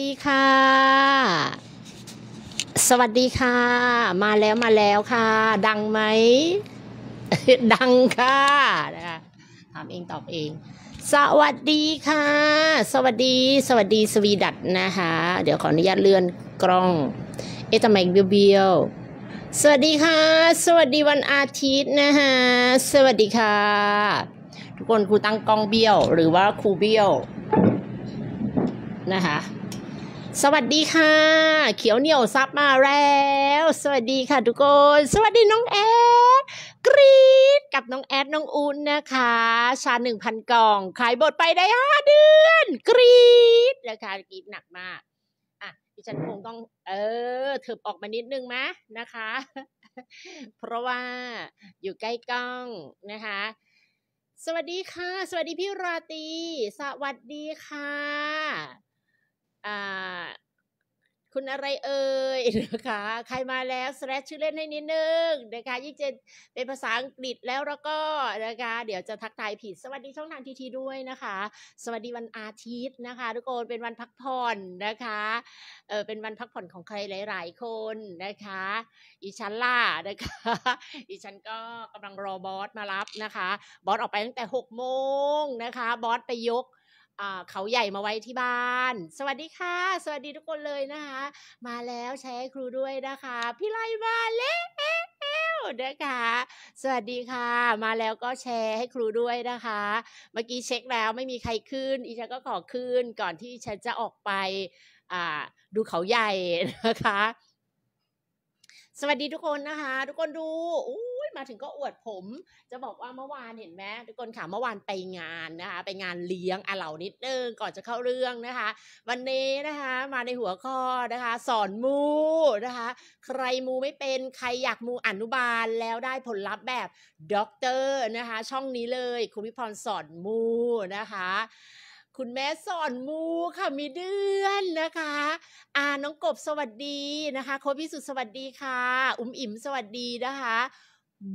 ดีค่ะ สวัสดีค่ะ มาแล้วมาแล้วค่ะ ดังไหมดังค่ะนะคะถามเองตอบเอง สวัสดีค่ะ สวัสดี สวัสดีสวีดัตนะคะ เดี๋ยวขออนุญาตเลื่อนกล้อง เอ๊เทำไมเบี้ยวสวัสดีค่ะ สวัสดีวันอาทิตย์นะคะ สวัสดีค่ะ ทุกคนครูตั้งกล้องเบี้ยวหรือว่าครูเบี้ยวนะคะสวัสดีค่ะ เขียวเหนียวซับมาแล้ว สวัสดีค่ะทุกคนสวัสดีน้องแอดกรีดกับน้องแอดน้องอุ้นนะคะ ชาหนึ่งพันกล่อง ขายบทไปได้ห้าเดือน กรีดนะคะกรีดหนักมากอ่ะดิฉันคงต้องเออเถิบออกมานิดนึงไหมนะคะ เพราะว่าอยู่ใกล้กล้องนะคะ สวัสดีค่ะ สวัสดีพี่ราตรีสวัสดีค่ะคุณอะไรเอ่ยนะคะใครมาแล้วสแลชชื่อเล่นให้นิดนึงนะคะยิ่งจะเป็นภาษาอังกฤษแล้วแล้วก็นะคะเดี๋ยวจะทักทายผิด สวัสดีช่องทางทีทีด้วยนะคะ สวัสดีวันอาทิตย์นะคะ ทุกคนเป็นวันพักผ่อนนะคะเออเป็นวันพักผ่อนของใครหลายๆคนนะคะอีชันล่านะคะอีชันก็กำลังรอบอสมารับนะคะบอสออกไปตั้งแต่หกโมงนะคะ บอสไปยกเขาใหญ่มาไว้ที่บ้าน สวัสดีค่ะสวัสดีทุกคนเลยนะคะ มาแล้วแชร์ครูด้วยนะคะพี่ไลมาแล้วนะคะสวัสดีค่ะมาแล้วก็แชร์ให้ครูด้วยนะคะ เมื่อกี้เช็คแล้วไม่มีใครขึ้นอีฉันก็ขอขึ้นก่อนที่ฉันจะออกไปดูเขาใหญ่นะคะ สวัสดีทุกคนนะคะ ทุกคนดูอูยมาถึงก็อวดผม จะบอกว่าเมื่อวานเห็นไหมทุกคนค่ะเมื่อวานไปงานนะคะไปงานเลี้ยงอ่ะเหล่านิดนึงก่อนจะเข้าเรื่องนะคะ วันนี้นะคะมาในหัวข้อนะคะ สอนมูนะคะ ใครมูไม่เป็นใครอยากมูอนุบาลแล้วได้ผลลัพธ์แบบด็อกเตอร์นะคะ ช่องนี้เลยคุณพิพรสอนมูนะคะ คุณแม่สอนมูค่ะมีเดือนนะคะ อ่าน้องกบสวัสดีนะคะโคพิสุทธสวัสดีค่ะ อุ้มอิ่มสวัสดีนะคะ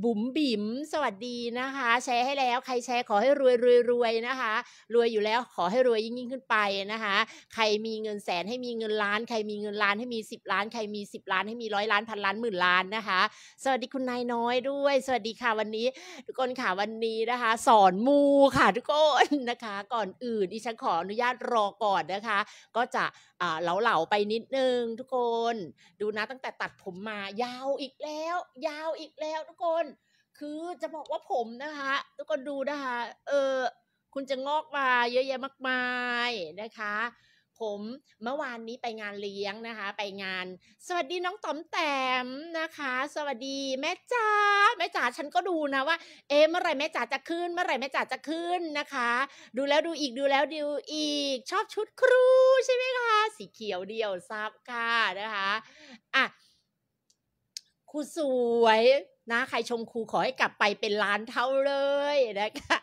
บุ๋มบิ๋มสวัสดีนะคะ แชร์ให้แล้วใครแชร์ขอให้รวยรวยรวยนะคะ รวยอยู่แล้วขอให้รวยยิ่งยิ่งขึ้นไปนะคะ ใครมีเงินแสนให้มีเงินล้าน ใครมีเงินล้านให้มี10ล้าน ใครมี10ล้านให้มีร้อยล้านพันล้านหมื่นล้านนะคะ สวัสดีคุณนายน้อยด้วยสวัสดีค่ะวันนี้ ทุกคนค่ะวันนี้นะคะ สอนมูค่ะทุกคนนะคะ ก่อนอื่นดิฉันขออนุญาตรอก่อนนะคะก็จะเหลาๆไปนิดนึงทุกคน ดูนะตั้งแต่ตัดผมมา ยาวอีกแล้ว ยาวอีกแล้วทุกคน คือจะบอกว่าผมนะคะ ทุกคนดูนะคะเออคุณจะงอกมาเยอะแยะมากมาย นะคะผมเมื่อวานนี้ไปงานเลี้ยงนะคะ ไปงาน สวัสดีน้องต๋อมแต้มนะคะ สวัสดีแม่จ๋าแม่จ๋าฉันก็ดูนะว่า เอ๊เมื่อไรแม่จ๋าจะขึ้น เมื่อไรแม่จ๋าจะขึ้นนะคะ ดูแล้วดูอีกดูแล้วดูอีก ชอบชุดครูใช่ไหมคะ สีเขียวเดียวทราบค่ะนะคะ อ่ะครูสวยนะ ใครชมครูขอให้กลับไปเป็นล้านเท่าเลยนะคะ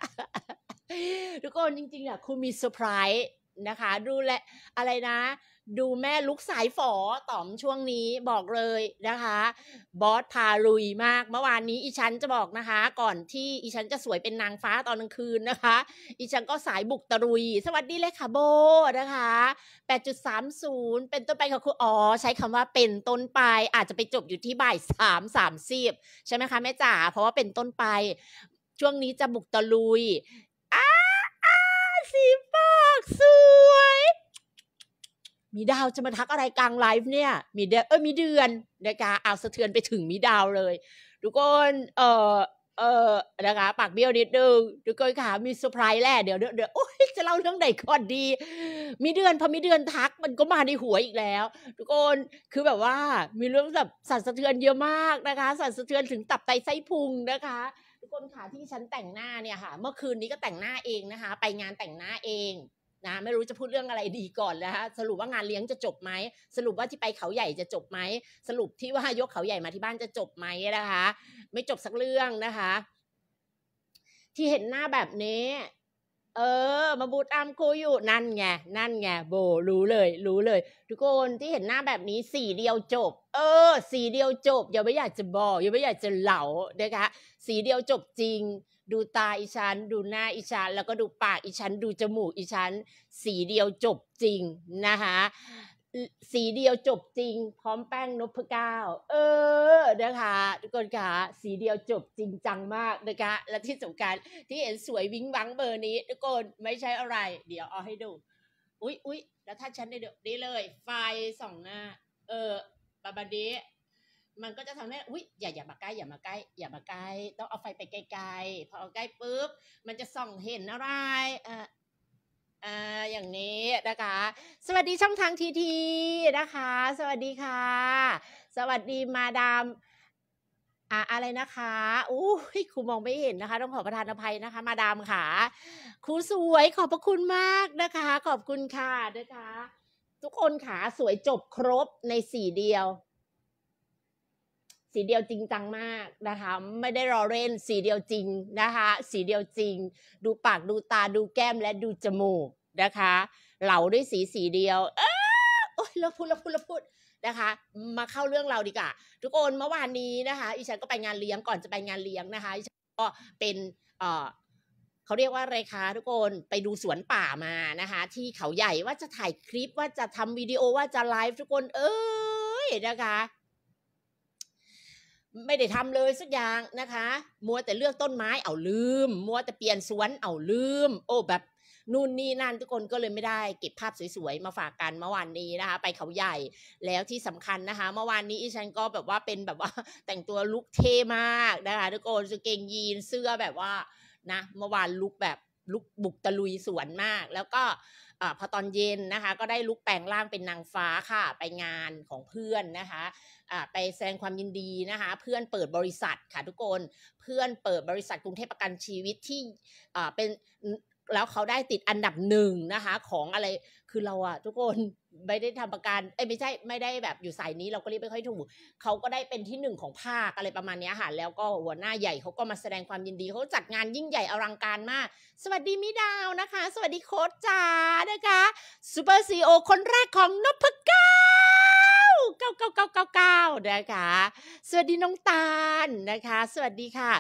ทุกคนจริง ๆอ่ะครูมีเซอร์ไพรส์นะคะดูแลอะไรนะ ดูแม่ลุกสายฝอต่อมช่วงนี้บอกเลยนะคะบอสพาลุยมากเมื่อวานนี้อีฉันจะบอกนะคะก่อนที่อีฉันจะสวยเป็นนางฟ้าตอนกลางคืนนะคะ อีฉันก็สายบุกตะลุย สวัสดีเลยค่ะโบนะคะ 8.30 เป็นต้นไปค่ะคุณอ๋อใช้คำว่าเป็นต้นไปอาจจะไปจบอยู่ที่บ่ายสามสามสิบใช่ไหมคะแม่จ๋าเพราะว่าเป็นต้นไป ช่วงนี้จะบุกตะลุยอ้าอ้าสิบากสวย มีดาวจะมาทักอะไรกลางไลฟ์เนี่ย มีเดือน เออมีเดือนนะคะเอาสะเทือนไปถึงมีดาวเลย ทุกคน เออเออนะคะปากเบี้ยวนิดนึง ทุกคนค่ะ มีเซอร์ไพรส์แหละเดี๋ยวเดี๋ยวโอ้ยจะเล่าเรื่องไหนก่อนดี มีเดือนพอมีเดือนทักมันก็มาในหัวอีกแล้ว ทุกคน คือแบบว่า มีเรื่องแบบสั่นสะเทือนเยอะมากนะคะ สั่นสะเทือนถึงตับไตไส้พุงนะคะ ทุกคนค่ะที่ฉันแต่งหน้าเนี่ยค่ะ เมื่อคืนนี้ก็แต่งหน้าเองนะคะ ไปงานแต่งหน้าเองนะไม่รู้จะพูดเรื่องอะไรดีก่อนแล้วฮะสรุปว่างานเลี้ยงจะจบไหมสรุปว่าที่ไปเขาใหญ่จะจบไหมสรุปที่ว่ายกเขาใหญ่มาที่บ้านจะจบไหมนะคะ ไม่จบสักเรื่องนะคะ ที่เห็นหน้าแบบนี้ เออ มาบูตามุูอยู่นั่นไงนั่นไงโบ รู้เลย รู้เลย ทุกคนที่เห็นหน้าแบบนี้สี่เดียวจบ เออสี่เดียวจบ อย่าไม่อยากจะบอกอย่าไม่อยากจะเหล่านะคะสี่เดียวจบจริงดูตาอีฉันดูหน้าอีฉันแล้วก็ดูปากอีฉันดูจมูกอีฉัน สีเดียวจบจริงนะคะสีเดียวจบจริงพร้อมแป้งนพเก้าเออนะคะทุกคนค่ะสีเดียวจบจริงจังมากนะคะและที่สำคัญที่เห็นสวยวิ้งวังเบอร์นี้ ทุกคนไม่ใช่อะไร เดี๋ยวเอาให้ดู อุ๊ยอุ๊ยแล้วถ้าฉันได้เดีดนี้เลย ไฟสองหน้า เออประมาณนี้มันก็จะทำให้อุ้ยอย่าอย่ามาใกล้อย่ามาใกล้อย่ามาใกล้ต้องเอาไฟไปไกลๆ พอเอาใกล้ปุ๊บ มันจะส่องเห็นอะไรอ่าอ่าอย่างนี้นะคะ สวัสดีช่องทางทีทีนะคะ สวัสดีค่ะ สวัสดีมาดาม อ่าอะไรนะคะ อู้ครูมองไม่เห็นนะคะ ต้องขอประทานอภัยนะคะ มาดามค่ะครูสวยขอบพระคุณมากนะคะ ขอบคุณค่ะนะคะ ทุกคนขาสวยจบครบในสี่เดียวสีเดียวจริงจังมากนะคะ ไม่ได้รอเล่นสีเดียวจริงนะคะ สีเดียวจริง ดูปากดูตาดูแก้มและดูจมูกนะคะเหลาด้วยสีสีเดียวเออโอ้ยเราพูดเราพูดเราพูดนะคะ มาเข้าเรื่องเราดีกว่าทุกคนเมื่อวานนี้นะคะ อิฉันก็ไปงานเลี้ยงก่อนจะไปงานเลี้ยงนะคะอิฉันก็เป็นเออเขาเรียกว่าอะไรคะทุกคนไปดูสวนป่ามานะคะ ที่เขาใหญ่ว่าจะถ่ายคลิปว่าจะทำวิดีโอว่าจะไลฟ์ทุกคน เอ้ยนะคะไม่ได้ทำเลยสักอย่างนะคะ มัวแต่เลือกต้นไม้เอาลืม มัวแต่เปลี่ยนสวนเอาลืม โอ้ แบบนู่นนี่นั่นทุกคนก็เลยไม่ได้เก็บภาพสวยๆมาฝากกันเมื่อวานนี้นะคะ ไปเขาใหญ่แล้วที่สำคัญนะคะ เมื่อวานนี้อีฉันก็แบบว่าเป็นแบบว่าแต่งตัวลุคเท่มากนะคะทุกคนสุเกงยีนเสื้อแบบว่านะ เมื่อวานลุคแบบลุกบุกตะลุยสวนมากแล้วก็อพอตอนเย็นนะคะก็ได้ลุกแปลงร่างเป็นนางฟ้าค่ะ ไปงานของเพื่อนนะคะไปแสดงความยินดีนะคะ เพื่อนเปิดบริษัทค่ะทุกคน เพื่อนเปิดบริษัทกรุงเทพประกันชีวิตที่เป็นแล้วเขาได้ติดอันดับหนึ่งนะคะของอะไรคือเราอะทุกคนไม่ได้ทำประกันอ้ไม่ใช่ไม่ได้แบบอยู่สายนี้เราก็รีบไม่ค่อยถูกเขาก็ได้เป็นที่หนึ่งของภาคอะไรประมาณนี้ค่ะแล้วก็หัวหน้าใหญ่เขาก็มาแสดงความยินดีเขาจัดงานยิ่งใหญ่อลังการมาก สวัสดีมิดาวนะคะ สวัสดีโค้ชจ๋านะคะซูเปอร์ซีโอคนแรกของนพเก้าเก้าเก้าเก้าเก้านะคะสวัสดีน้องตาลนะคะ สวัสดีค่ะ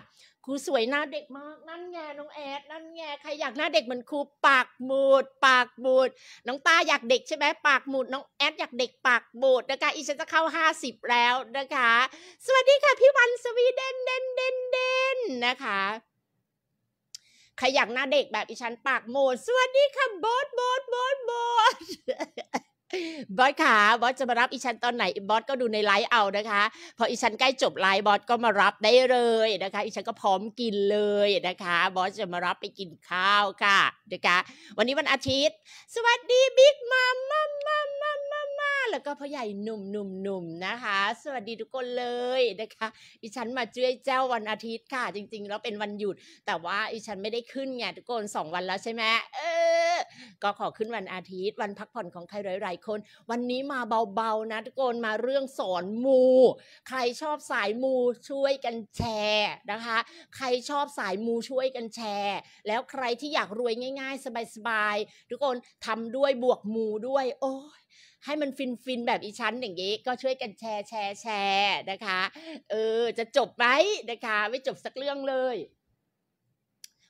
ครูสวยหน้าเด็กมากนั่นแงน้องแอดนั่นแงใครอยากหน้าเด็กเหมือนครูปากบูดปากบูดน้องตาอยากเด็กใช่ไหมปากบูดน้องแอดอยากเด็กปากบูดนะคะอีฉันจะเข้า50แล้วนะคะ สวัสดีค่ะ พี่วันสวีเดนเดนเดนเดนนะคะใครอยากหน้าเด็กแบบอีฉันปากโมดสวัสดีค่ะ โบดโบดโบดโบดบอสขาบอสจะมารับอีชันตอนไหนบอสก็ดูในไลฟ์เอานะคะ พออีชันใกล้จบไลฟ์ บอสก็มารับได้เลยนะคะอีชันก็พร้อมกินเลยนะคะ บอสจะมารับไปกินข้าวค่ะ นะคะ วันนี้วันอาทิตย์ สวัสดีบิ๊กมัมมัมมัมแล้วก็พ่อใหญ่หนุ่มหนุ่มหนุ่มนะคะ สวัสดีทุกคนเลยนะคะอิฉันมาช่วยเจ้าวันอาทิตย์ค่ะ จริงๆแล้วเป็นวันหยุด แต่ว่าอิฉันไม่ได้ขึ้นไงทุกคนสองวันแล้วใช่ไหมเออก็ขอขึ้นวันอาทิตย์วันพักผ่อนของใครหลายๆคน วันนี้มาเบาๆนะทุกคนมาเรื่องสอนมู ใครชอบสายมูช่วยกันแชร์นะคะ ใครชอบสายมูช่วยกันแชร์แล้วใครที่อยากรวยง่ายๆ สบายๆ ทุกคนทำด้วยบวกมูด้วยโอ้ยให้มันฟินฟินแบบอีชั้นอย่างนี้ก็ช่วยกันแชร์แชร์แชร์นะคะ เออ จะจบไหมนะคะไม่จบสักเรื่องเลย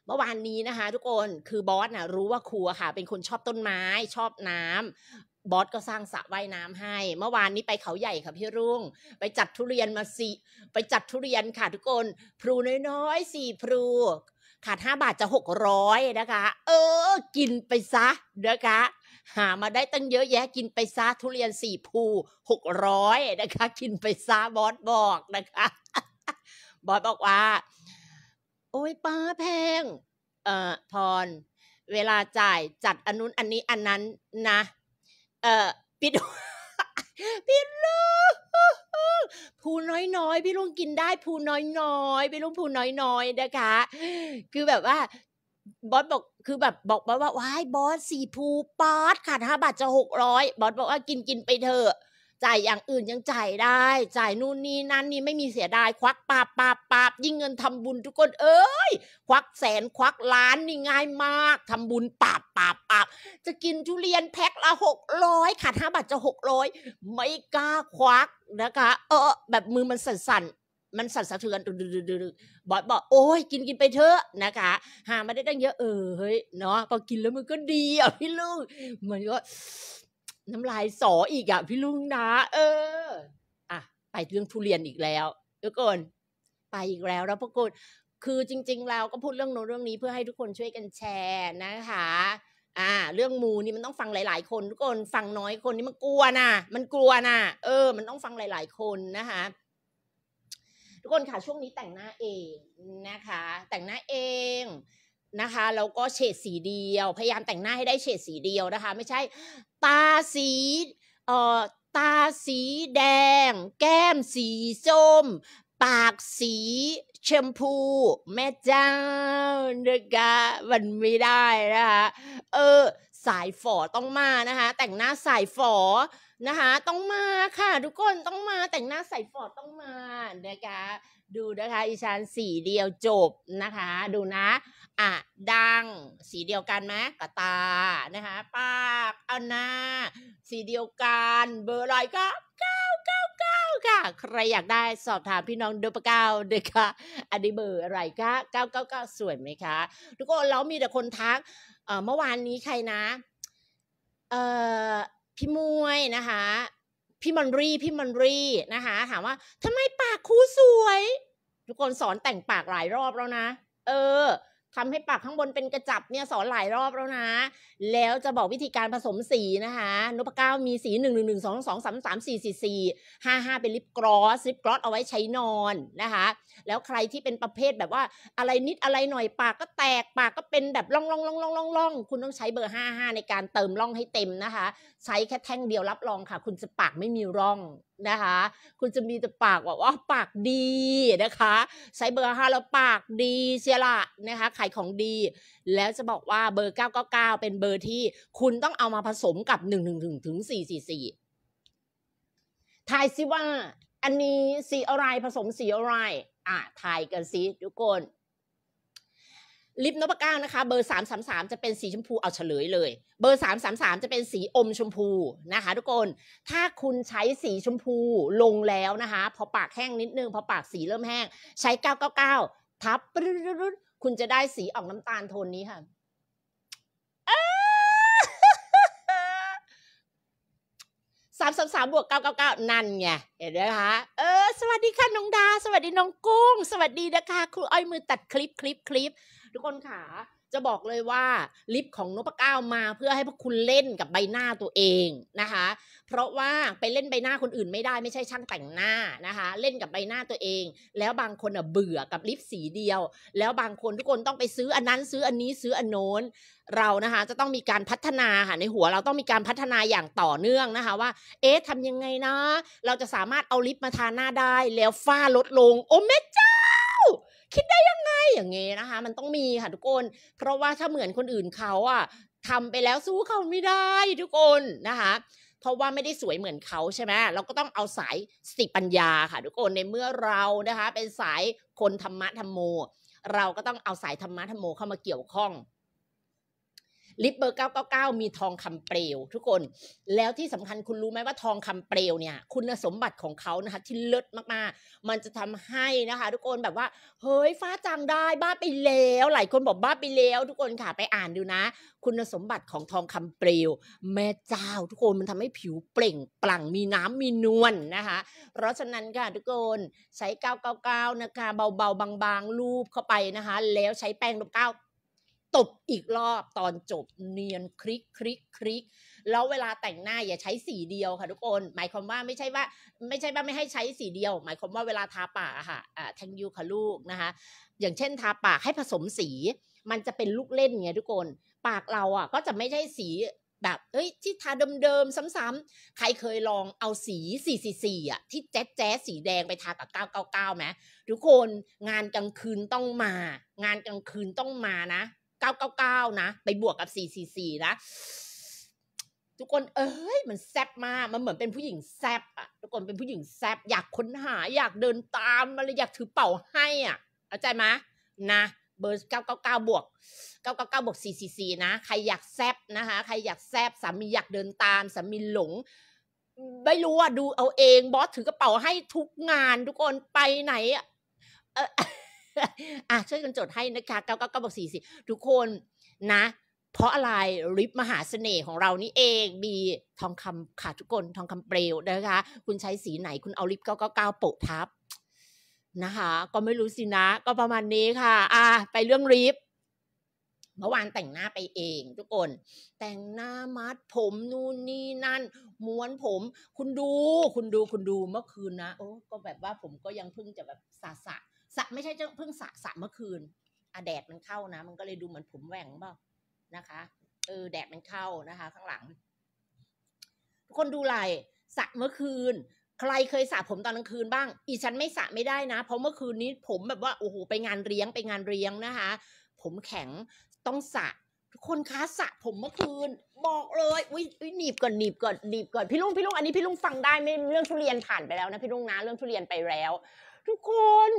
เมื่อวานนี้นะคะทุกคนคือบอสนะรู้ว่าครัวค่ะ เป็นคนชอบต้นไม้ชอบน้ำ บอสก็สร้างสระว่ายน้ำให้ เมื่อวานนี้ไปเขาใหญ่ค่ะพี่รุ่ง ไปจัดทุเรียนมาสิไปจัดทุเรียนค่ะทุกคนพลูน้อยๆสี่พลูขาดห้าบาทจะหกร้อยนะคะ เออ กินไปซะนะคะหามาได้ตั้งเยอะแยะกินไปซาทุเรียนสี่ภูหกร้อยนะคะ กินไปซาบอสบอกนะคะ บอสบอกว่า โอ้ยป้าแพงเอ่อพร เวลาจ่ายจัดอันนู้นอันนี้อันนั้นนะ เอ่อปิดพี่ลูกผูน้อยน้อยพี่ลุงกินได้ผูน้อยน้อยพี่ลุงผูน้อยน้อยนะคะคือแบบว่าบอสบอก คือแบบบอกบอสว่าว้ายบอสสี่ภูปาร์ตขาดห้าบาทจะหกร้อยบอสบอกว่ากินกินไปเถอะจ่ายอย่างอื่นยังจ่ายได้ จ่ายนู่นนี่นั่นนี่ไม่มีเสียดายควักปาบปาบปาบยิ่งเงินทำบุญทุกคนเอ้ยควักแสนควักล้านนี่ง่ายมาก ทำบุญปาบปาบปาบจะกินทุเรียนแพ็คละหกร้อยขาดห้าบาทจะหกร้อยไม่กล้าควักนะคะเออแบบมือมันสั่นๆมันสั่นสะเทือนบอยบอกโอ้ย กินกินไปเถอะนะคะหามาได้ตั้งเยอะเออเฮ้ย เนาะพอกินแล้วมันก็ดีอ่ะพี่ลุงมันก็ น้ำลายสออีกอ่ะพี่ลุงนะเอออ่ะไปเรื่องทุเรียนอีกแล้ว ทุกคน ไปอีกแล้วแล้วพวกคุณคือจริงๆ เราก็พูดเรื่องโน้นเรื่องนี้เพื่อให้ทุกคนช่วยกันแชร์นะคะ อ่าเรื่องมูนี่มันต้องฟังหลายๆคนทุกคนฟังน้อยคนนี่มันกลัวนะมันกลัวนะเออ มันต้องฟังหลาย ๆคนนะคะทุกคนค่ะช่วงนี้แต่งหน้าเองนะคะ แต่งหน้าเองนะคะแล้วก็เฉดสีเดียว พยายามแต่งหน้าให้ได้เฉดสีเดียวนะคะ ไม่ใช่ตาสีเอ่อตาสีแดง แก้มสีส้ม ปากสีแชมพูแม่เจ้านะคะมันไม่ได้นะคะเออสายฝอต้องมานะคะ แต่งหน้าสายฝอนะคะต้องมาค่ะ ทุกคนต้องมาแต่งหน้าใส่ฟอร์ดต้องมานะคะดูนะคะอีชานสีเดียวจบนะคะ ดูนะอ่ะดังสีเดียวกันไหมกระตานะคะปากอาหน้าสีเดียวกัน เบอร์ลอยก็เก้าเก้าเก้าค่ะ ใครอยากได้สอบถามพี่น้องเดปเก้าเด็กค่ะอันนี้เบอร์อะไรคะเก้าเก้าเก้าสวยไหมคะทุกคนแล้วมีแต่คนทักเมื่อวานนี้ใครนะเอ่อพี่มวยนะคะ พี่มันรีพี่มันรีนะคะ ถามว่าทำไมปากคู่สวย ทุกคนสอนแต่งปากหลายรอบแล้วนะ เออทำให้ปากข้างบนเป็นกระจับเนี่ยสอนหลายรอบแล้วนะ แล้วจะบอกวิธีการผสมสีนะคะนพก้ามีสีหหหนนนึึึ่่่่งงงงงสสสสสออาามมีสี่สี่ห้าห้าเป็นลิปกรอสลิปกรอสเอาไว้ใช้นอนนะคะ แล้วใครที่เป็นประเภทแบบว่า อะไรนิดอะไรหน่อยปากก็แตกปากก็เป็นแบบร่องร่องร่องร่องร่องร่องคุณต้องใช้เบอร์หห้า้าในการเติมร่องให้เต็มนะคะใช้แค่แท่งเดียวรับรองค่ะคุณจะปากไม่มีร่องนะคะ คุณจะมีแต่ปากบอว่าปากดีนะคะใช้เบอร์ห้าแล้วปากดีเสียละนะคะขายของดี แล้วจะบอกว่าเบอร์เก้าเก้าเก้าเป็นเบอร์ที่คุณต้องเอามาผสมกับหนึ่งหนึ่งถึงถึงสี่สี่สี่ทายซิว่า อันนี้สีอะไรผสมสีอะไรอ่ะทายกันสิทุกคนลิปนบก้านะคะ เบอร์3ามจะเป็นสีชมพู เอาเฉลยเลย เบอร์3ามจะเป็นสีอมชมพูนะคะทุกคนถ้าคุณใช้สีชมพูลงแล้วนะคะ พอปากแห้งนิดนึง พอปากสีเริ่มแห้ง ใช้ 999ทับุุคุณจะได้สีออกน้ำตาลโทนนี้ค่ะสามสามสามบวกเก้าเก้าเก้านั่นไงเห็นไหมคะเออ สวัสดีค่ะน้องดา สวัสดีน้องกุ้ง สวัสดีนะคะ ครูอ้อยมือตัดคลิปคลิปคลิปทุกคนขาจะบอกเลยว่าลิปของนพก้ามา เพื่อให้พวกคุณเล่นกับใบหน้าตัวเองนะคะ เพราะว่าไปเล่นใบหน้าคนอื่นไม่ได้ไม่ใช่ช่างแต่งหน้านะคะ เล่นกับใบหน้าตัวเอง แล้วบางคนอะเบื่อกับลิปสีเดียว แล้วบางคนทุกคนต้องไปซื้ออันนั้นซื้ออันนี้ซื้ออันโน้นเรานะคะ จะต้องมีการพัฒนาค่ะในหัวเราต้องมีการพัฒนาอย่างต่อเนื่องนะคะว่าเอ๊ะทำยังไงนะ เราจะสามารถเอาลิปมาทาหน้าได้ แล้วฝ้าลดลงโอ้แม่เจ้าคิดได้ยังไงอย่างเงี้นะคะ มันต้องมีค่ะทุกคนเพราะว่าถ้าเหมือนคนอื่นเขาอะทำไปแล้วสู้เขาไม่ได้ทุกคนนะคะ เพราะว่าไม่ได้สวยเหมือนเขาใช่ไหมเราก็ต้องเอาสายสติปัญญาค่ะทุกคนในเมื่อเรานะคะ เป็นสายคนธรรมะธรรมโม เราก็ต้องเอาสายธรรมะธรรมโมเข้ามาเกี่ยวข้องลิปเบอร์999มีทองคำเปลว ทุกคนแล้วที่สำคัญคุณรู้ไหมว่าทองคำเปลวเนี่ยคุณสมบัติของเขานะคะที่เลิศมากๆ มันจะทำให้นะคะ ทุกคนแบบว่า เฮ้ยฟ้าจังได้บ้าไปแล้ว หลายคนบอกบ้าไปแล้ว ทุกคนค่ะไปอ่านดูนะ คุณสมบัติของทองคำเปลวแม่เจ้า ทุกคนมันทำให้ผิวเปล่ง ปลั่งมีน้ำมีนวลนนะคะเพราะฉะนั้นค่ะทุกคนใช้999นะคะเบาๆบางๆรูปเข้าไปนะคะแล้วใช้แป้งลบเก้าตบอีกรอบตอนจบเนียนคลิกคลิกคลิกแล้วเวลาแต่งหน้าอย่าใช้สีเดียวค่ะทุกคน หมายความว่าไม่ใช่ว่าไม่ใช่ว่าไม่ให้ใช้สีเดียว หมายความว่าเวลาทาปากอะค่ะแทงยูค่ะลูกนะคะอย่างเช่นทาปากให้ผสมสี มันจะเป็นลูกเล่นไงทุกคนปากเราอ่ะก็จะไม่ใช่สีแบบเอ้ยที่ทาเดิม ๆ ซ้ำๆใครเคยลองเอาสีีสีอ่ะ ที่แจ๊ดแจ๊สีแดงไปทากับ999ไหมทุกคนงานกลางคืนต้องมา งานกลางคืนต้องมานะเเกก้้าาก้านะไปบวกกับสสีี่่สี่นะทุกคนเอ้ยมันแซบมาก มันเหมือนเป็นผู้หญิงแซบอะทุกคนเป็นผู้หญิงแซบอยากค้นหา อยากเดินตามมาเลยอยากถือเป่าให้อ่ะเข้าใจไหมนะเบอร์999บวก999บวก444นะใครอยากแซบนะคะใครอยากแซบสามีอยากเดินตาม สามีหลง ไม่รู้อ่ะดูเอาเอง บอสถือกระเป๋าให้ทุกงาน ทุกคนไปไหนอ่ะอ่ะช่วยกันจดให้นะคะเก้าเก้าบอกสี่สิทุกคนนะ เพราะอะไรริบมหาเสน่ห์ของเรานี่เองมีทองคำค่ะทุกคน ทองคำเปลวนะคะคุณใช้สีไหนคุณเอาริบเก้าเก้าเก้าโปะทับ นะคะก็ไม่รู้สินะ ก็ประมาณนี้ค่ะ อ่าไปเรื่องริบเมื่อวานแต่งหน้าไปเอง ทุกคนแต่งหน้ามัด ผม นู่นนี่นั่น ม้วนผม คุณดู คุณดูคุณดูเมื่อคืนนะโอ้ก็แบบว่าผมก็ยังเพิ่งจะแบบสะสะสระไม่ใช่เพิ่งสระสระเมื่อคืนอแดดมันเข้านะมันก็เลยดูเหมือนผมแหว่งบ้่านะคะ เออแดดมันเข้านะคะ ข้างหลังทุกคนดูไลสระเมื่อคืน ใครเคยสระผมตอนกลางคืนบ้าง อีฉันไม่สระไม่ได้นะเพราะเมื่อคืนนี้ผมแบบว่าโอ้โหไปงานเลี้ยงไปงานเลี้ยงนะคะ ผมแข็ง ต้องสระทุกคนคะสระผมเมื่อคืน บอกเลยอุ้ยอุ้ยหนีบก่อนหนีบก่อนหนีบก่อนพี่ลุงพี่ลุงอันนี้พี่ลุงฟังได้ไม่เรื่องทุเรียนผ่านไปแล้วนะ พี่ลุงนะ เรื่องทุเรียนไปแล้ว ทุกคน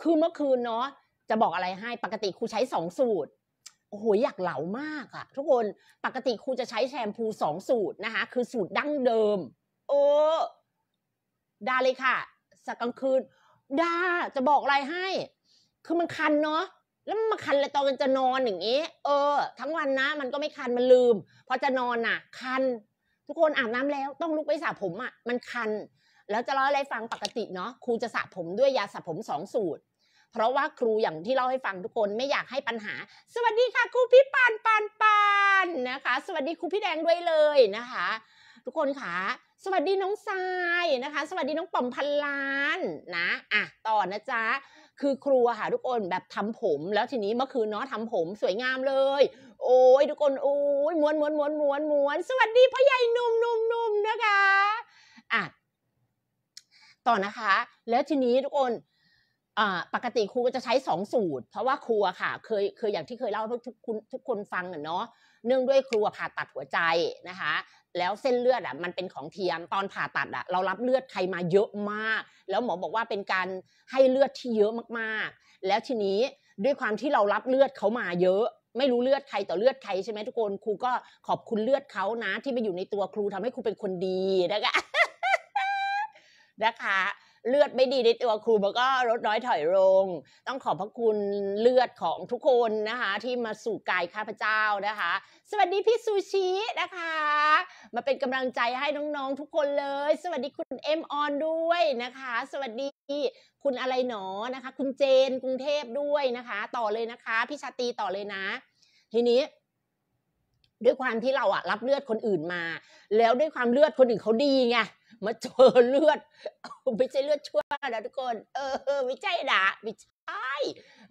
คือเมื่อคืนเนาะจะบอกอะไรให้ ปกติครูใช้สองสูตรโอ้โหอยากเหลามากอะทุกคนปกติครูจะใช้แชมพูสองสูตรนะคะคือสูตรดั้งเดิมโอ้ดาเลยค่ะสักกลางคืนดาจะบอกอะไรให้ คือมันคันเนาะแล้วมันมาคันเลยตอนมันจะนอนอย่างนี้เออ ทั้งวันนะมันก็ไม่คันมันลืมพอจะนอนอะคัน ทุกคนอาบน้ำแล้วต้องลุกไปสระผมอะมันคันแล้วจะเล่าอะไรฟังปกติ เนาะครูจะสระผมด้วยยาสระผมสองสูตร เพราะว่าครูอย่างที่เล่าให้ฟังทุกคนไม่อยากให้ปัญหา สวัสดีค่ะครูพี่ปานปานปานนะคะ สวัสดีครูพี่แดงด้วยเลยนะคะ ทุกคนค่ะสวัสดีน้องทรายนะคะ สวัสดีน้องป๋อมพันล้านนะอ่ะต่อนะจ๊ะคือครูค่ะทุกคนแบบทำผม แล้วทีนี้เมื่อคืนเนาะทำผมสวยงามเลย โอ้ยทุกคนโอ้ยม้วนม้วนม้วนม้วนม้วนสวัสดีพ่อใหญ่หนุ่มหนุ่มหนุ่มนะคะอ่ะต่อนะคะแล้วทีนี้ทุกคนปกติครูก็จะใช้สองสูตร เพราะว่าครูอะค่ะเคยเคยอย่างที่เคยเล่าให้ทุกคนทุกคนฟังอะเนาะเนื่องด้วยครูผ่าตัดหัวใจนะคะ แล้วเส้นเลือดอะมันเป็นของเทียมตอนผ่าตัดอะเรารับเลือดใครมาเยอะมาก แล้วหมอบอกว่าเป็นการให้เลือดที่เยอะมากๆ แล้วทีนี้ด้วยความที่เรารับเลือดเขามาเยอะ ไม่รู้เลือดใครต่อเลือดใครใช่ไหมทุกคนครูก็ขอบคุณเลือดเขานะ ที่ไปอยู่ในตัวครูทำให้ครูเป็นคนดีนะคะนะคะเลือดไม่ดีในตัวครูมันก็ลดน้อยถอยลง ต้องขอบพระคุณเลือดของทุกคนนะคะ ที่มาสู่กายข้าพเจ้านะคะ สวัสดีพี่ซูชินะคะ มาเป็นกำลังใจให้น้องๆทุกคนเลย สวัสดีคุณเอ็มออนด้วยนะคะ สวัสดีคุณอะไรหนอนะคะคุณเจนกรุงเทพด้วยนะคะ ต่อเลยนะคะพี่ชาตีต่อเลยนะ ทีนี้ด้วยความที่เราอะรับเลือดคนอื่นมา แล้วด้วยความเลือดคนอื่นเขาดีไงมาเจอเลือดไม่ใช่เลือดชั่วนะทุกคน เออไม่ใช่นะไม่ใช่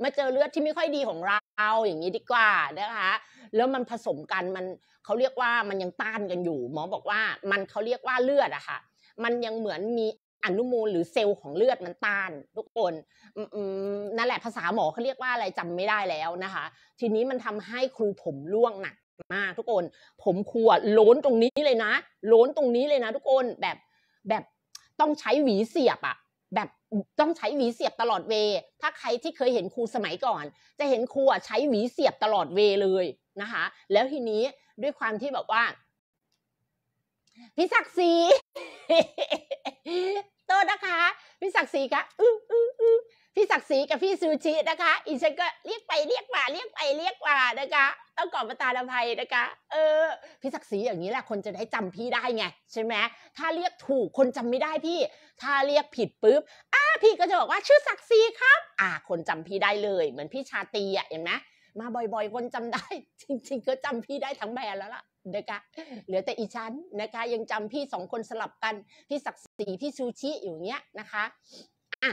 มาเจอเลือดที่ไม่ค่อยดีของเรา อย่างนี้ดีกว่านะคะ แล้วมันผสมกันมันเขาเรียกว่ามันยังต้านกันอยู่หมอบอกว่ามันเขาเรียกว่าเลือดอะค่ะ มันยังเหมือนมีอนุมูลหรือเซลล์ของเลือดมันต้าน ทุกคนนั่นแหละภาษาหมอเขาเรียกว่าอะไรจำไม่ได้แล้วนะคะ ทีนี้มันทำให้ครูผมร่วงหนักมากทุกคน ผมครัวล้นตรงนี้เลยนะล้นตรงนี้เลยนะ ทุกคนแบบแบบต้องใช้หวีเสียบอะแบบต้องใช้หวีเสียบตลอดเว ถ้าใครที่เคยเห็นครูสมัยก่อน จะเห็นครูใช้หวีเสียบตลอดเวเลยนะคะ แล้วทีนี้ด้วยความที่แบบว่าพี่ศักดิ์ศรีโตนะคะพี่ศักดิ์ศรีคะอืออืออือพี่ศักดิ์ศรีกับพี่ซูชินะคะอีฉันก็เรียกไปเรียกมา เรียกไปเรียกมานะคะ ต้องกอบประตาลภัยนะคะ เออพี่ศักดิ์ศรีอย่างนี้แหละคนจะได้จำพี่ได้ไงใช่ไหมถ้าเรียกถูกคนจำไม่ได้พี่ถ้าเรียกผิดปุ๊บอ่ะพี่ก็จะบอกว่าชื่อศักดิ์ศรีครับ อ่ะคนจำพี่ได้เลย เหมือนพี่ชาตีอ่ะเห็นไหมมาบ่อย ๆ คนจำได้ จริง ๆ ก็จำพี่ได้ทั้งแบรนด์แล้วล่ะนะคะเหลือแต่อีชันนะคะ ยังจำพี่สองคนสลับกันพี่ศักดิ์ศรีพี่ซูชิอยู่เงี้ยนะคะ อ่ะ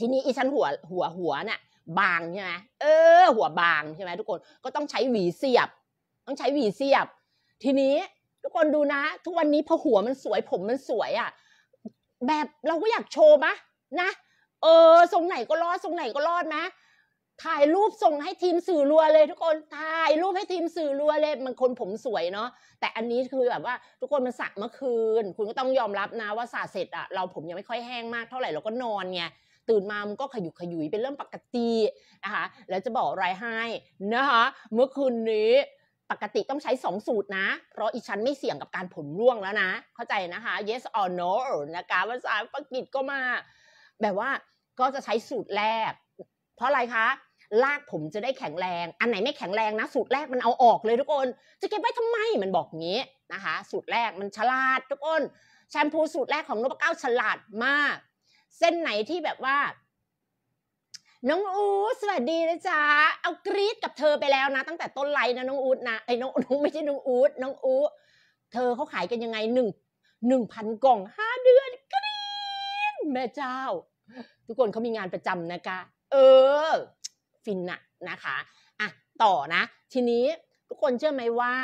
ทีนี้อีชั้นหัวหัวหัวน่ะบางใช่ไหมเออ หัวบางใช่ไหมทุกคนก็ต้องใช้หวีเสียบ ต้องใช้หวีเสียบ ทีนี้ทุกคนดูนะ ทุกวันนี้พอหัวมันสวยผมมันสวยอะ่ะแบบเราก็อยากโชว์มะนะ เออทรงไหนก็รอดทรงไหนก็รอดมะถ่ายรูปส่งให้ทีมสื่อรัวเลย ทุกคนถ่ายรูปให้ทีมสื่อรัวเลยมันคนผมสวยเนาะแต่อันนี้คือแบบว่าทุกคนมันสักเมื่อคืน คุณก็ต้องยอมรับนะว่าสระเสร็จอะเราผมยังไม่ค่อยแห้งมากเท่าไหร่เราก็นอนไงตื่นมามันก็ขยุกขยุยเป็นเรื่องปกตินะคะแล้วจะบอกอะไรให้นะคะเมื่อคืนนี้ ปกติต้องใช้ 2 สูตรนะ เพราะอีชันไม่เสี่ยงกับการผลร่วงแล้วนะ เข้าใจนะคะ yes or no นะคะภาษาอังกฤษก็มา แบบว่าก็จะใช้สูตรแรก เพราะอะไรคะลากผมจะได้แข็งแรง อันไหนไม่แข็งแรงนะ สูตรแรกมันเอาออกเลยทุกคนจะเก็บไว้ทำไมมันบอกงี้นะคะสูตรแรกมันฉลาด ทุกคนแชมพูสูตรแรกของนบเก้าฉลาดมากเส้นไหนที่แบบว่า น้องอูดสวัสดีนะจ๊ะเอากรี๊ดกับเธอไปแล้วนะ ตั้งแต่ต้นไลน์นะน้องอูดนะไอ้น้องอูดไม่ใช่น้องอูดน้องอูดเธอเขาขายกันยังไงหนึ่งหนึ่งพันกล่องห้าเดือน กรี๊ดแม่เจ้า ทุกคนเขามีงานประจำนะคะเออ ฟินอะนะคะอ่ะต่อนะ ทีนี้ ทุกคนเชื่อไหมว่า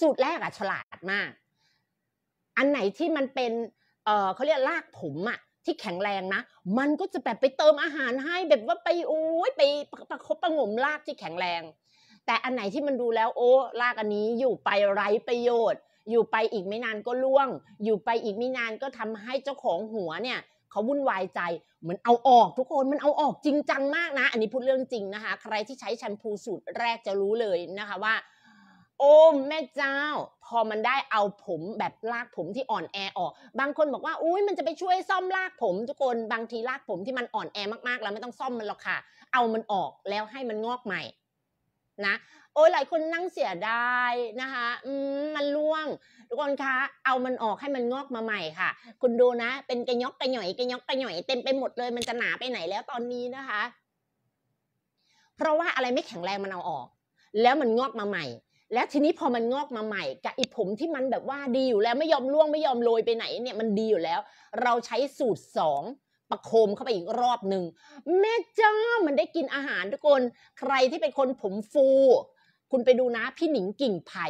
สูตรแรกอะฉลาดมากอันไหนที่มันเป็นเออเขาเรียกลากผมอะที่แข็งแรงนะมันก็จะแบบไปเติมอาหารให้ แบบว่าไปโอ้ยไปประคบประงมลากที่แข็งแรง แต่อันไหนที่มันดูแล้วโอ้ลากอันนี้อยู่ไปไร้ประโยชน์ อยู่ไปอีกไม่นานก็ล่วง อยู่ไปอีกไม่นานก็ทำให้เจ้าของหัวเนี่ยเขาวุ่นวายใจเหมือนเอาออก ทุกคนมันเอาออกจริงจังมากนะ อันนี้พูดเรื่องจริงนะคะ ใครที่ใช้แชมพูสูตรแรกจะรู้เลยนะคะว่าโอ้แม่เจ้า พอมันได้เอาผมแบบลากผมที่อ่อนแอออก บางคนบอกว่าอุ้ยมันจะไปช่วยซ่อมลากผม ทุกคน บางทีลากผมที่มันอ่อนแอมากๆแล้วไม่ต้องซ่อมมันหรอกค่ะ เอามันออกแล้วให้มันงอกใหม่ นะโอ้ยหลายคนนั่งเสียดายนะคะมมันร่วง ทุกคนคะ เอามันออกให้มันงอกมาใหม่ค่ะ คุณดูนะ เป็นกระยอกกระหน่อยกระยอกกระหน่อยเต็มไปหมดเลย มันจะหนาไปไหนแล้วตอนนี้นะคะ เพราะว่าอะไรไม่แข็งแรงมันเอาออก แล้วมันงอกมาใหม่แล้วทีนี้พอมันงอกมาใหม่กับไอ้ผมที่มันแบบว่าดีอยู่แล้วไม่ยอมร่วงไม่ยอมโรยไปไหนเนี่ยมันดีอยู่แล้ว เราใช้สูตรสองประโคมเข้าไปอีกรอบหนึ่งแม่เจ้ามันได้กินอาหารทุกคนใครที่เป็นคนผมฟู คุณไปดูนะพี่หนิงกิ่งไผ่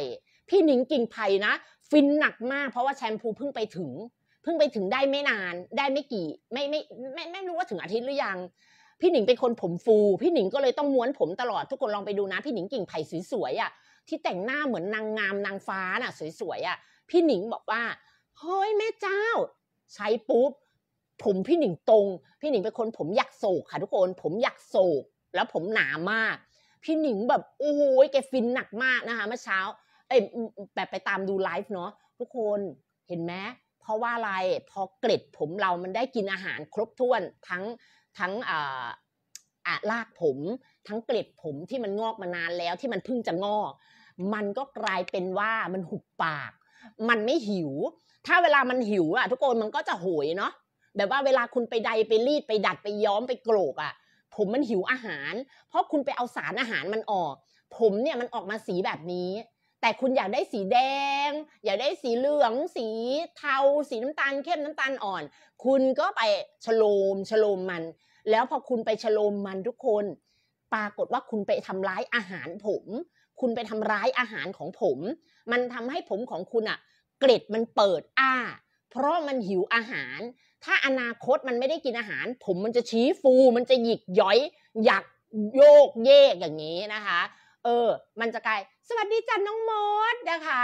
พี่หนิงกิ่งไผ่นะฟินหนักมากเพราะว่าแชมพูเพิ่งไปถึงเพิ่งไปถึงได้ไม่นาน ได้ไม่กี่ไม่ไม่ไม่ไม่รู้ว่าถึงอาทิตย์หรือยัง พี่หนิงเป็นคนผมฟูพี่หนิงก็เลยต้องม้วนผมตลอด ทุกคนลองไปดูนะพี่หนิงกิ่งไผ่สวยๆอ่ะที่แต่งหน้าเหมือนนางงามนางฟ้าน่ะ สวยๆอ่ะพี่หนิงบอกว่าเฮ้ยแม่เจ้า ใช้ปุ๊บ ผมพี่หนิงตรง พี่หนิงเป็นคนผมอยากโศกค่ะทุกคนผมอยากโศกแล้วผมหนามาก พี่หนิงแบบโอ้โหแกฟินหนักมากนะคะ เมื่อเช้าเอ้แบบไปตามดูไลฟ์เนาะทุกคนเห็นไหมเพราะว่าอะไรพอเกล็ดผมเรามันได้กินอาหาร ครบถ้วนทั้งทั้งอ่าลากผม ทั้งเกล็ดผมที่มันงอกมานานแล้วที่มันเพิ่งจะงอกมันก็กลายเป็นว่ามันหุบปาก มันไม่หิว ถ้าเวลามันหิวอะทุกคนมันก็จะโหยเนาะ แบบว่าเวลาคุณไปใดไปรีดไปดัดไปย้อมไปโกรกอะผมมันหิวอาหาร เพราะคุณไปเอาสารอาหารมันออก ผมเนี่ยมันออกมาสีแบบนี้ แต่คุณอยากได้สีแดง อยากได้สีเหลือง สีเทา สีน้ำตาลเข้มน้ำตาลอ่อน คุณก็ไปฉโลมฉโลมมัน แล้วพอคุณไปฉโลมมันทุกคน ปรากฏว่าคุณไปทำร้ายอาหารผมคุณไปทำร้ายอาหารของผม มันทำให้ผมของคุณอะเกล็ดมันเปิดอ้า เพราะมันหิวอาหาร ถ้าอนาคตมันไม่ได้กินอาหาร ผมมันจะชี้ฟู มันจะหยิกย้อย อยากโยกเยกอย่างนี้นะคะ เออ มันจะกลายสวัสดีจันน้องมด นะคะ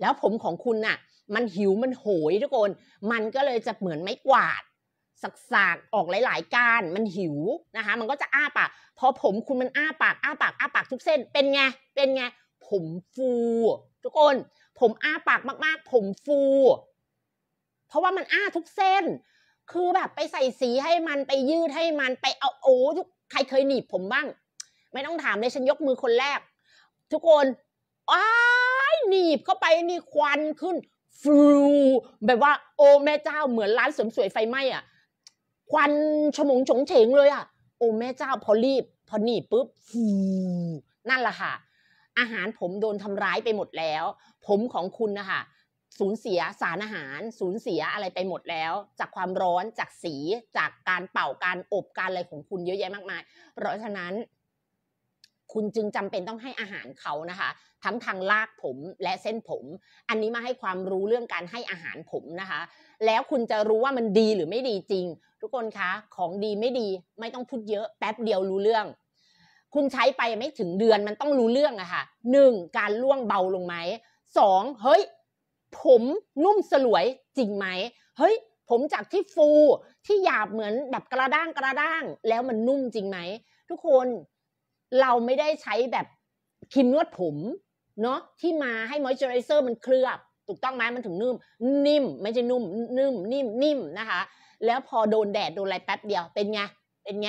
แล้วผมของคุณน่ะ มันหิวมันโหยทุกคน มันก็เลยจะเหมือนไม้กวาดสักสากออกหลายๆการมันหิวนะคะมันก็จะอ้าปากพอผมคุณมันอ้าปากอ้าปากอ้าปากทุกเส้นเป็นไงเป็นไง ผมฟู ทุกคน ผมอ้าปากมากๆ ผมฟู เพราะว่ามันอ้าทุกเส้น คือแบบไปใส่สีให้มันไปยืดให้มันไปเอาโอ้ทุกใครเคยหนีบผมบ้าง ไม่ต้องถามเลยฉันยกมือคนแรก ทุกคนอ้ายหนีบเข้าไปมีควันขึ้น ฟู แบบว่า โอ้แม่เจ้าเหมือนร้านเสริมสวยไฟไหม้อ่ะควันฉมงฉงเฉงเลยอ่ะโอ้แม่เจ้าพอรีบพอหนีปุ๊บฟูนั่นแหละค่ะ อาหารผมโดนทำร้ายไปหมดแล้ว ผมของคุณนะคะสูญเสียสารอาหาร สูญเสียอะไรไปหมดแล้ว จากความร้อนจากสีจากการเป่าการอบการอะไรของคุณเยอะแยะมากมาย เพราะฉะนั้น คุณจึงจำเป็นต้องให้อาหารเขานะคะทั้งทางลากผมและเส้นผม อันนี้มาให้ความรู้เรื่องการให้อาหารผมนะคะแล้วคุณจะรู้ว่ามันดีหรือไม่ดีจริง ทุกคนคะของดีไม่ดีไม่ต้องพูดเยอะ แป๊บเดียวรู้เรื่อง คุณใช้ไปไม่ถึงเดือนมันต้องรู้เรื่องอะค่ะหนึ่งการล่วงเบาลงไหมสองเฮ้ยผมนุ่มสลวยจริงไหมเฮ้ยผมจากที่ฟู ที่หยาบเหมือนแบบกระด้างกระด้าง แล้วมันนุ่มจริงไหมทุกคนเราไม่ได้ใช้แบบครีมนวดผมเนาะที่มาให้มอยเจอไรเซอร์มันเคลือบถูกต้องไหมมันถึงนุ่ม นิ่ม ไม่ใช่นุ่มนุ่มนิ่มนิ่มนะคะ แล้วพอโดนแดดโดนอะไรแป๊บเดียวเป็นไงเป็นไง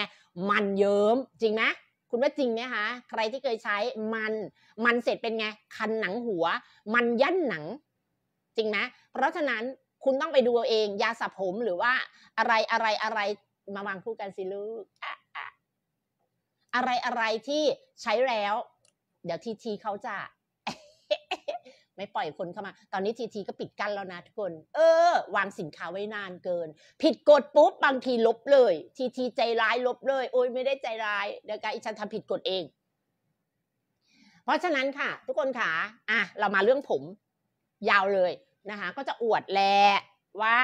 มันเยิ้มจริงไหมคุณว่าจริงไหมคะใครที่เคยใช้มันมันเสร็จเป็นไง คันหนังหัว มันยันหนัง จริงไหมเพราะฉะนั้นคุณต้องไปดูเอเอง ยาสระผมหรือว่าอะไรอะไรอะไรมาวางคู่กันสิลูกอะไรอะไรที่ใช้แล้ว เดี๋ยวทีทีเขาจะไม่ปล่อยคนเข้ามา ตอนนี้ทีทีก็ปิดกั้นแล้วนะทุกคน เออ วางสินค้าไว้นานเกิน ผิดกฎปุ๊บบางทีลบเลย ทีทีใจร้ายลบเลย โอ้ยไม่ได้ใจร้าย เดี๋ยวกายฉันทำผิดกฎเอง เพราะฉะนั้นค่ะ ทุกคนค่ะอ่ะ เรามาเรื่องผม ยาวเลยนะคะ ก็จะอวดแลว่า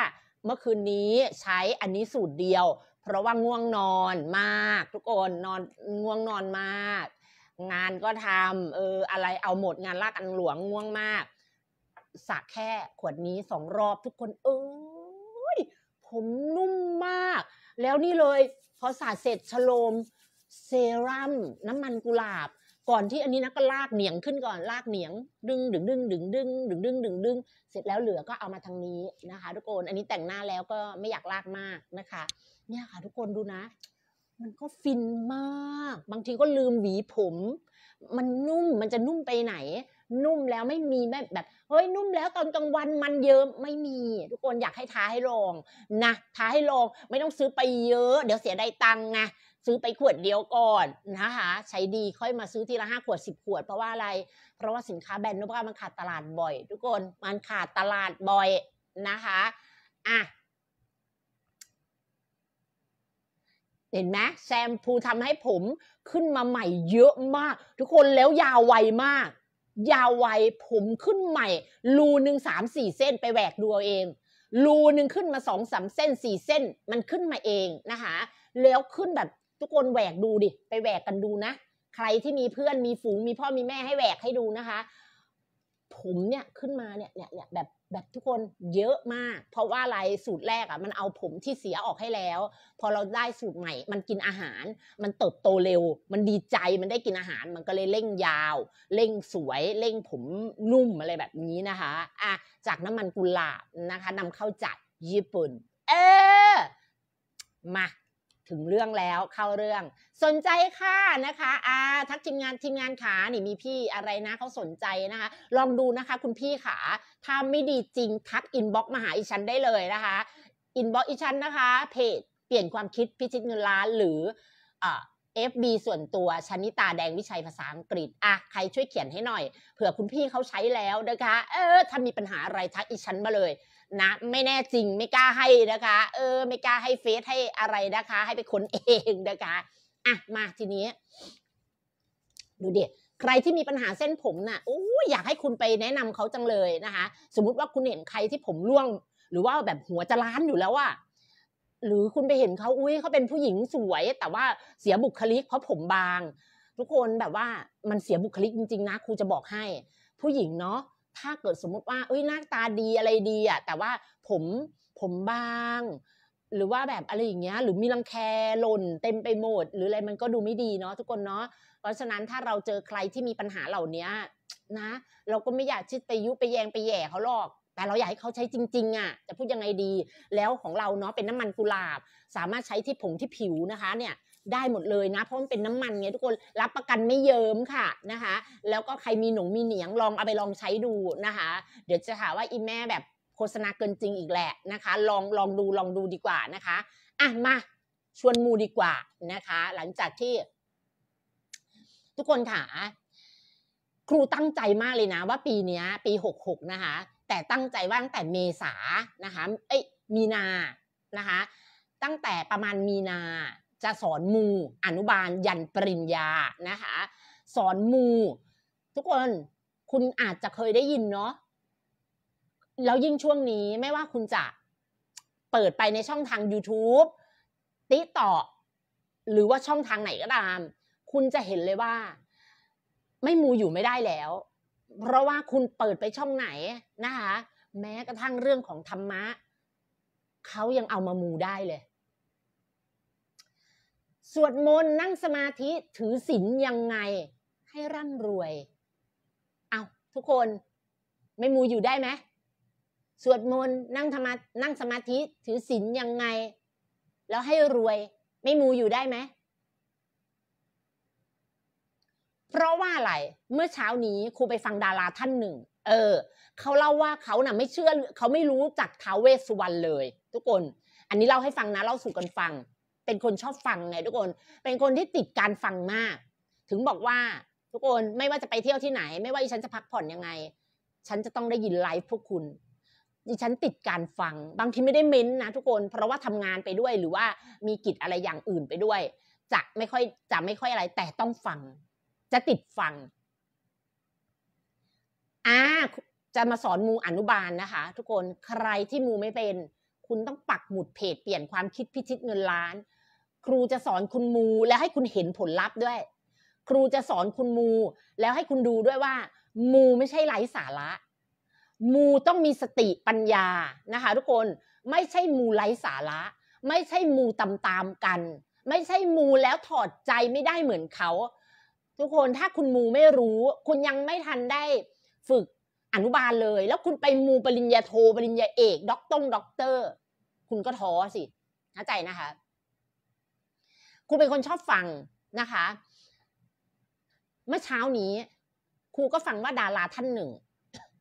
เมื่อคืนนี้ใช้อันนี้สูตรเดียว เพราะว่าง่วงนอนมาก ทุกคนนอนง่วงนอนมากงานก็ทำเออ อะไรเอาหมดงานลากอันหลวงง่วงมากสักแค่ขวดนี้สองรอบทุกคน เอ้ยผมนุ่มมาก แล้วนี่เลย พอสาดเสร็จชโลม เซรั่มน้ำมันกุหลาบ ก่อนที่อันนี้นะก็ลาก เหนียงขึ้นก่อนลากเหนียงดึงดึง ดึงดึงดึงดึงดึง ดึง ดึงเสร็จแล้วเหลือก็เอามาทางนี้นะคะ ทุกคน อันนี้แต่งหน้าแล้วก็ไม่อยากลากมากนะคะ เนี่ยค่ะ ทุกคนดูนะมันก็ฟินมาก บางทีก็ลืมหวีผม มันนุ่ม มันจะนุ่มไปไหน นุ่มแล้วไม่มีแบบแบบ เฮ้ย นุ่มแล้วตอนกลางวันมันเยิ้มไม่มี ทุกคนอยากให้ท้าให้ลองนะท้าให้ลอง ไม่ต้องซื้อไปเยอะ เดี๋ยวเสียดายตังค์นะซื้อไปขวดเดียวก่อนนะคะ ใช้ดีค่อยมาซื้อทีละห้าขวดสิบขวดเพราะว่าอะไร เพราะว่าสินค้าแบรนด์นุ่รมมันขาดตลาดบ่อย ทุกคน มันขาดตลาดบ่อยนะคะอ่ะเห็นไหมแซมพูทำให้ผมขึ้นมาใหม่เยอะมากทุกคนแล้วยาวไวมาก ยาวไวผมขึ้นใหม่รูหนึ่งสามสี่เส้น ไปแหวกดูเอาเองรูหนึ่งขึ้นมาสองสามเส้นสี่เส้นมันขึ้นมาเองนะคะ แล้วขึ้นแบบทุกคนแหวกดูดิ ไปแหวกกันดูนะ ใครที่มีเพื่อนมีฝูงมีพ่อมีแม่ให้แหวกให้ดูนะคะผมเนี่ยขึ้นมาเนี่ยเนี่ยแบบแบบแบบทุกคนเยอะมาก เพราะว่าอะไรสูตรแรกอะ่ะ มันเอาผมที่เสียออกให้แล้ว พอเราได้สูตรใหม่มันกินอาหาร มันเติบโตเร็ว มันดีใจมันได้กินอาหาร มันก็เลยเร่งยาวเร่งสวยเร่งผมนุ่ม อะไรแบบนี้นะคะ อ่ะจากน้ำมันกุหลาบนะคะนำเข้าจากญี่ปุ่นเออมาถึงเรื่องแล้วเข้าเรื่อง สนใจค่ะนะคะอาทักทีมงานทีมงานขานี่มีพี่อะไรนะเขาสนใจนะคะลองดูนะคะ คุณพี่ขาถ้าไม่ดีจริงทักอินบ็อกมาหาอีชันได้เลยนะคะอินบ็อกอีชันนะคะเพจเปลี่ยนความคิดพิชิตเงินล้านหรือเอฟบีส่วนตัวชนิตาแดงวิชัยภาษาอังกฤษอะใครช่วยเขียนให้หน่อยเผื่อคุณพี่เขาใช้แล้วนะคะเออถ้ามีปัญหาอะไรทักอีชั้นมาเลยนะไม่แน่จริงไม่กล้าให้นะคะ เออ ไม่กล้าให้เฟซให้อะไรนะคะ ให้ไปค้นเองนะคะอ่ะมาทีนี้ ดูเดิใครที่มีปัญหาเส้นผมนะ่ะโอ้อยากให้คุณไปแนะนำเขาจังเลยนะคะ สมมุติว่าคุณเห็นใครที่ผมร่วง หรือว่าแบบหัวจะล้านอยู่แล้วอะหรือคุณไปเห็นเขาอุ้ยเขาเป็นผู้หญิงสวย แต่ว่าเสียบุคลิกเพราะผมบาง ทุกคนแบบว่ามันเสียบุคลิกจริงๆนะครูจะบอกให้ ผู้หญิงเนาะถ้าเกิดสมมุติว่าเอ้ยหน้าตาดีอะไรดีอะแต่ว่าผมผมบาง หรือว่าแบบอะไรอย่างเงี้ยหรือมีรังแคหล่นเต็มไปหมด หรืออะไรมันก็ดูไม่ดีเนาะทุกคนเนาะเพราะฉะนั้นถ้าเราเจอใครที่มีปัญหาเหล่านี้นะ เราก็ไม่อยากชิดไปยุไปแยงไปแย่เขาหรอก แต่เราอยากให้เขาใช้จริงๆอะ่ะจะพูดยังไงดีแล้วของเราเนาะเป็นน้ำมันกุหลาบ สามารถใช้ที่ผงที่ผิวนะคะเนี่ยได้หมดเลยนะ เพราะมันเป็นน้ำมันไงทุกคนรับประกันไม่เยิ้มค่ะนะคะแล้วก็ใครมีหนงมีเหนียงลองเอาไปลองใช้ดูนะคะเดี๋ยวจะหาว่าอีแม่แบบโฆษณาเกินจริงอีกแหละนะคะลองลองดูลองดูดีกว่านะคะอ่ะมาชวนมูดีกว่านะคะ หลังจากที่ ทุกคนค่ะครูตั้งใจมากเลยนะว่าปีนี้ปี 66นะคะ แต่ตั้งใจว่าตั้งแต่เมษานะคะเอ้ยมีนานะคะ ตั้งแต่ประมาณมีนาจะสอนมู อนุบาล ยันปริญญานะคะสอนมู ทุกคนคุณอาจจะเคยได้ยินเนาะแล้วยิ่งช่วงนี้ไม่ว่าคุณจะเปิดไปในช่องทาง YouTube ติต่อ หรือว่าช่องทางไหนก็ตาม คุณจะเห็นเลยว่า ไม่มูอยู่ไม่ได้แล้ว เพราะว่าคุณเปิดไปช่องไหนนะคะ แม้กระทั่งเรื่องของธรรมะ เขายังเอามามูได้เลยวดมนต์นั่งสมาธิถือศีลยังไง ให้ร่ำรวย เอาทุกคนไม่มูอยู่ได้ไหมสวดมนต์นั่งธรรมนั่งสมาธิถือศีลยังไง แล้วให้รวยไม่มูอยู่ได้ไหมเพราะว่าอะไรเมื่อเช้านี้ครูไปฟังดาราท่านหนึ่ง เออ เขาเล่าว่าเขาน่ะไม่เชื่อ เขาไม่รู้จักท้าวเวสสุวรรณเลย ทุกคน อันนี้เล่าให้ฟังนะเล่าสู่กันฟังเป็นคนชอบฟังไงทุกคน เป็นคนที่ติดการฟังมาก ถึงบอกว่าทุกคนไม่ว่าจะไปเที่ยวที่ไหน ไม่ว่าฉันจะพักผ่อนยังไง ฉันจะต้องได้ยินไลฟ์พวกคุณ ดิฉันติดการฟัง บางทีไม่ได้เม้นนะ ทุกคนเพราะว่าทำงานไปด้วยหรือว่ามีกิจอะไรอย่างอื่นไปด้วย จะไม่ค่อยจะไม่ค่อยอะไร แต่ต้องฟัง จะติดฟัง อ่าจะมาสอนมูอนุบาลนะคะ ทุกคนใครที่มูไม่เป็น คุณต้องปักหมุดเพจเปลี่ยนความคิดพิชิตเงินล้านครูจะสอนคุณมูแล้วให้คุณเห็นผลลัพธ์ด้วย ครูจะสอนคุณมูแล้วให้คุณดูด้วยว่า มูไม่ใช่ไร้สาระ มูต้องมีสติปัญญานะคะ ทุกคนไม่ใช่มูไร้สาระ ไม่ใช่มูตำตามกัน ไม่ใช่มูแล้วถอดใจไม่ได้เหมือนเขาทุกคนถ้าคุณมูไม่รู้ คุณยังไม่ทันได้ฝึกอนุบาลเลย แล้วคุณไปมูปริญญาโทปริญญาเอกด็อกตงด็อกเตอร์คุณก็ท้อสิเข้าใจนะคะครูเป็นคนชอบฟังนะคะ เมื่อเช้านี้ ครูก็ฟังว่าดาราท่านหนึ่ง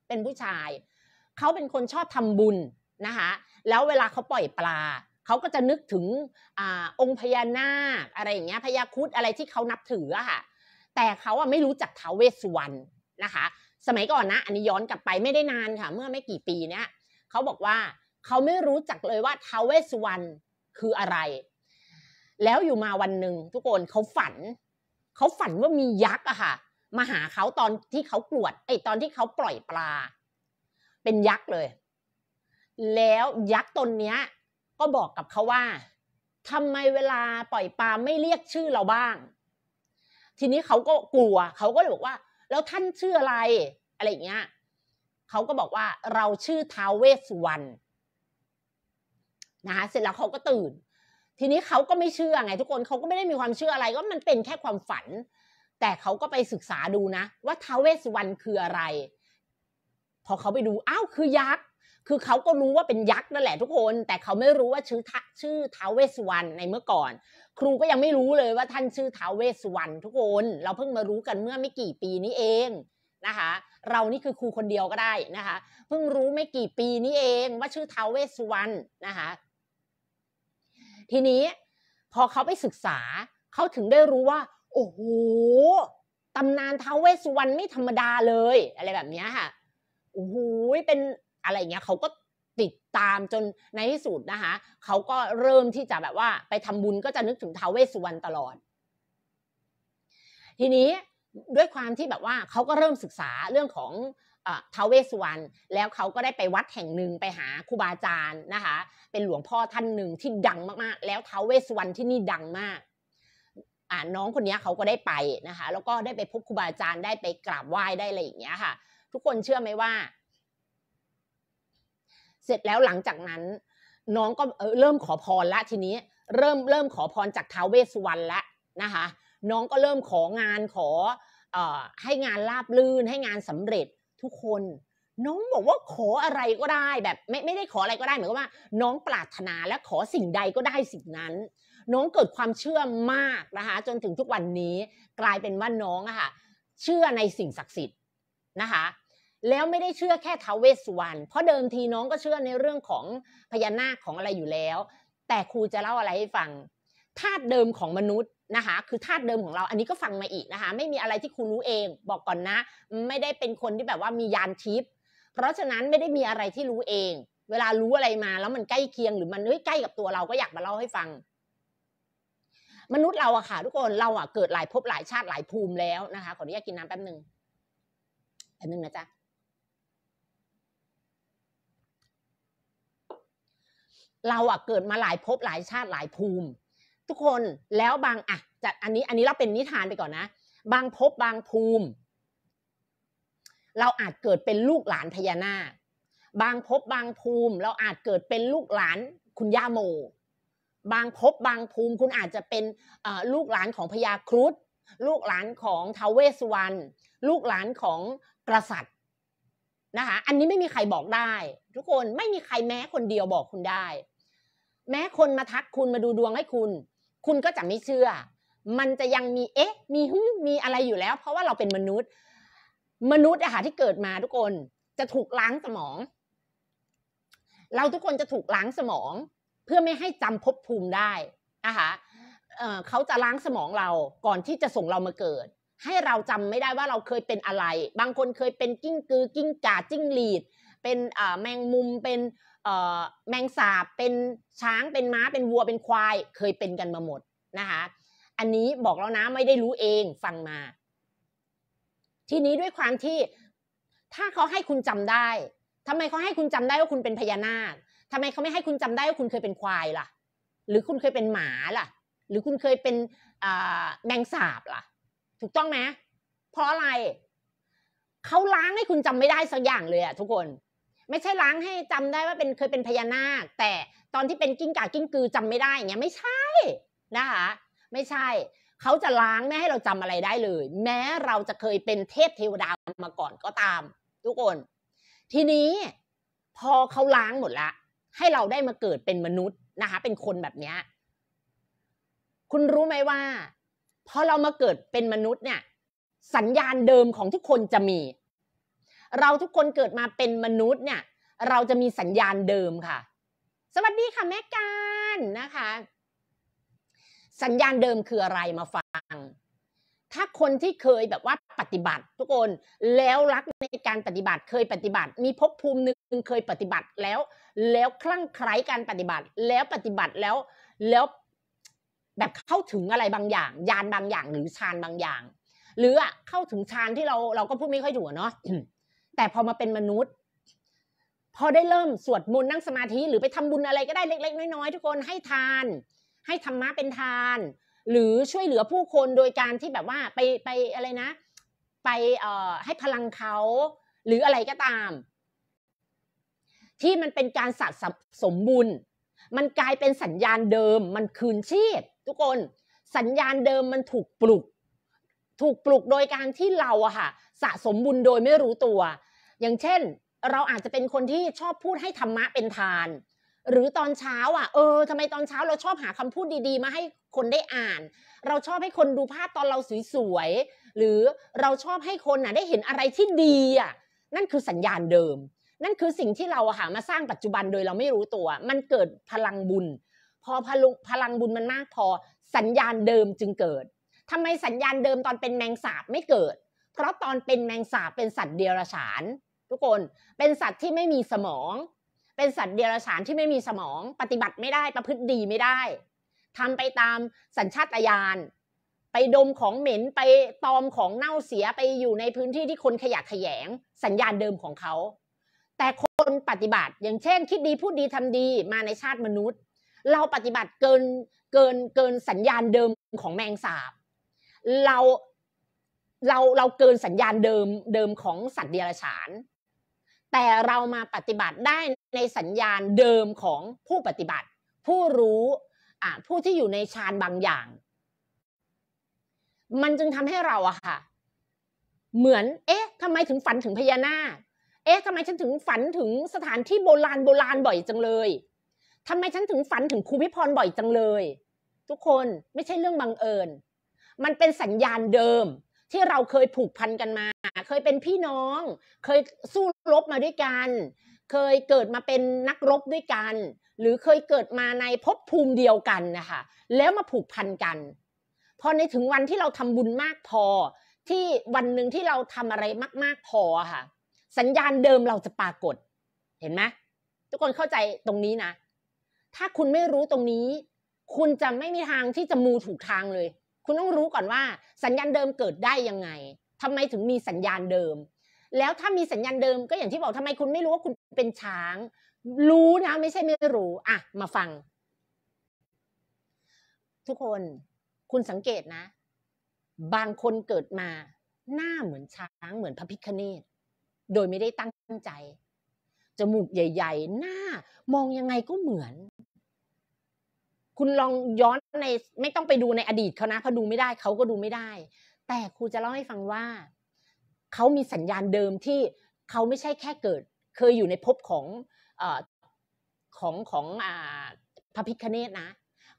เป็นผู้ชายเขาเป็นคนชอบทำบุญนะคะแล้วเวลาเขาปล่อยปลาเขาก็จะนึกถึงอองค์พญานาคอะไรอย่างเงี้ยพญาคุดอะไรที่เขานับถืออะค่ะแต่เขาอะไม่รู้จักท้าวเวสสุวรรณนะคะ สมัยก่อนนะอันนี้ย้อนกลับไปไม่ได้นานค่ะเมื่อไม่กี่ปีเนี้ยเขาบอกว่าเขาไม่รู้จักเลยว่าท้าวเวสสุวรรณคืออะไรแล้วอยู่มาวันหนึ่งทุกคนเขาฝันเขาฝันว่ามียักษ์อะค่ะมาหาเขาตอนที่เขากรวด ไอตอนที่เขาปล่อยปลา เป็นยักษ์เลย แล้วยักษ์ตนเนี้ย ก็บอกกับเขาว่า ทำไมเวลาปล่อยปลาไม่เรียกชื่อเราบ้าง ทีนี้เขาก็กลัวเขาก็เลยบอกว่า แล้วท่านชื่ออะไร อะไรเงี้ยเขาก็บอกว่าเราชื่อท้าวเวสสุวรรณนะคะเสร็จแล้วเขาก็ตื่นทีนี้เขาก็ไม่เชื่อไงทุกคนเขาก็ไม่ได้มีความเชื่ออะไรก็มันเป็นแค่ความฝัน แต่เขาก็ไปศึกษาดูนะ ว่าท้าวเวสุวรรณคืออะไร พอเขาไปดูอ้าวคือยักษ์คือเขาก็รู้ว่าเป็นยักษ์นั่นแหละ ทุกคน แต่เขาไม่รู้ว่าชื่อทชื่อท้าวเวสุวรรณในเมื่อก่อน ครูก็ยังไม่รู้เลยว่าท่านชื่อท้าวเวสุวรรณทุกคน เราเพิ่งมารู้กันเมื่อไม่กี่ปีนี้เองนะคะ เรานี่คือครูคนเดียวก็ได้นะคะเพิ่งรู้ไม่กี่ปีนี้เองว่าชื่อท้าวเวสสุวรรณนะคะทีนี้พอเขาไปศึกษาเขาถึงได้รู้ว่า โอ้โหตำนานท้าวเวสสุวรรณไม่ธรรมดาเลย อะไรแบบนี้ค่ะโอ้โหเป็นอะไรเงี้ย เขาก็ติดตามจนในที่สุดนะคะ เขาก็เริ่มที่จะแบบว่า ไปทำบุญก็จะนึกถึงท้าวเวสสุวรรณตลอด ทีนี้ด้วยความที่แบบว่า เขาก็เริ่มศึกษาเรื่องของท้าวเวสวรรณแล้วเขาก็ได้ไปวัดแห่งหนึ่งไปหาครูบาอาจารย์นะคะ เป็นหลวงพ่อท่านหนึ่งที่ดังมากๆ แล้วท้าวเวสวรรณที่นี่ดังมาก อ่าน้องคนนี้เขาก็ได้ไปนะคะ แล้วก็ได้ไปพบครูบาอาจารย์ได้ไปกราบไหว้ได้อะไรอย่างเงี้ยค่ะ ทุกคนเชื่อไหมว่า เสร็จแล้วหลังจากนั้น น้องก็ เริ่มขอพรละทีนี้ เริ่มเริ่มขอพรจากท้าวเวสวรรณละนะคะ น้องก็เริ่มของานขออให้งานราบลื่น ให้งานสำเร็จทุกคนน้องบอกว่าขออะไรก็ได้แบบไม่ไม่ได้ขออะไรก็ได้เหมือนกับว่าน้องปรารถนาและขอสิ่งใดก็ได้สิ่งนั้น น้องเกิดความเชื่อมากนะคะจนถึงทุกวันนี้กลายเป็นว่าน้องอะค่ะเชื่อในสิ่งศักดิ์สิทธิ์นะคะแล้วไม่ได้เชื่อแค่เทวสสุวรรณเพราะเดิมทีน้องก็เชื่อในเรื่องของพญานาคของอะไรอยู่แล้ว แต่ครูจะเล่าอะไรให้ฟังธาตุเดิมของมนุษย์นะคะคือธาตุเดิมของเราอันนี้ก็ฟังมาอีกนะคะ ไม่มีอะไรที่คุณรู้เอง บอกก่อนนะ ไม่ได้เป็นคนที่แบบว่ามียานทิพย์เพราะฉะนั้นไม่ได้มีอะไรที่รู้เอง เวลารู้อะไรมา แล้วมันใกล้เคียงหรือมันเฮ้ยใกล้กับตัวเราก็อยากมาเล่าให้ฟัง มนุษย์เราอะค่ะ ทุกคนเราอะเกิดหลายภพหลายชาติหลายภูมิแล้วนะคะขออนุญาตกินน้ำแป๊บหนึ่งแป๊บหนึ่งนะจ๊ะเราอะเกิดมาหลายภพหลายชาติหลายภูมิทุกคนแล้วบางอ่ะจัดอันนี้อันนี้เราเป็นนิทานไปก่อนนะบางภพบางภูมิ เราอาจเกิดเป็นลูกหลานพญานาคบางภพบางภูมิ เราอาจเกิดเป็นลูกหลานคุณย่าโมบางภพบางภูมิคุณอาจจะเป็นลูกหลานของพญาครุฑลูกหลานของทาเวสวรรณลูกหลานของกษัตริย์นะคะอันนี้ไม่มีใครบอกได้ ทุกคนไม่มีใครแม้คนเดียวบอกคุณได้ แม้คนมาทักคุณมาดูดวงให้คุณคุณก็จะไม่เชื่อ มันจะยังมี เอ๊ะ มีหึมีอะไรอยู่แล้ว เพราะว่าเราเป็นมนุษย์ มนุษย์อะค่ะที่เกิดมาทุกคนจะถูกล้างสมอง เราทุกคนจะถูกล้างสมอง เพื่อไม่ให้จำภพภูมิได้นะคะเขาจะล้างสมองเราก่อนที่จะส่งเรามาเกิด ให้เราจำไม่ได้ว่าเราเคยเป็นอะไร บางคนเคยเป็นกิ้งกือ กิ้งกาจิ้งหลีด เป็นแมงมุม เป็นแมงสาบเป็นช้างเป็นม้าเป็นวัวเป็นควายเคยเป็นกันมาหมดนะคะ อันนี้บอกแล้วนะไม่ได้รู้เองฟังมา ทีนี้ด้วยความที่ ถ้าเขาให้คุณจำได้ ทำไมเขาให้คุณจำได้ว่าคุณเป็นพญานาคทำไมเขาไม่ให้คุณจำได้ว่าคุณเคยเป็นควายล่ะ หรือคุณเคยเป็นหมาล่ะ หรือคุณเคยเป็นแมงสาบล่ะ ถูกต้องไหมเพราะอะไรเขาล้างให้คุณจำไม่ได้สักอย่างเลยอะทุกคนไม่ใช่ล้างให้จำได้ว่าเป็นเคยเป็นพญานาค แต่ตอนที่เป็นกิ้งก่ากิ้งกือจำไม่ได้เงี้ยไม่ใช่นะคะไม่ใช่เขาจะล้างไม่ให้เราจำอะไรได้เลย แม้เราจะเคยเป็นเทพเทวดามาก่อนก็ตาม ทุกคน ทีนี้พอเขาล้างหมดละให้เราได้มาเกิดเป็นมนุษย์นะคะเป็นคนแบบเนี้ยคุณรู้ไหมว่าพอเรามาเกิดเป็นมนุษย์ เนี่ย สัญญาณเดิมของทุกคนจะมีเราทุกคนเกิดมาเป็นมนุษย์ เนี่ย เราจะมีสัญญาณเดิมค่ะ สวัสดีค่ะแม่การนะคะ สัญญาณเดิมคืออะไรมาฟัง ถ้าคนที่เคยแบบว่าปฏิบัติ ทุกคนแล้วรักในการปฏิบัติเคยปฏิบัติ มีภพภูมิหนึ่งเคยปฏิบัติแล้ว แล้วคลั่งไคล้การปฏิบัติ แล้วปฏิบัติแล้วแล้วแบบเข้าถึงอะไรบางอย่างยานบางอย่างหรือฌานบางอย่าง หรืออะเข้าถึงฌานที่เราเราก็พูดไม่ค่อยถูกเนาะแต่พอมาเป็นมนุษย์ พอได้เริ่มสวดมนต์นั่งสมาธิ หรือไปทำบุญอะไรก็ได้เล็ก ๆ น้อยๆทุกคนให้ทาน ให้ธรรมะเป็นทาน หรือช่วยเหลือผู้คนโดยการที่แบบว่าไปไปอะไรนะ ไปเอ่อให้พลังเขา หรืออะไรก็ตาม ที่มันเป็นการสะสมบุญมันกลายเป็นสัญญาณเดิม มันคืนชีพ ทุกคนสัญญาณเดิมมันถูกปลุกถูกปลุกโดยการที่เราอะค่ะสะสมบุญโดยไม่รู้ตัวอย่างเช่นเราอาจจะเป็นคนที่ชอบพูดให้ธรรมะเป็นทาน หรือตอนเช้าอ่ะเออทำไมตอนเช้าเราชอบหาคำพูดดีๆมาให้คนได้อ่าน เราชอบให้คนดูภาพตอนเราสวยๆ หรือเราชอบให้คนอ่ะ ได้เห็นอะไรที่ดีอ่ะนั่นคือสัญญาณเดิม นั่นคือสิ่งที่เราหามาสร้างปัจจุบันโดยเราไม่รู้ตัว มันเกิดพลังบุญ พอพลังพลังบุญมันมากพอสัญญาณเดิมจึงเกิด ทำไมสัญญาณเดิมตอนเป็นแมงสาบไม่เกิด เพราะตอนเป็นแมงสาบเป็นสัตว์เดรัจฉานทุกคนเป็นสัตว์ที่ไม่มีสมอง เป็นสัตว์เดรัจฉานที่ไม่มีสมอง ปฏิบัติไม่ได้ประพฤติดีไม่ได้ ทำไปตามสัญชาตญาณไปดมของเหม็นไปตอมของเน่าเสียไปอยู่ในพื้นที่ที่คนขยะแขยงสัญญาณเดิมของเขา แต่คนปฏิบัติอย่างเช่น คิดดีพูดดีทำดีมาในชาติมนุษย์ เราปฏิบัติเกินเกินเกินสัญญาณเดิมของแมงสาบเราเราเราเกินสัญญาณเดิมเดิมของสัตว์เดรัจฉานแต่เรามาปฏิบัติได้ในสัญญาณเดิมของผู้ปฏิบัติ ผู้รู้ผู้ที่อยู่ในฌานบางอย่าง มันจึงทำให้เราอะค่ะ เหมือน เอ๊ะทำไมถึงฝันถึงพญานาคเอ๊ะทำไมฉันถึงฝันถึงสถานที่โบราณโบราณบ่อยจังเลยทำไมฉันถึงฝันถึงครูพิพรบ่อยจังเลย ทุกคนไม่ใช่เรื่องบังเอิญ มันเป็นสัญญาณเดิมที่เราเคยผูกพันกันมา เคยเป็นพี่น้องเคยสู้รบมาด้วยกัน เคยเกิดมาเป็นนักรบด้วยกัน หรือเคยเกิดมาในภพภูมิเดียวกันนะคะแล้วมาผูกพันกัน พอในถึงวันที่เราทำบุญมากพอ ที่วันหนึ่งที่เราทำอะไรมาก ๆพอค่ะ สัญญาณเดิมเราจะปรากฏ เห็นไหมทุกคนเข้าใจตรงนี้นะ ถ้าคุณไม่รู้ตรงนี้ คุณจะไม่มีทางที่จะมูถูกทางเลย คุณต้องรู้ก่อนว่า สัญญาณเดิมเกิดได้ยังไง ทำไมถึงมีสัญญาณเดิมแล้วถ้ามีสัญญาณเดิมก็อย่างที่บอกทำไมคุณไม่รู้ว่าคุณเป็นช้าง รู้นะไม่ใช่ไม่รู้ อ่ะ มาฟัง ทุกคนคุณสังเกตนะ บางคนเกิดมา หน้าเหมือนช้างเหมือนพระพิคเนตโดยไม่ได้ตั้งใจจมูกใหญ่ ๆ หน้า มองยังไงก็เหมือน คุณลองย้อนใน ไม่ต้องไปดูในอดีตเขานะเพราะดูไม่ได้เขาก็ดูไม่ได้ แต่ครูจะเล่าให้ฟังว่าเขามีสัญญาณเดิมที่เขาไม่ใช่แค่เกิดเคยอยู่ในภพของอของของอพระพิคเนตนะ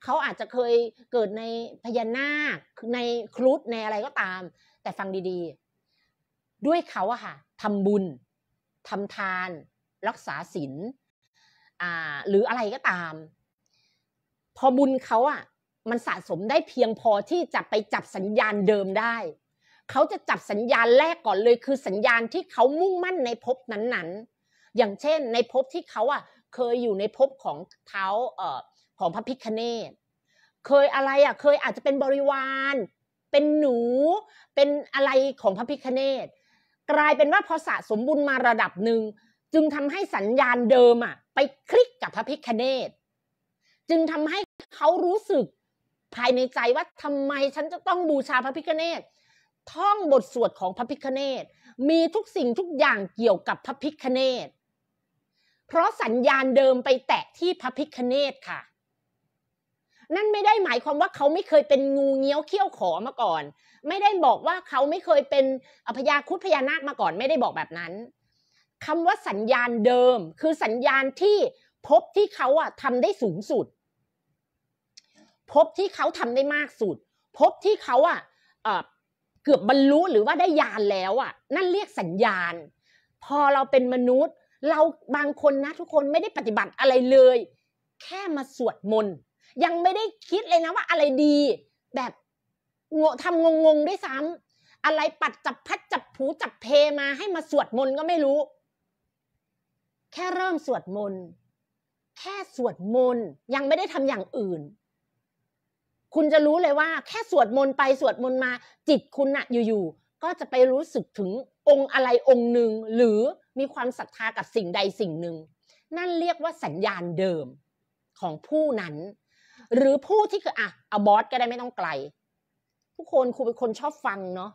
เขาอาจจะเคยเกิดในพญานาคในครุฑในอะไรก็ตาม แต่ฟังดีๆ ด้วยเขาอะค่ะทำบุญทำทาน รักษาศีลหรืออะไรก็ตาม พอบุญเขาอะมันสะสมได้เพียงพอที่จะไปจับสัญญาณเดิมได้เขาจะจับสัญญาณแรกก่อนเลยคือสัญญาณที่เขามุ่งมั่นในภพนั้นๆ อย่างเช่นในภพที่เขาอ่ะเคยอยู่ในภพของเท้าเอ่อของพระพิคเนตเคยอะไรอ่ะเคยอาจจะเป็นบริวารเป็นหนูเป็นอะไรของพระพิคเนตกลายเป็นว่าพอสะสมบุญมาระดับหนึ่งจึงทำให้สัญญาณเดิมอ่ะ ไปคลิกกับพระพิคเนตจึงทำให้เขารู้สึกภายในใจว่าทำไมฉันจะต้องบูชาพระพิคเนตท่องบทสวดของพระพิคเนตมีทุกสิ่งทุกอย่างเกี่ยวกับพระพิคเนตเพราะสัญญาณเดิมไปแตะที่พระพิคเนตค่ะ นั่นไม่ได้หมายความว่าเขาไม่เคยเป็นงูเงี้ยวเขี้ยวขอมาก่อน ไม่ได้บอกว่าเขาไม่เคยเป็นอพยาคุดพญานาคมาก่อน ไม่ได้บอกแบบนั้นคำว่าสัญญาณเดิม คือสัญญาณที่พบที่เขาอะทำได้สูงสุด พบที่เขาทำได้มากสุด พบที่เขาอะเกือบบรรลุหรือว่าได้ญาณแล้วอ่ะนั่นเรียกสัญญาณ พอเราเป็นมนุษย์ เราบางคนนะ ทุกคนไม่ได้ปฏิบัติอะไรเลย แค่มาสวดมนต์ยังไม่ได้คิดเลยนะว่าอะไรดี แบบงทำงงๆด้วยซ้ำอะไรปัดจับพัดจับผูจับเพมาให้มาสวดมนต์ก็ไม่รู้ แค่เริ่มสวดมนต์แค่สวดมนต์ยังไม่ได้ทำอย่างอื่นคุณจะรู้เลยว่าแค่สวดมนต์ไปสวดมนต์มา จิตคุณนะอยู่ๆก็จะไปรู้สึกถึงองค์อะไรองค์หนึ่ง หรือมีความศรัทธากับสิ่งใดสิ่งหนึ่ง นั่นเรียกว่าสัญญาณเดิมของผู้นั้น หรือผู้ที่คืออ่ะเอาบอสก็ได้ไม่ต้องไกลทุกคนครูเป็นคนชอบฟังเนาะ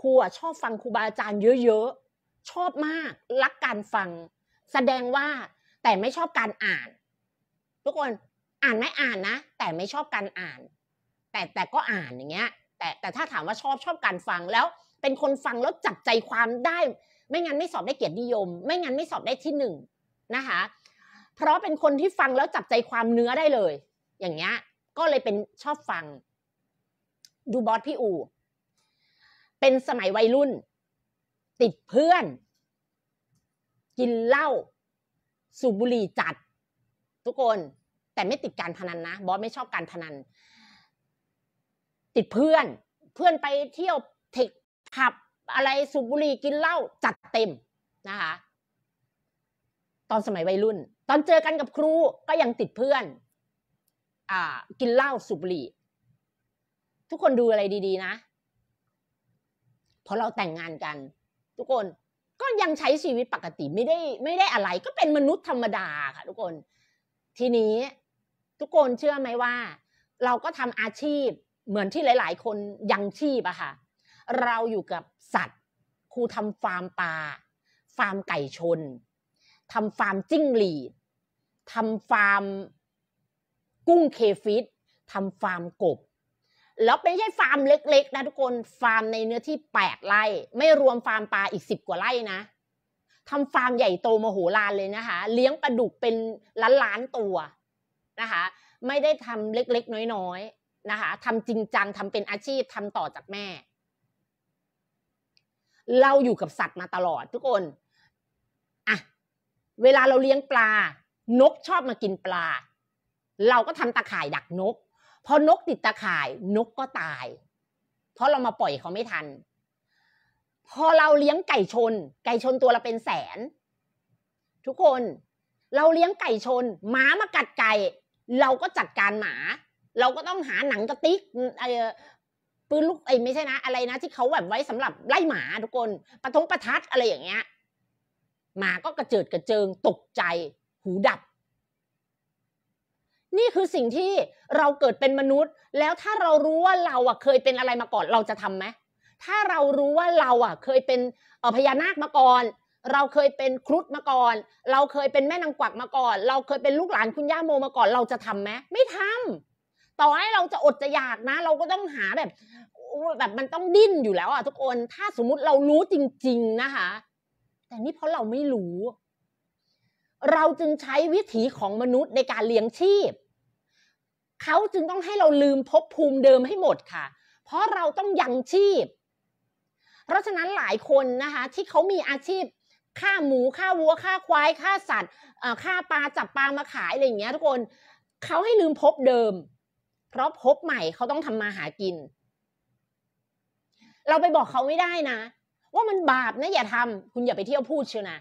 ครูอ่ะชอบฟังครูบาอาจารย์เยอะ ๆ ชอบมาก รักการฟัง แสดงว่า แต่ไม่ชอบการอ่าน ทุกคนอ่านไม่อ่านนะ แต่ไม่ชอบการอ่าน แต่แต่ก็อ่านอย่างเงี้ยแต่แต่ถ้าถามว่าชอบชอบการฟังแล้วเป็นคนฟังแล้วจับใจความได้ ไม่งั้นไม่สอบได้เกียรตินิยม ไม่งั้นไม่สอบได้ที่หนึ่งนะคะ เพราะเป็นคนที่ฟังแล้วจับใจความเนื้อได้เลย อย่างเงี้ยก็เลยเป็นชอบฟังดูบอสพี่อู เป็นสมัยวัยรุ่น ติดเพื่อน กินเหล้าสูบบุหรี่จัดทุกคนแต่ไม่ติดการพนันนะบอสไม่ชอบการพนัน ติดเพื่อน เพื่อนไปเที่ยวเทคผับอะไรสุบุรีกินเหล้าจัดเต็ม นะคะตอนสมัยวัยรุ่น ตอนเจอกันกับครู ก็ยังติดเพื่อน อ่า กินเหล้าสุบุรีทุกคนดูอะไรดีๆนะพอเราแต่งงานกัน ทุกคน ก็ยังใช้ชีวิตปกติไม่ได้ ไม่ได้อะไร ก็เป็นมนุษย์ธรรมดาค่ะ ทุกคน ทีนี้ทุกคนเชื่อไหมว่า เราก็ทำอาชีพเหมือนที่หลาย ๆ คนยังชีพอะค่ะ เราอยู่กับสัตว์ ครูทำฟาร์มปลา ฟาร์มไก่ชน ทำฟาร์มจิ้งหรีดทำฟาร์มกุ้งเคฟิต ทำฟาร์มกบ แล้วเไม่ใช่ฟาร์มเล็ก ๆ นะทุกคน ฟาร์มในเนื้อที่แปดไร่ ไม่รวมฟาร์มปลาอีกสิบกว่าไร่นะทำฟาร์มใหญ่โตมโหฬารเลยนะคะ เลี้ยงปลาดุกเป็นล้าน ๆ ตัวนะคะไม่ได้ทำเล็กๆน้อยๆนะคะทำจริงจังทำเป็นอาชีพทำต่อจากแม่ เราอยู่กับสัตว์มาตลอดทุกคนอ่ะเวลาเราเลี้ยงปลา นกชอบมากินปลา เราก็ทำตาข่ายดักนก พอนกติดตาข่ายนกก็ตาย เพราะเรามาปล่อยเขาไม่ทัน พอเราเลี้ยงไก่ชน ไก่ชนตัวละเป็นแสน ทุกคน เราเลี้ยงไก่ชนหมามากัดไก่เราก็จัดการหมา เราก็ต้องหาหนังกระติกไอ้ปืนลูกไอไม่ใช่นะ อะไรนะที่เขาแบบไว้สำหรับไล่หมาทุกคนปะทงประทัดอะไรอย่างเงี้ย หมาก็กระเจิดกระเจิงตกใจหูดับ นี่คือสิ่งที่เราเกิดเป็นมนุษย์ แล้วถ้าเรารู้ว่าเราอ่ะเคยเป็นอะไรมาก่อนเราจะทำไหมถ้าเรารู้ว่าเราอ่ะเคยเป็นพญานาคมาก่อนเราเคยเป็นครุฑมาก่อน เราเคยเป็นแม่นางกวักมาก่อน เราเคยเป็นลูกหลานคุณย่าโมมาก่อน เราจะทำไหมไม่ทำต่อให้เราจะอดจะอยากนะ เราก็ต้องหาแบบ แบบมันต้องดิ้นอยู่แล้ว อ่ะ ทุกคน ถ้าสมมุติเรารู้จริง ๆนะคะ แต่นี่เพราะเราไม่รู้ เราจึงใช้วิถีของมนุษย์ในการเลี้ยงชีพ เขาจึงต้องให้เราลืมภพภูมิเดิมให้หมดค่ะ เพราะเราต้องยังชีพ เพราะฉะนั้นหลายคนนะคะ ที่เขามีอาชีพค่าหมูค่าวัว ค่าควาย ค่าสัตว์ค่าปลาจับปลามาขายอะไรอย่างเงี้ยทุกคนเขาให้ลืมพบเดิม เพราะพบใหม่เขาต้องทำมาหากิน เราไปบอกเขาไม่ได้นะว่ามันบาปนะ อย่าทำ คุณอย่าไปเที่ยวพูดเชียวนะ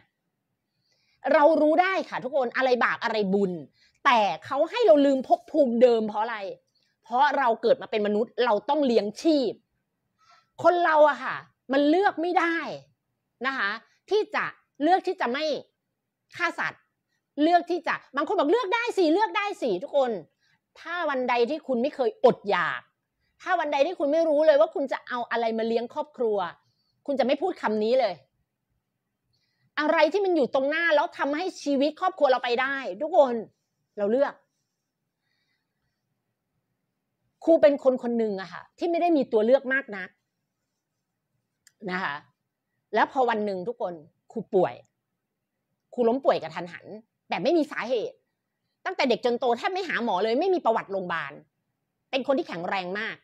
เรารู้ได้ค่ะทุกคนอะไรบาป อะไรบุญ แต่เขาให้เราลืมพบภูมิเดิมเพราะอะไร เพราะเราเกิดมาเป็นมนุษย์ เราต้องเลี้ยงชีพ คนเราอะค่ะมันเลือกไม่ได้นะคะที่จะเลือกที่จะไม่ฆ่าสัตว์ เลือกที่จะบางคนบอกเลือกได้สิเลือกได้สิทุกคน ถ้าวันใดที่คุณไม่เคยอดอยาก ถ้าวันใดที่คุณไม่รู้เลยว่าคุณจะเอาอะไรมาเลี้ยงครอบครัว คุณจะไม่พูดคำนี้เลย อะไรที่มันอยู่ตรงหน้าแล้วทำให้ชีวิตครอบครัวเราไปได้ ทุกคนเราเลือกครูเป็นคนคนหนึ่งอะค่ะที่ไม่ได้มีตัวเลือกมากนักนะคะแล้วพอวันหนึ่งทุกคนครูป่วยครูล้มป่วยกระทันหันแบบไม่มีสาเหตุ ตั้งแต่เด็กจนโตแทบไม่หาหมอเลย ไม่มีประวัติโรงพยาบาลเป็นคนที่แข็งแรงมาก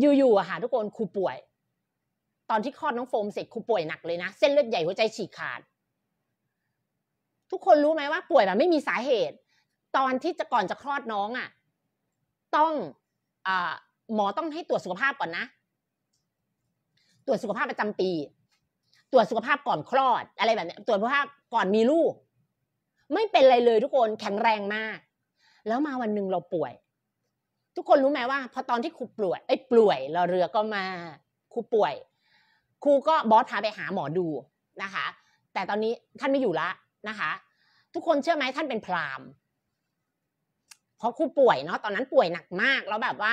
อยู่ๆอะค่ะทุกคนครูป่วย ตอนที่คลอดน้องโฟมเสร็จครูป่วยหนักเลยนะ เส้นเลือดใหญ่หัวใจฉีกขาด ทุกคนรู้ไหมว่าป่วยแบบไม่มีสาเหตุ ตอนที่จะก่อนจะคลอดน้องอะต้องอหมอต้องให้ตรวจสุขภาพก่อนนะ ตรวจสุขภาพประจำปีตรวจสุขภาพก่อนคลอดอะไรแบบนี้ตรวจสุขภาพก่อนมีลูก ไม่เป็นอะไรเลย ทุกคนแข็งแรงมาก แล้วมาวันหนึ่งเราป่วย ทุกคนรู้ไหมว่าพอตอนที่ครูป่วยไอ้ป่วยเราเรือก็มาครูป่วยครูก็บอสพาไปหาหมอดูนะคะ แต่ตอนนี้ท่านไม่อยู่ละนะคะ ทุกคนเชื่อไหมท่านเป็นพราหมณ์เพราะครูป่วยเนาะตอนนั้นป่วยหนักมากแล้วแบบว่า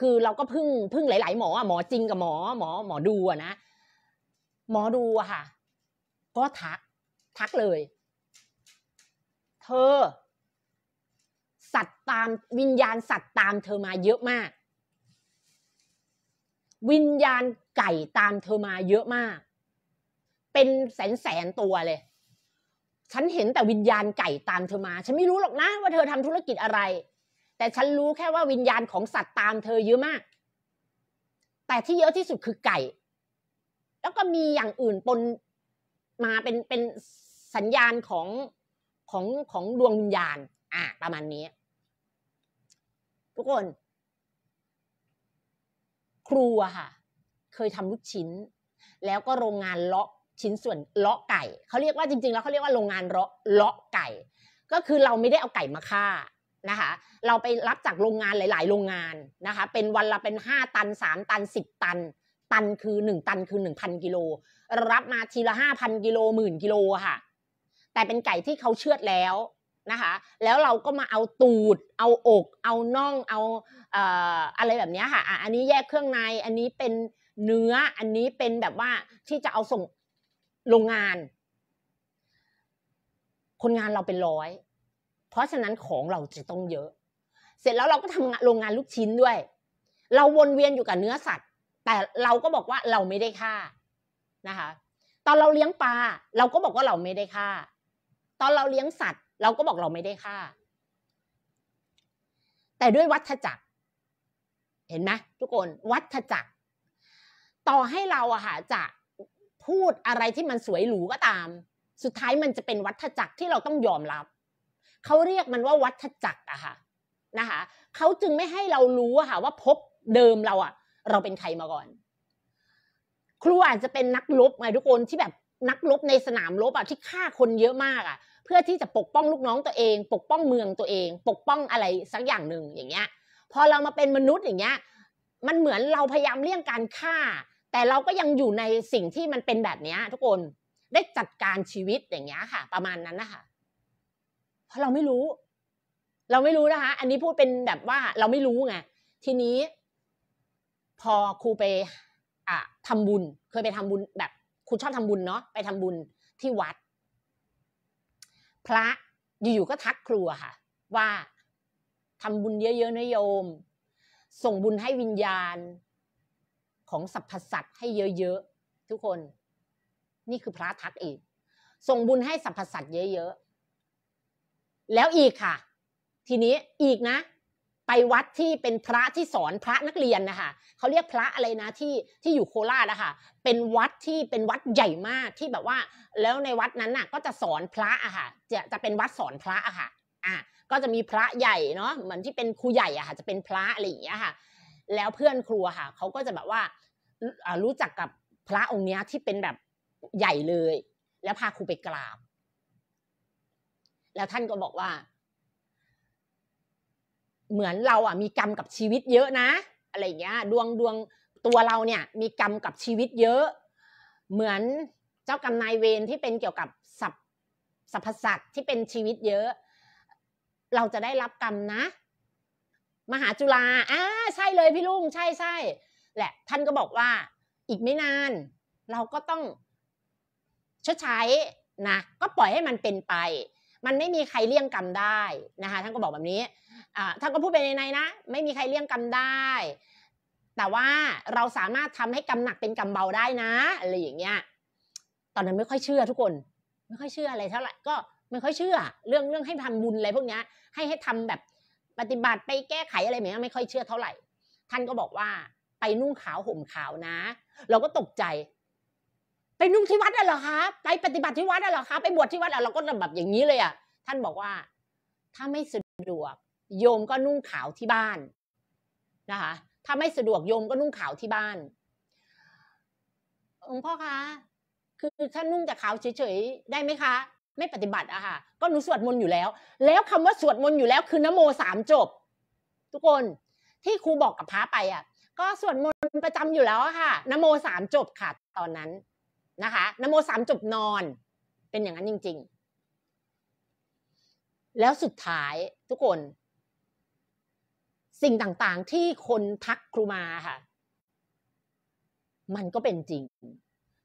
คือเราก็พึ่งพึ่งหลาย ๆ หมอหมอจริงกับหมอ หมอหมอดูนะหมอดูอะค่ะ ก็ทักทักเลย เธอ สัตว์ตามวิญญาณสัตว์ตามเธอมาเยอะมาก วิญญาณไก่ตามเธอมาเยอะมาก เป็นแสนแสนตัวเลย ฉันเห็นแต่วิญญาณไก่ตามเธอมา ฉันไม่รู้หรอกนะว่าเธอทำธุรกิจอะไร แต่ฉันรู้แค่ว่าวิญญาณของสัตว์ตามเธอเยอะมาก แต่ที่เยอะที่สุดคือไก่แล้วก็มีอย่างอื่นปนมาเป็นเป็นสัญญาณของของของดวงวิญญาณ อ่ะ ประมาณนี้ ทุกคน ครูอะค่ะ เคยทำลูกชิ้น แล้วก็โรงงานเลาะชิ้นส่วนเลาะไก่ เขาเรียกว่าจริงๆแล้วเขาเรียกว่าโรงงานเลาะเลาะไก่ ก็คือเราไม่ได้เอาไก่มาฆ่านะคะเราไปรับจากโรงงานหลาย ๆ โรงงานนะคะเป็นวันละเป็น 5 ตัน 3 ตัน 10 ตันตันคือหนึ่งตันคือหนึ่งพันกิโลรับมาทีละห้าพันกิโลหมื่นกิโลค่ะแต่เป็นไก่ที่เขาเชือดแล้วนะคะแล้วเราก็มาเอาตูด เอาอก เอาน่องเอาเอ่ออะไรแบบนี้ค่ะอันนี้แยกเครื่องในอันนี้เป็นเนื้ออันนี้เป็นแบบว่าที่จะเอาส่งโรงงาน คนงานเราเป็นร้อย เพราะฉะนั้นของเราจะต้องเยอะ เสร็จแล้วเราก็ทำโรงงานลูกชิ้นด้วย เราวนเวียนอยู่กับเนื้อสัตว์แต่เราก็บอกว่าเราไม่ได้ฆ่านะคะ ตอนเราเลี้ยงปลา เราก็บอกว่าเราไม่ได้ฆ่าตอนเราเลี้ยงสัตว์ เราก็บอกเราไม่ได้ฆ่าแต่ด้วยวัฏจักร เห็นไหมทุกคนวัฏจักร ต่อให้เราอะค่ะจะพูดอะไรที่มันสวยหรูก็ตาม สุดท้ายมันจะเป็นวัฏจักรที่เราต้องยอมรับ เขาเรียกมันว่าวัฏจักรอะค่ะ นะคะเขาจึงไม่ให้เรารู้อะค่ะว่าพบเดิมเราอะเราเป็นใครมาก่อน ครูอาจจะเป็นนักลบไงทุกคนที่แบบนักลบในสนามลบอะที่ฆ่าคนเยอะมากอะเพื่อที่จะปกป้องลูกน้องตัวเอง ปกป้องเมืองตัวเอง ปกป้องอะไรสักอย่างหนึ่งอย่างเงี้ย พอเรามาเป็นมนุษย์อย่างเงี้ย มันเหมือนเราพยายามเลี่ยงการฆ่า แต่เราก็ยังอยู่ในสิ่งที่มันเป็นแบบนี้ทุกคนได้จัดการชีวิตอย่างเงี้ยค่ะ ประมาณนั้นนะคะเพราะเราไม่รู้ เราไม่รู้นะคะอันนี้พูดเป็นแบบว่าเราไม่รู้ไงทีนี้พอครูไปอ่ะทำบุญ เคยไปทำบุญ แบบครูชอบทำบุญเนาะไปทำบุญที่วัด พระอยู่ๆก็ทักครูค่ะ ว่าทำบุญเยอะ ๆนะโยม ส่งบุญให้วิญญาณ ของสรรพสัตว์ให้เยอะๆทุกคน นี่คือพระทักอีกส่งบุญให้สรรพสัตว์เยอะๆแล้วอีกค่ะ ทีนี้อีกนะไปวัดที่เป็นพระที่สอนพระนักเรียนนะคะเขาเรียกพระอะไรนะที่ที่อยู่โคราชนะคะเป็นวัดที่เป็นวัดใหญ่มากที่แบบว่า แล้วในวัดนั้นน่ะ ก็จะสอนพระอะค่ะ จะจะเป็นวัดสอนพระอะค่ะ อ่ะก็จะมีพระใหญ่เนาะเหมือนที่เป็นครูใหญ่อะค่ะ จะเป็นพระอะไรอย่างเงี้ยค่ะ แล้วเพื่อนครูค่ะเขาก็จะแบบว่า รู้จักกับพระองค์เนี้ยที่เป็นแบบใหญ่เลย แล้วพาครูไปกราบแล้วท่านก็บอกว่าเหมือนเราอ่ะมีกรรมกับชีวิตเยอะนะอะไรเงี้ยดวงดวงตัวเราเนี่ยมีกรรมกับชีวิตเยอะ เหมือนเจ้ากรรมนายเวรที่เป็นเกี่ยวกับสัพสัพสัตที่เป็นชีวิตเยอะ เราจะได้รับกรรมนะ มหาจุฬาอ่าใช่เลยพี่ลุงใช่ใช่แหละท่านก็บอกว่า อีกไม่นานเราก็ต้องชดใช้นะก็ปล่อยให้มันเป็นไป มันไม่มีใครเลี่ยงกรรมได้นะคะท่านก็บอกแบบนี้อ่าถ้าก็พูดไปในในนะไม่มีใครเลี่ยงกรรมได้ แต่ว่าเราสามารถทำให้กรรมหนักเป็นกรรมเบาได้นะ อะไรอย่างเงี้ยตอนนั้นไม่ค่อยเชื่อทุกคน ไม่ค่อยเชื่ออะไรเท่าไหร่ก็ไม่ค่อยเชื่อ เรื่องเรื่องให้ทำบุญอะไรพวกเนี้ยให้ให้ทำแบบปฏิบัติไปแก้ไขอะไรเหมือนไม่ค่อยเชื่อเท่าไหร่ ท่านก็บอกว่าไปนุ่งขาวห่มขาวนะ เราก็ตกใจไปนุ่งที่วัดน่ะเหรอคะไปปฏิบัติที่วัดน่ะเหรอคะ ไปบวชที่วัดอ่ะเราก็แบบอย่างนี้เลยอ่ะท่านบอกว่าถ้าไม่สะดวกโยมก็นุ่งขาวที่บ้านนะคะ ถ้าไม่สะดวกโยมก็นุ่งขาวที่บ้าน องคงพ่อคะคือถ้านุ่งแต่ขาวเฉยๆได้ไหมคะ ไม่ปฏิบัติอะค่ะ ก็หนูสวดมนต์อยู่แล้ว แล้วคำว่าสวดมนต์อยู่แล้ว คือนโมสามจบ ทุกคน ที่ครูบอกกับพระไปอะก็สวดมนต์ประจำอยู่แล้วค่ะนโมสามจบค่ะตอนนั้นนะคะนโมสามจบนอน เป็นอย่างนั้นจริงๆ แล้วสุดท้ายทุกคนสิ่ง ต่าง ๆ ที่คนทักครูมาค่ะมันก็เป็นจริง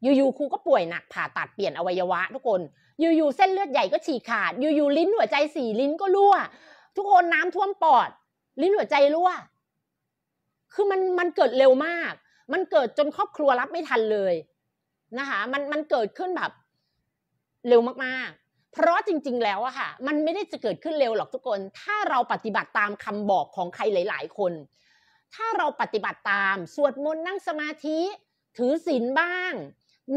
อยู่ๆครูก็ป่วย หนักผ่าตัดเปลี่ยนอวัยวะ ทุกคนอยู่ๆเส้นเลือดใหญ่ก็ฉีกขาดอยู่ๆลิ้นหัวใจสี่ลิ้นก็รั่ว ทุกคนน้ำท่วมปอด ลิ้นหัวใจรั่ว คือมันมันเกิดเร็วมาก มันเกิดจนครอบครัวรับไม่ทันเลย นะคะมันมันเกิดขึ้นแบบ เร็วมาก ๆเพราะจริงๆ แล้วอะค่ะ มันไม่ได้จะเกิดขึ้นเร็วหรอกทุกคน ถ้าเราปฏิบัติตามคำบอกของใครหลาย ๆ คน ถ้าเราปฏิบัติตามสวดมนต์นั่งสมาธิ ถือศีลบ้าง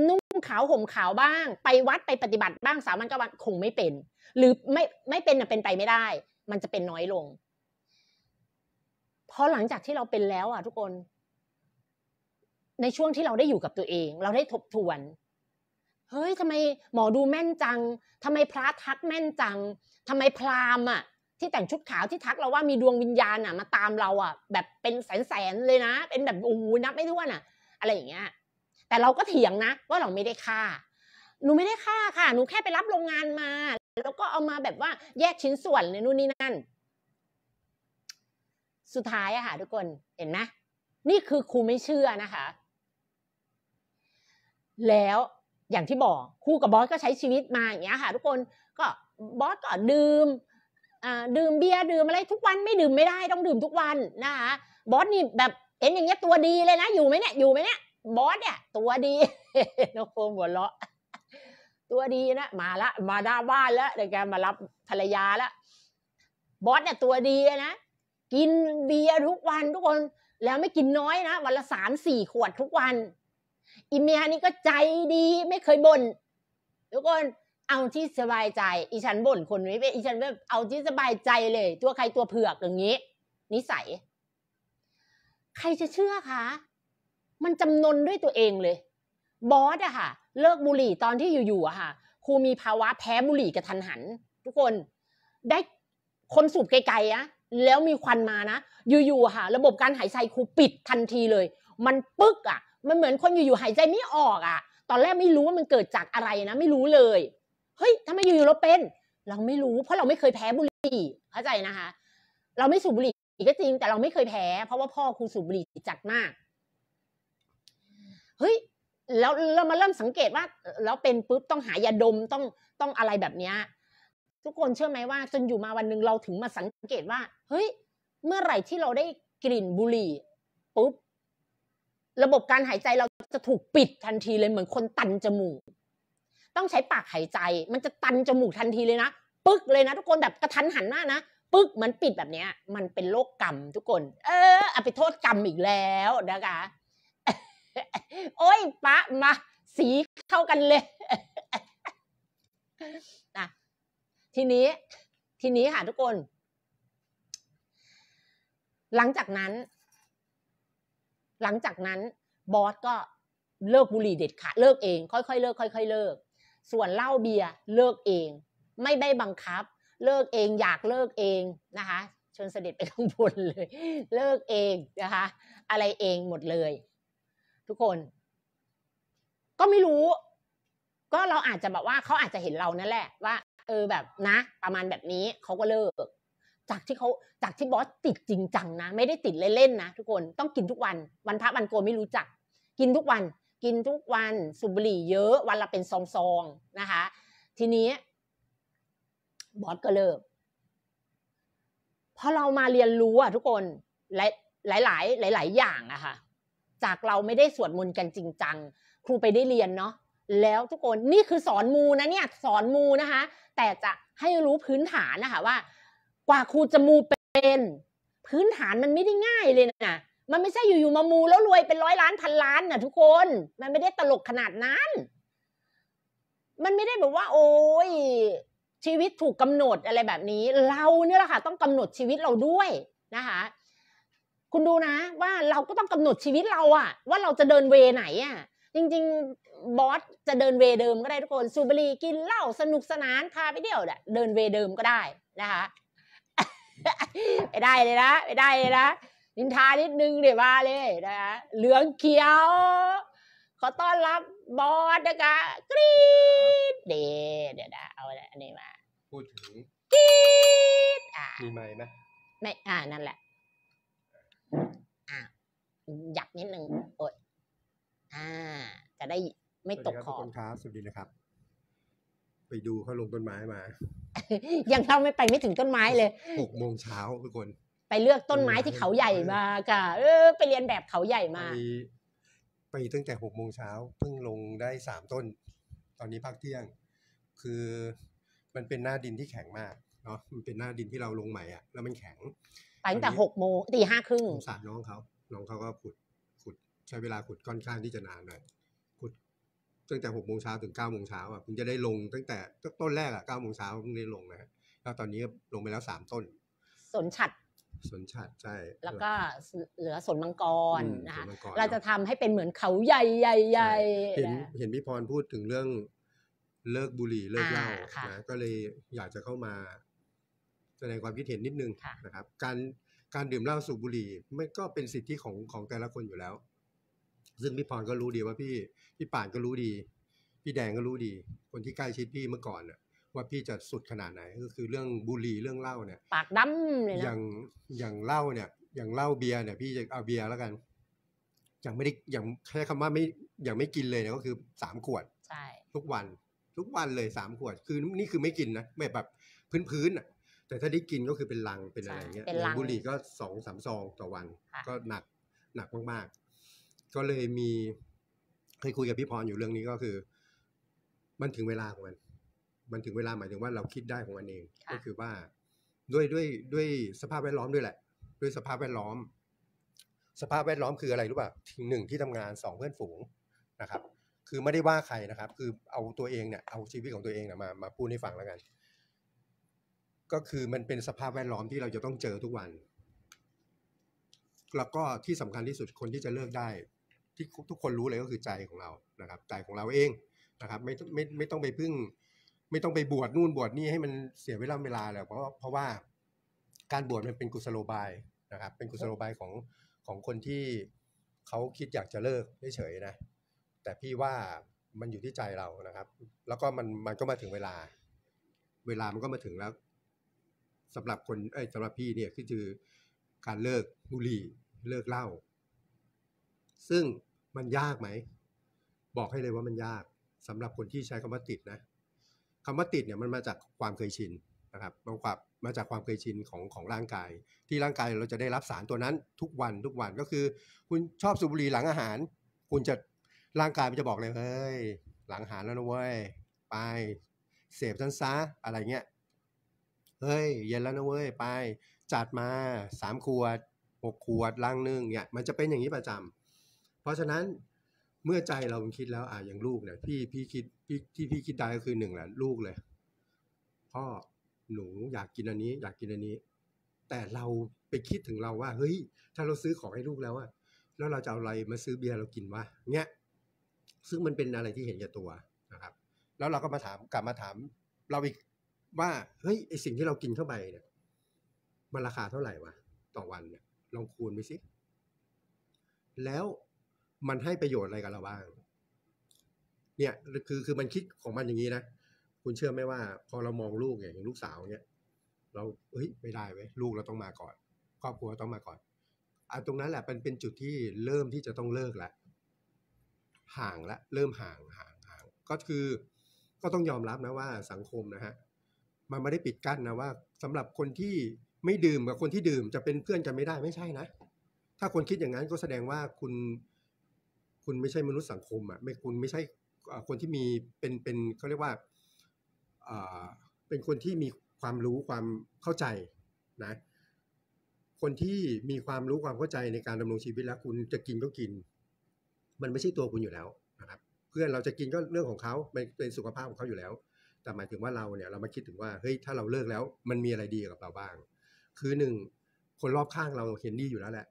นุ่งขาวห่มขาวบ้าง ไปวัดไปปฏิบัติบ้างสามัญก็คงไม่เป็น หรือไม่ไม่เป็นเป็นไปไม่ได้ มันจะเป็นน้อยลงเพราะหลังจากที่เราเป็นแล้วอะทุกคน ในช่วงที่เราได้อยู่กับตัวเอง เราได้ทบทวนเฮ้ยทำไมหมอดูแม่นจัง ทำไมพระทักแม่นจัง ทำไมพราหมณ์อ่ะที่แต่งชุดขาวที่ทักเราว่ามีดวงวิญญาณอ่ะ มาตามเราอ่ะแบบเป็นแสนๆเลยนะ เป็นแบบโอ้โหนับไม่ถ้วนอ่ะ อะไรอย่างเงี้ย แต่เราก็เถียงนะว่าเราไม่ได้ฆ่า หนูไม่ได้ฆ่าค่ะ หนูแค่ไปรับโรงงานมาแล้วก็เอามาแบบว่าแยกชิ้นส่วนในนู่นนี่นั่น สุดท้ายอะค่ะ ทุกคน เห็นไหมนี่คือครูไม่เชื่อนะคะ แล้วอย่างที่บอกคู่กับบอสก็ใช้ชีวิตมาอย่างเงี้ยค่ะ ทุกคนก็บอสก็ดื่มดื่มเบียร์ดื่มอะไรทุกวันไม่ดื่มไม่ได้ต้องดื่มทุกวันนะคะบอสนี่แบบเห็นอย่างเงี้ยตัวดีเลยนะอยู่ไหมเนี่ยอยู่ไหมเนี่ย บอสเนี่ยตัวดีน้องโฟมหัวเราะตัวดีนะ มาละมาด้าบ้านแล้วเดี๋ยวแกมารับภรรยาละบอสเนี่ยตัวดีนะ กินเบียร์ทุกวันทุกคน แล้วไม่กินน้อยนะ วันละสามสี่ขวดทุกวันอีเมียนี่ก็ใจดี ไม่เคยบน่นทุกคนเอาที่สบายใจ อีฉันบ่นคนนี้เป็นอีฉันแบบเอาที่สบายใจเลย ตัวใครตัวเผือกอย่างนี้นิสัย ใครจะเชื่อคะมันจำนนด้วยตัวเองเลยบอสอะค่ะ เลิกบุหรี่ตอนที่อยู่ๆอะค่ะครูมีภาวะแพ้บุหรี่กระทันหัน ทุกคน ได้คนสูบไกลๆอะแล้วมีควันมานะ อยู่ๆค่ะระบบการหายใจครูปิดทันทีเลย มันปึ๊กอะมันเหมือนคนอยู่ๆหายใจไม่ออกอะ่ะ ตอนแรกไม่รู้ว่ามันเกิดจากอะไรนะไม่รู้เลย เฮ้ยทำไมอยู่ๆเราเป็น เราไม่รู้ เพราะเราไม่เคยแพ้บุหรี่เข้าใจนะคะ เราไม่สูบบุหรี่ก็จริง แต่เราไม่เคยแพ้เพราะว่าพ่อครูสูบบุหรี่จัดมาก เฮ้ยแล้วเรามาเริ่มสังเกตว่า เราเป็นปุ๊บต้องหายาดมต้องต้องอะไรแบบเนี้ยทุกคนเชื่อไหมว่าจนอยู่มาวันหนึ่งเราถึงมาสังเกตว่า เฮ้ย เมื่อไหร่ที่เราได้กลิ่นบุหรี่ปุ๊บระบบการหายใจเราจะถูกปิดทันทีเลย เหมือนคนตันจมูก ต้องใช้ปากหายใจ มันจะตันจมูกทันทีเลยนะปึ๊กเลยนะ ทุกคนแบบกระทันหันมากนะปึ๊กมันปิดแบบเนี้ย มันเป็นโรคกรรมทุกคน เออเอาไปโทษกรรมอีกแล้วนะคะโอ้ยปะมาสีเข้ากันเลยนะทีนี้ ทีนี้ค่ะทุกคน หลังจากนั้นหลังจากนั้นบอสก็เลิกบุหรี่เด็ดขาดเลิกเอง ค่อย ๆเลิกค่อยๆเลิก ส่วนเหล้าเบียร์เลิกเอง ไม่ได้บังคับ เลิกเองอยากเลิกเองนะคะชนเสด็จไปข้างบนเลย เลิกเองนะคะอะไรเองหมดเลย ทุกคน ก็ไม่รู้ ก็เราอาจจะแบบว่าเขาอาจจะเห็นเรานั่นแหละว่า เออแบบนะ ประมาณแบบนี้เขาก็เลิกจากที่เขาจากที่บอสติดจริงจังนะ ไม่ได้ติดเล่นๆนะทุกคนต้องกินทุกวัน วันพระวันโกไม่รู้จัก กินทุกวัน กินทุกวันสูบบุหรี่เยอะ วันละเป็นซองๆนะคะทีนี้ บอสก็เลิกพอเรามาเรียนรู้อะทุกคนหลายหลายหลายๆ อย่างอะค่ะจากเราไม่ได้สวดมนต์กันจริงจัง ครูไปได้เรียนเนาะแล้วทุกคนนี่คือสอนมูนะเนี่ยสอนมูนะคะแต่จะให้รู้พื้นฐานนะคะว่ากว่าครูจะมูเป็นพื้นฐานมันไม่ได้ง่าย เลยนะมันไม่ใช่อยู่ๆมามูแล้วรวยเป็นร้อยล้านพันล้านนะทุกคนมันไม่ได้ตลกขนาดนั้น มันไม่ได้แบบว่า โอ้ยชีวิตถูกกาหนดอะไรแบบนี้ เราเนี่ยแหละค่ะ ต้องกำหนดชีวิตเราด้วยนะคะคุณดูนะ ว่าเราก็ต้องกำหนดชีวิตเราอะว่าเราจะเดินเวไหนอะจริง ๆ บอสจะเดินเวเดิมก็ได้ทุกคนสูบบุหรี่กินเหล้าสนุกสนานพาไปเดี่ยวเดินเวเดิมก็ได้นะคะไม่ได้เลยนะไม่ได้เลยนะนินทานิดนึงเดี๋ยวมาเลยนะเหลืองเขียว ขอต้อนรับบอสนะคะกรีดเดี๋ยวเดี๋ยวะเอาอันนี้มาพูดถึงกรีดอ่มีไหมไหมไม่อ่านั่นแหละอ่ะหยักนิดนึงโอ๊ยอ่าจะได้ไม่ตกขอสวัสดีนะครับ ไปดูเขาลงต้นไม้มายังเข้าไม่ไปไม่ถึงต้นไม้เลยหกโมงเช้าทุกคน ไปเลือกต้นไม้ที่เขาใหญ่มาค่ะเออ ไปเรียนแบบเขาใหญ่มา ไปตั้งแต่หกโมงเช้าเพิ่งลงได้สามต้น ตอนนี้พักเที่ยง คือมันเป็นหน้าดินที่แข็งมากเนาะมันเป็นหน้าดินที่เราลงใหม่อ่ะแล้วมันแข็งไปตั้งแต่หกโมงตีห้าครึ่งสารน้องเขา น้องเขาก็ขุดขุดใช้เวลาขุดค่อนข้างที่จะนานหน่อยตั้งแต่หกโมงเช้าถึงเก้าโมงเช้าอ่ะคุณงจะได้ลง ตั้งแต่ต้นแรกอ่ะเก้าโมงเช้าคุณงได้ลงนะะแล้วตอนนี้ลงไปแล้วสามต้น สนฉัดสนฉัดใช่แล้วก็เหลือสนมังกรนะคะเราจะทำให้เป็นเหมือนเขาใหญ่ใหญ่ใหญ่เห็นเห็นพี่พรพูดถึงเรื่องเลิกบุหรี่เลิกเหล้านะก็เลยอยากจะเข้ามาแสดงความคิดเห็นนิดนึงนะครับการการดื่มเหล้าสูบบุหรี่ไม่ก็เป็นสิทธิของของแต่ละคนอยู่แล้วซึ่งพี่พรก็รู้ดีว่าพี่พี่ป่านก็รู้ดี พี่แดงก็รู้ดี คนที่ใกล้ชิดพี่เมื่อก่อนน่ะว่าพี่จะสุดขนาดไหน ก็คือเรื่องบุหรี่เรื่องเหล้าเนี่ย ปากดำเลยนะอย่างอย่างเหล้าเนี่ยอย่างเหล้าเบียร์เนี่ย พี่จะเอาเบียร์แล้วกันยังไม่ได้ยังใช้คำว่าไม่ยังไม่กินเลยเนี่ยก็คือสามขวดใช่ทุกวันทุกวันเลยสามขวด คือนี่คือไม่กินนะไม่แบบพื้นพื้นอ่ะแต่ถ้าได้กินก็คือเป็นลังเป็นอะไรเงี้ย บุหรี่ก็สองสามซองต่อวัน ก็หนักหนักมากก็เลยมีเคยคุยกับพี่พรอยู่เรื่องนี้ก็คือ มันถึงเวลาของมัน มันถึงเวลาหมายถึงว่าเราคิดได้ของมันเองก็คือว่าด้วยด้วยด้วยสภาพแวดล้อมด้วยแหละด้วยสภาพแวดล้อม สภาพแวดล้อมคืออะไรรู้ป่ะหนึ่งที่ทำงานสองเพื่อนฝูงนะครับ คือไม่ได้ว่าใครนะครับ คือเอาตัวเองเนี่ยเอาชีวิตของตัวเองเนี่ยมามาพูดให้ฟังแล้วกัน ก็คือมันเป็นสภาพแวดล้อมที่เราจะต้องเจอทุกวัน แล้วก็ที่สำคัญที่สุดคนที่จะเลิกได้ที่ทุกคนรู้เลยก็คือใจของเรานะครับใจของเราเองนะครับไม่ไม่ไม่ต้องไปพึ่ง ไม่ต้องไปบวชนู่นบวชนี่ให้มันเสียเวลาเวลาแล้วเพราะเพราะว่าการบวชมันเป็นกุศโลบายนะครับ เป็นกุศโลบายของของคนที่เขาคิดอยากจะเลิกเฉยๆนะ แต่พี่ว่ามันอยู่ที่ใจเรานะครับ แล้วก็มันมันก็มาถึงเวลา เวลามันก็มาถึงแล้ว สำหรับคนเอ้ยสำหรับพี่เนี่ยคือการเลิกบุหรี่เลิกเหล้าซึ่งมันยากไหม บอกให้เลยว่ามันยาก สำหรับคนที่ใช้คำว่าติดนะคำว่าติดเนี่ยมันมาจากความเคยชินนะครับมามาจากความเคยชินของของร่างกาย ที่ร่างกายเราจะได้รับสารตัวนั้น ทุกวันทุกวันก็คือ คุณชอบสูบบุหรี่หลังอาหาร คุณจะร่างกายมันจะบอกเลยเฮ้ยหลังอาหารแล้วนะเว้ยไปเสพซันซาอะไรเงี้ยเฮ้ยเย็นแล้วนะเว้ยไปจัดมาสามขวดหกขวดลังหนึ่งเนี่ยมันจะเป็นอย่างนี้ประจำเพราะฉะนั้นเมื่อใจเราคิดแล้วอ่ะอย่างลูกเนี่ย พี่พี่คิดพี่ที่พี่คิดได้ก็คือหนึ่งแหละลูกเลยพ่อหนูอยากกินอันนี้ อยากกินอันนี้ แต่เราไปคิดถึงเราว่า เฮ้ย ถ้าเราซื้อของให้ลูกแล้วอะแล้วเราจะเอาอะไรมาซื้อเบียร์เรากินวะเนี้ยซึ่งมันเป็นอะไรที่เห็นแก่ตัวนะครับ แล้วเราก็มาถามกลับมาถาม เราอีกว่าเฮ้ยไอสิ่งที่เรากินเข้าไปเนี่ยมันราคาเท่าไหร่วะต่อวันเนี่ย ลองคูณไปสิ แล้วมันให้ประโยชน์อะไรกับเราบ้าง เนี่ย คือคือมันคิดของมันอย่างนี้นะ คุณเชื่อไหมว่า พอเรามองลูกอย่างลูกสาวเนี่ย เราเฮ้ย ไม่ได้เว้ย ลูกเราต้องมาก่อน ครอบครัวต้องมาก่อนอ่ะตรงนั้นแหละ เป็นเป็นจุดที่เริ่มที่จะต้องเลิกละ ห่างละ เริ่มห่างห่างห่าง ก็คือ ก็ต้องยอมรับนะว่าสังคมนะฮะ มันไม่ได้ปิดกั้นนะว่าสำหรับคนที่ไม่ดื่มกับคนที่ดื่มจะเป็นเพื่อนกันไม่ได้ ไม่ใช่นะ ถ้าคนคิดอย่างนั้นก็แสดงว่าคุณคุณไม่ใช่มนุษย์สังคมอ่ะไม่คุณไม่ใช่คนที่มีเป็นเป็นเขาเรียกว่าเป็นคนที่มีความรู้ความเข้าใจนะ คนที่มีความรู้ความเข้าใจในการดำรงชีวิตแล้วคุณจะกินก็กิน มันไม่ใช่ตัวคุณอยู่แล้วนะครับ เพื่อนเราจะกินก็เรื่องของเขาเป็นสุขภาพของเขาอยู่แล้ว แต่หมายถึงว่าเราเนี่ยเรามาคิดถึงว่าเฮ้ยถ้าเราเลิกแล้ว มันมีอะไรดีกับเราบ้าง คือหนึ่ง คนรอบข้างเราเห็นดีอยู่แล้วแหละ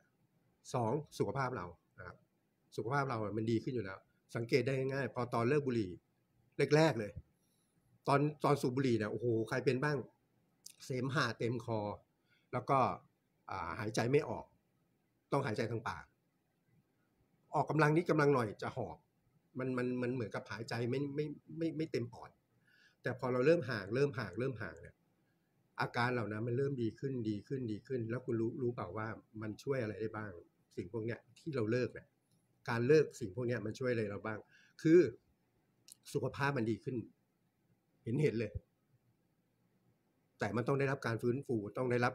สองสุขภาพเราสุขภาพเรา มันดีขึ้นอยู่แล้ว สังเกตได้ง่ายๆพอตอนเลิกบุหรี่แรกๆ เลย ตอนตอนสูบบุหรี่เนี่ยโอ้โหใครเป็นบ้าง เสมหะเต็มคอ แล้วก็หายใจไม่ออก ต้องหายใจทางปากออกกำลังนิดกำลังหน่อยจะหอบ มันมันมันเหมือนกับหายใจไม่ไม่ไม่ไม่เต็มปอด แต่พอเราเริ่มห่างเริ่มห่างเริ่มห่างเนี่ยอาการเหล่านั้นมันเริ่มดีขึ้นดีขึ้นดีขึ้น แล้วคุณรู้รู้เปล่าว่ามันช่วยอะไรได้บ้าง สิ่งพวกเนี้ยที่เราเลิกเนี่ยการเลิกสิ่งพวกนี้มันช่วยอะไรเราบ้าง คือสุขภาพมันดีขึ้น เห็นเห็นเลย แต่มันต้องได้รับการฟื้นฟู ต้องได้รับ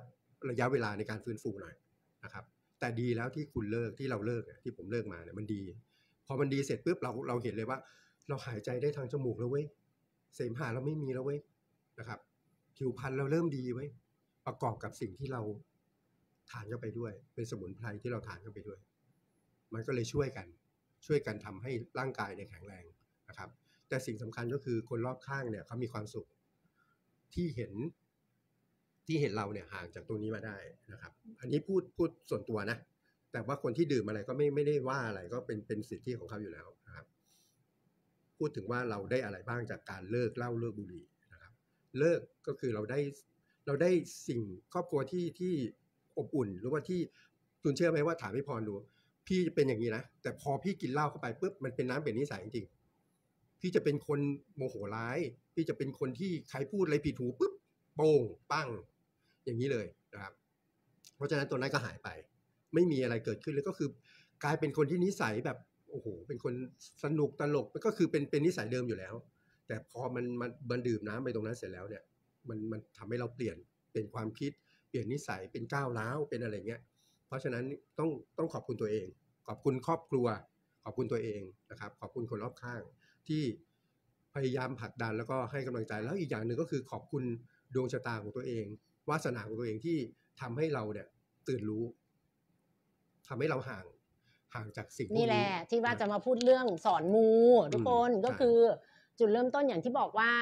ระยะเวลาในการฟื้นฟูหน่อยนะครับ แต่ดีแล้วที่คุณเลิกที่เราเลิกที่ผมเลิกมาเนี่ยมันดี พอมันดีเสร็จปุ๊บเราเราเห็นเลยว่า เราหายใจได้ทางจมูกแล้วเว้ย เสมหะเราไม่มีแล้วเว้ยนะครับ ผิวพรรณเราเริ่มดีไว้ ประกอบกับสิ่งที่เราทานเข้าไปด้วย เป็นสมุนไพรที่เราทานเข้าไปด้วยมันก็เลยช่วยกันช่วยกันทำให้ร่างกายเนี่ยแข็งแรงนะครับ แต่สิ่งสำคัญก็คือคนรอบข้างเนี่ยเขามีความสุขที่เห็นที่เห็นเราเนี่ยห่างจากตรงนี้มาได้นะครับ อันนี้พูดพูดส่วนตัวนะ แต่ว่าคนที่ดื่มอะไรก็ไม่ไม่ได้ว่าอะไรก็เป็นเป็นสิทธิของเขาอยู่แล้วนะครับ พูดถึงว่าเราได้อะไรบ้างจากการเลิกเหล้าเลิกบุหรี่นะครับ เลิกก็คือเราได้เราได้สิ่งครอบครัวที่ที่อบอุ่นหรือว่าที่คุณเชื่อไหมว่าถามพี่พรดูพี่จะเป็นอย่างนี้นะแต่พอพี่กินเหล้าเข้าไปปุ๊บมันเป็นน้ำเป็นนิสัยจริงๆพี่จะเป็นคนโมโหร้ายพี่จะเป็นคนที่ใครพูดอะไรผิดหูปุ๊บโป่งปั้ง อย่างนี้เลยนะครับเพราะฉะนั้นตัวนั้นก็หายไป ไม่มีอะไรเกิดขึ้นเลยก็คือ กลายเป็นคนที่นิสัยแบบโอ้โหเป็นคนสนุกตลกก็คือเป็นเป็นนิสัยเดิมอยู่แล้ว แต่พอมันมันมันดื่มน้ำไปตรงนั้นเสร็จแล้วเนี่ย มันมันทำให้เราเปลี่ยนเป็นความคิด เปลี่ยนนิสัยเป็นก้าวร้าวเป็นอะไรเงี้ยราะฉะนั้นต้องต้องขอบคุณตัวเอง ขอบคุณครอบครัว ขอบคุณตัวเองนะครับ ขอบคุณคนรอบข้างที่พยายามผลักดันแล้วก็ให้กำลังใจ แล้วอีกอย่างหนึ่งก็คือขอบคุณดวงชะตาของตัวเอง วาสนาของตัวเองที่ทำให้เราเนี่ยตื่นรู้ ทำให้เราห่างห่างจากสิ่งนี่แหละที่ว่าจะมาพูดเรื่องสอนมูทุกคนก็คือจุดเริ่มต้นอย่างที่บอกว่า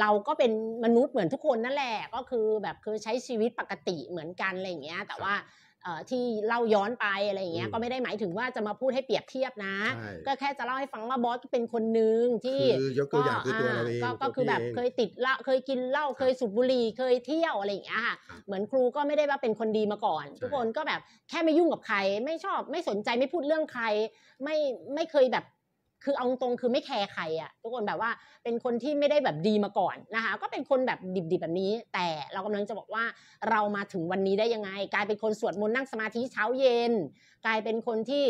เราก็เป็นมนุษย์เหมือนทุกคนนั่นแหละก็คือแบบคือใช้ชีวิตปกติเหมือนกันอะไรอย่างเงี้ย แต่ว่าที่เล่าย้อนไปอะไรอย่างเงี้ยก็ไม่ได้หมายถึงว่าจะมาพูดให้เปรียบเทียบนะ ก็แค่จะเล่าให้ฟังว่าบอสเป็นคนนึงที่ก็อ่าออก็คือแบบเคยติดเล่าเคยกินเหล้าเคยสูบบุหรี่เคยเที่ยวอะไรอย่างเงี้ยค่ะเหมือนครูก็ไม่ได้ว่าเป็นคนดีมาก่อน ทุกคนก็แบบแค่ไม่ยุ่งกับใคร ไม่ชอบไม่สนใจไม่พูดเรื่องใคร ไม่ไม่เคยแบบคือเอาตรงคือไม่แคร์ใครอะทุกคนแบบว่าเป็นคนที่ไม่ได้แบบดีมาก่อนนะคะก็เป็นคนแบบดิบๆแบบนี้ แต่เรากำลังจะบอกว่าเรามาถึงวันนี้ได้ยังไง กลายเป็นคนสวดมนต์นั่งสมาธิเช้าเย็น กลายเป็นคนที่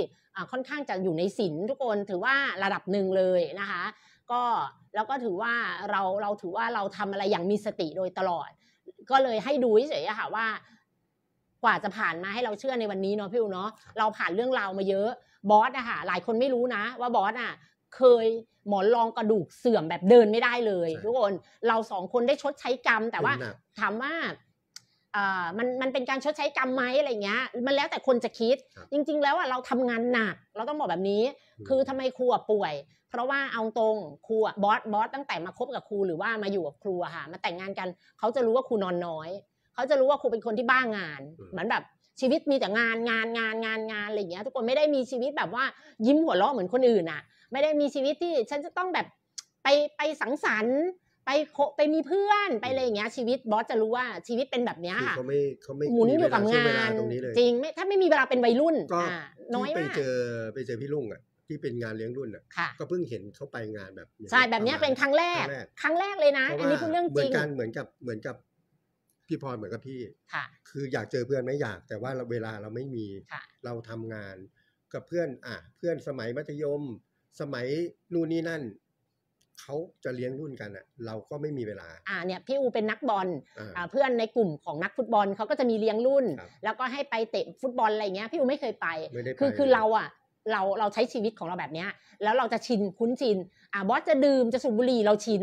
ค่อนข้างจะอยู่ในศีลทุกคนถือว่าระดับหนึ่งเลยนะคะก็แล้วก็ถือว่าเราเราถือว่าเราทำอะไรอย่างมีสติโดยตลอด ก็เลยให้ดูเฉยๆค่ะว่า กว่าจะผ่านมาให้เราเชื่อในวันนี้เนาะพี่อูเนาะเราผ่านเรื่องราวมาเยอะบอสอะค่ะหลายคนไม่รู้นะ ว่าบอสอะเคยหมอนรองกระดูกเสื่อมแบบเดินไม่ได้เลย ทุกคนเราสองคนได้ชดใช้กรรม แต่ว่าถามว่ามันมันเป็นการชดใช้กรรมไหมอะไรเงี้ย มันแล้วแต่คนจะคิด จริง ๆ แล้วอะเราทำงานหนักเราต้องบอกแบบนี้ คือทำไมครูป่วย เพราะว่าเอาตรงครูบอสบอสตั้งแต่มาคบกับครูหรือว่ามาอยู่กับครูค่ะ มาแต่งงานกันเขาจะรู้ว่าครูนอนน้อยเขาจะรู้ว่าครูเป็นคนที่บ้างานเหมือนแบบชีวิตมีแต่งานงานงานงานงานอะไรอย่างเงี้ยทุกคนไม่ได้มีชีวิตแบบว่ายิ้มหัวเราะเหมือนคนอื่นอ่ะไม่ได้มีชีวิตที่ฉันจะต้องแบบไปไปสังสรรค์ ไปโไปมีเพื่อนไปอะไรอย่างเงี้ยชีวิตบอสจะรู้ว่าชีวิตเป็นแบบเนี้ยค่ะเขาไม่เขาไม่หมุนอยู่กับงานจริงไม่ถ้าไม่มีเวลาเป็นวัยรุ่นก็น้อยมากไปเจอไปเจอพี่ลุงอ่ะที่เป็นงานเลี้ยงรุ่นอ่ะก็เพิ่งเห็นเขาไปงานแบบใช่แบบนี้เป็นครั้งแรก ครั้งแรกเลยนะอันนี้คือเรื่องจริงเหมือนกันเหมือนกับเหมือนกับพี่พรเหมือนกับพี่ค่ะคืออยากเจอเพื่อนไม่อยากแต่ว่าเราเวลาเราไม่มีเราทำงานกับเพื่อนอ่ะเพื่อนสมัยมัธยม สมัยนู่นนี่นั่นเขาจะเลี้ยงรุ่นกันอ่ะ เราก็ไม่มีเวลา อ่าเนี่ย พี่อูเป็นนักบอลอ่าเพื่อนในกลุ่มของนักฟุตบอลเขาก็จะมีเลี้ยงรุ่น แล้วก็ให้ไปเตะฟุตบอลอะไรเงี้ยพี่อูไม่เคยไปไม่ได้ไปคือคือเราอ่ะเราเราใช้ชีวิตของเราแบบเนี้ยแล้วเราจะชินคุ้นชิน อ่าบอสจะดื่มจะสูบบุหรี่เราชิน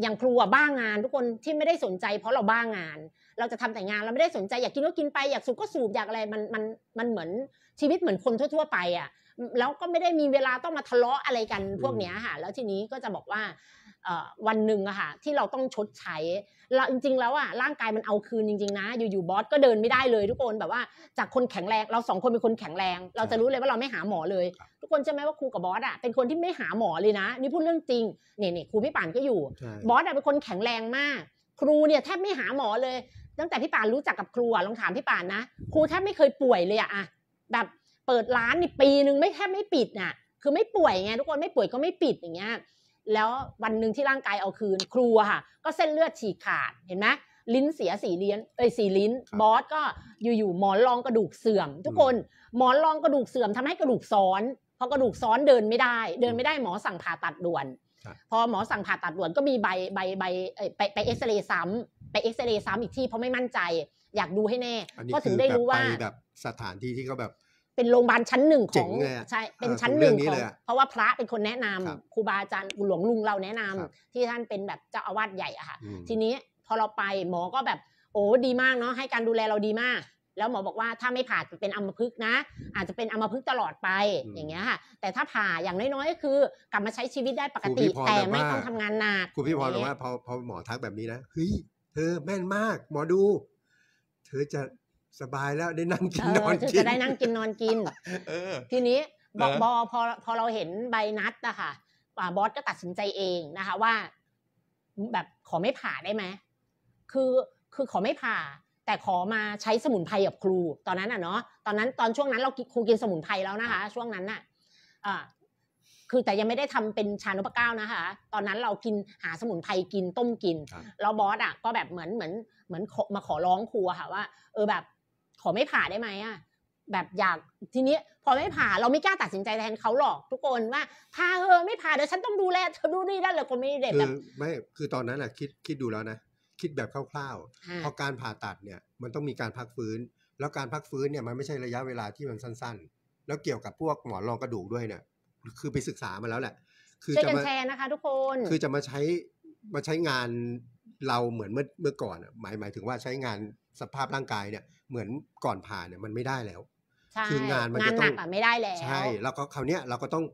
อย่างครูอะบ้างาน ทุกคนที่ไม่ได้สนใจ เพราะเราบ้างาน เราจะทำแต่งานเราไม่ได้สนใจอยากกินก็กินไปอยากสูบก็สูบอยากอะไรมันมันมันเหมือน ชีวิตเหมือนคนทั่ว ๆไปอ่ะแล้วก็ไม่ได้มีเวลาต้องมาทะเลาะอะไรกันพวกเนี้ยค่ะแล้วทีนี้ก็จะบอกว่าวันหนึ่งอะค่ะที่เราต้องชดใช้เราจริงๆ แล้วอะร่างกายมันเอาคืนจริง ๆนะ อยู่ๆบอสก็เดินไม่ได้เลย ทุกคนแบบว่าจากคนแข็งแรงเราสองคนเป็นคนแข็งแรง เราจะรู้เลยว่าเราไม่หาหมอเลย ทุกคนใช่ไหมว่าครูกับบอสอะเป็นคนที่ไม่หาหมอเลยนะนี่พูดเรื่องจริงเนี่ยเนี่ยครูพี่ป่านก็อยู่ บอสอะเป็นคนแข็งแรงมากครูเนี่ยแทบไม่หาหมอเลย ตั้งแต่พี่ป่านรู้จักกับครูอะลองถามพี่ป่านนะ ครูแทบไม่เคยป่วยเลยอะอะแบบเปิดร้านนี่ปีนึงไม่แทบไม่ปิดอะคือไม่ป่วยไงทุกคนไม่ป่วยก็ไม่ปิดอย่างเงี้ยแล้ววันหนึ่งที่ร่างกายเอาคืนครูค่ะ ก็เส้นเลือดฉีกขาดเห็นไหมลิ้นเสียสีเลี้ยนเอ้ยสีลิ้นบอสก็อยู่ๆหมอนรองกระดูกเสื่อม ทุกคนหมอนรองกระดูกเสื่อมทำให้กระดูกซ้อนพอกระดูกซ้อนเดินไม่ได้ เดินไม่ได้หมอสั่งผ่าตัดด่วน พอหมอสั่งผ่าตัดด่วนก็มีใบใบใบไปไปเอ็กซเรย์ซ้ำไปเอ็กซเรย์ซ้ำอีกที่เพราะไม่มั่นใจอยากดูให้แน่ก็ถึงได้รู้ว่าแบบสถานที่ที่เขาแบบเป็นโรงพยาบาลชั้นหนึ่งของใช่เป็นชั้นหนึ่งของเพราะว่าพระเป็นคนแนะนำครูบาอาจารย์หลวงลุงเราแนะนำ ที่ท่านเป็นแบบเจ้าอาวาสใหญ่อะค่ะทีนี้พอเราไปหมอก็แบบ โอ้ดีมากเนาะให้การดูแลเราดีมาก แล้วหมอบอกว่า ถ้าไม่ผ่าจะเป็นอัมพฤกษ์นะ อาจจะเป็นอัมพฤกษ์ตลอดไป อย่างเงี้ยค่ะแต่ถ้าผ่าอย่างน้อยๆก็คือ กลับมาใช้ชีวิตได้ปกติ แต่ไม่ต้องทำงานหนักคุณพี่พรบอกว่าพอพอหมอทักแบบนี้นะเฮ้ยเธอแม่นมาก หมอดู เธอจะสบายแล้วได้นั่งกินนอนกินจะได้นั่งกินนอนกินทีนี้ บอบอพอพอเราเห็นใบนัดนะคะบอสก็ตัดสินใจเองนะคะว่า แบบขอไม่ผ่าได้ไหม คือคือขอไม่ผ่า แต่ขอมาใช้สมุนไพรกับครู ตอนนั้นอ่ะเนาะ ตอนนั้นตอนช่วงนั้น เราครูกินสมุนไพรแล้วนะคะช่วงนั้นน่ะคือแต่ยังไม่ได้ทำเป็นชานปก้าวนะคะ ตอนนั้นเรากินหาสมุนไพรกินต้มกิน แล้วบอสอ่ะ ก็แบบเหมือนเหมือนเหมือนมาขอร้องครูค่ะ ว่า เออแบบขอไม่ผ่าได้ไหมอ่ะแบบอยากทีนี้ พอไม่ผ่าเราไม่กล้าตัดสินใจแทนเขาหรอก ทุกคนว่าผ่าเออไม่ผ่าเดี๋ยวฉันต้องดูแลเธอดูนี่นั่นเลยคนไม่ได้แบบไม่คือตอนนั้นหละคิดคิดดูแล้วนะคิดแบบคร่าวๆพอการผ่าตัดเนี่ยมันต้องมีการพักฟื้น แล้วการพักฟื้นเนี่ยมันไม่ใช่ระยะเวลาที่มันสั้นๆ แล้วเกี่ยวกับพวกหมอนรองกระดูกด้วยเนี่ย คือไปศึกษามาแล้วแหละ คือจะมาแชร์นะคะ ทุกคนคือจะมาใช้มาใช้งานเราเหมือนเมื่อเมื่อก่อนหมายหมายถึงว่า ใช้งานสภาพร่างกายเนี่ย เหมือนก่อนผ่าเนี่ยมันไม่ได้แล้วคืองานมันจะต้องไม่ได้แล้วใช่ แล้วก็คราวเนี้ยเราก็ต้อง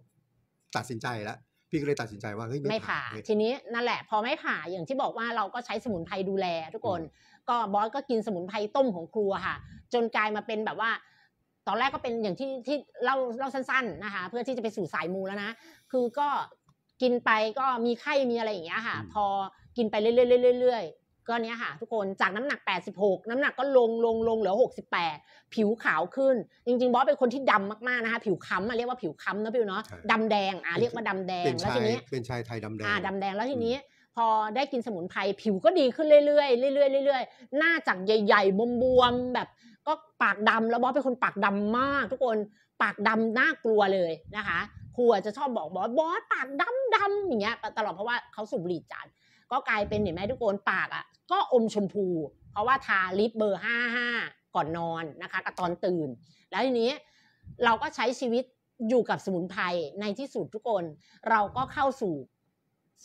ตัดสินใจแล้วพี่ก็เลยตัดสินใจว่าเฮ้ยไม่ผ่าทีนี้นั่นแหละ พอไม่ผ่าอย่างที่บอกว่าเราก็ใช้สมุนไพรดูแล ทุกคน ก็บอสก็กินสมุนไพรต้มของครัวค่ะจนกลายมาเป็นแบบว่า ตอนแรกก็เป็นอย่างที่ที่เล่าเล่าสั้นๆนะคะเพื่อที่จะไปสู่สายมูแล้วนะคือก็กินไปก็มีไข้มีอะไรอย่างเงี้ยค่ะ พอกินไปเรื่อยๆๆก็เนี้ยค่ะทุกคนจากน้ำหนัก 86 น้ำหนักก็ลงลงลงเหลือ68 ผิวขาวขึ้น จริง ๆบอสเป็นคนที่ดำมากๆนะคะผิวค้ำเรียกว่าผิวค้ำนะพี่เนาะดำแดงอ่ะเรียกว่าดำแดงแล้วทีนี้เป็นชายไทยดำแดงอ่าดำแดงแล้วทีนี้พอได้กินสมุนไพรผิวก็ดีขึ้นเรื่อยๆเรื่อยๆเรื่อยๆหน้าจากใหญ่ ๆบวมๆแบบก็ปากดำแล้วบอสเป็นคนปากดำมาก ทุกคนปากดำน่ากลัวเลยนะคะ ครูจะชอบบอกบอสบอสปากดำอย่างเงี้ยตลอดเพราะว่าเขาสูบบุหรี่จัดก็กลายเป็นเห็นไหมทุกคนปากอ่ะก็อมชมพู เพราะว่าทาลิปเบอร์ห้าห้าก่อนนอนนะคะกับตอนตื่น แล้วทีนี้เราก็ใช้ชีวิตอยู่กับสมุนไพรในที่สุดทุกคนเราก็เข้าสู่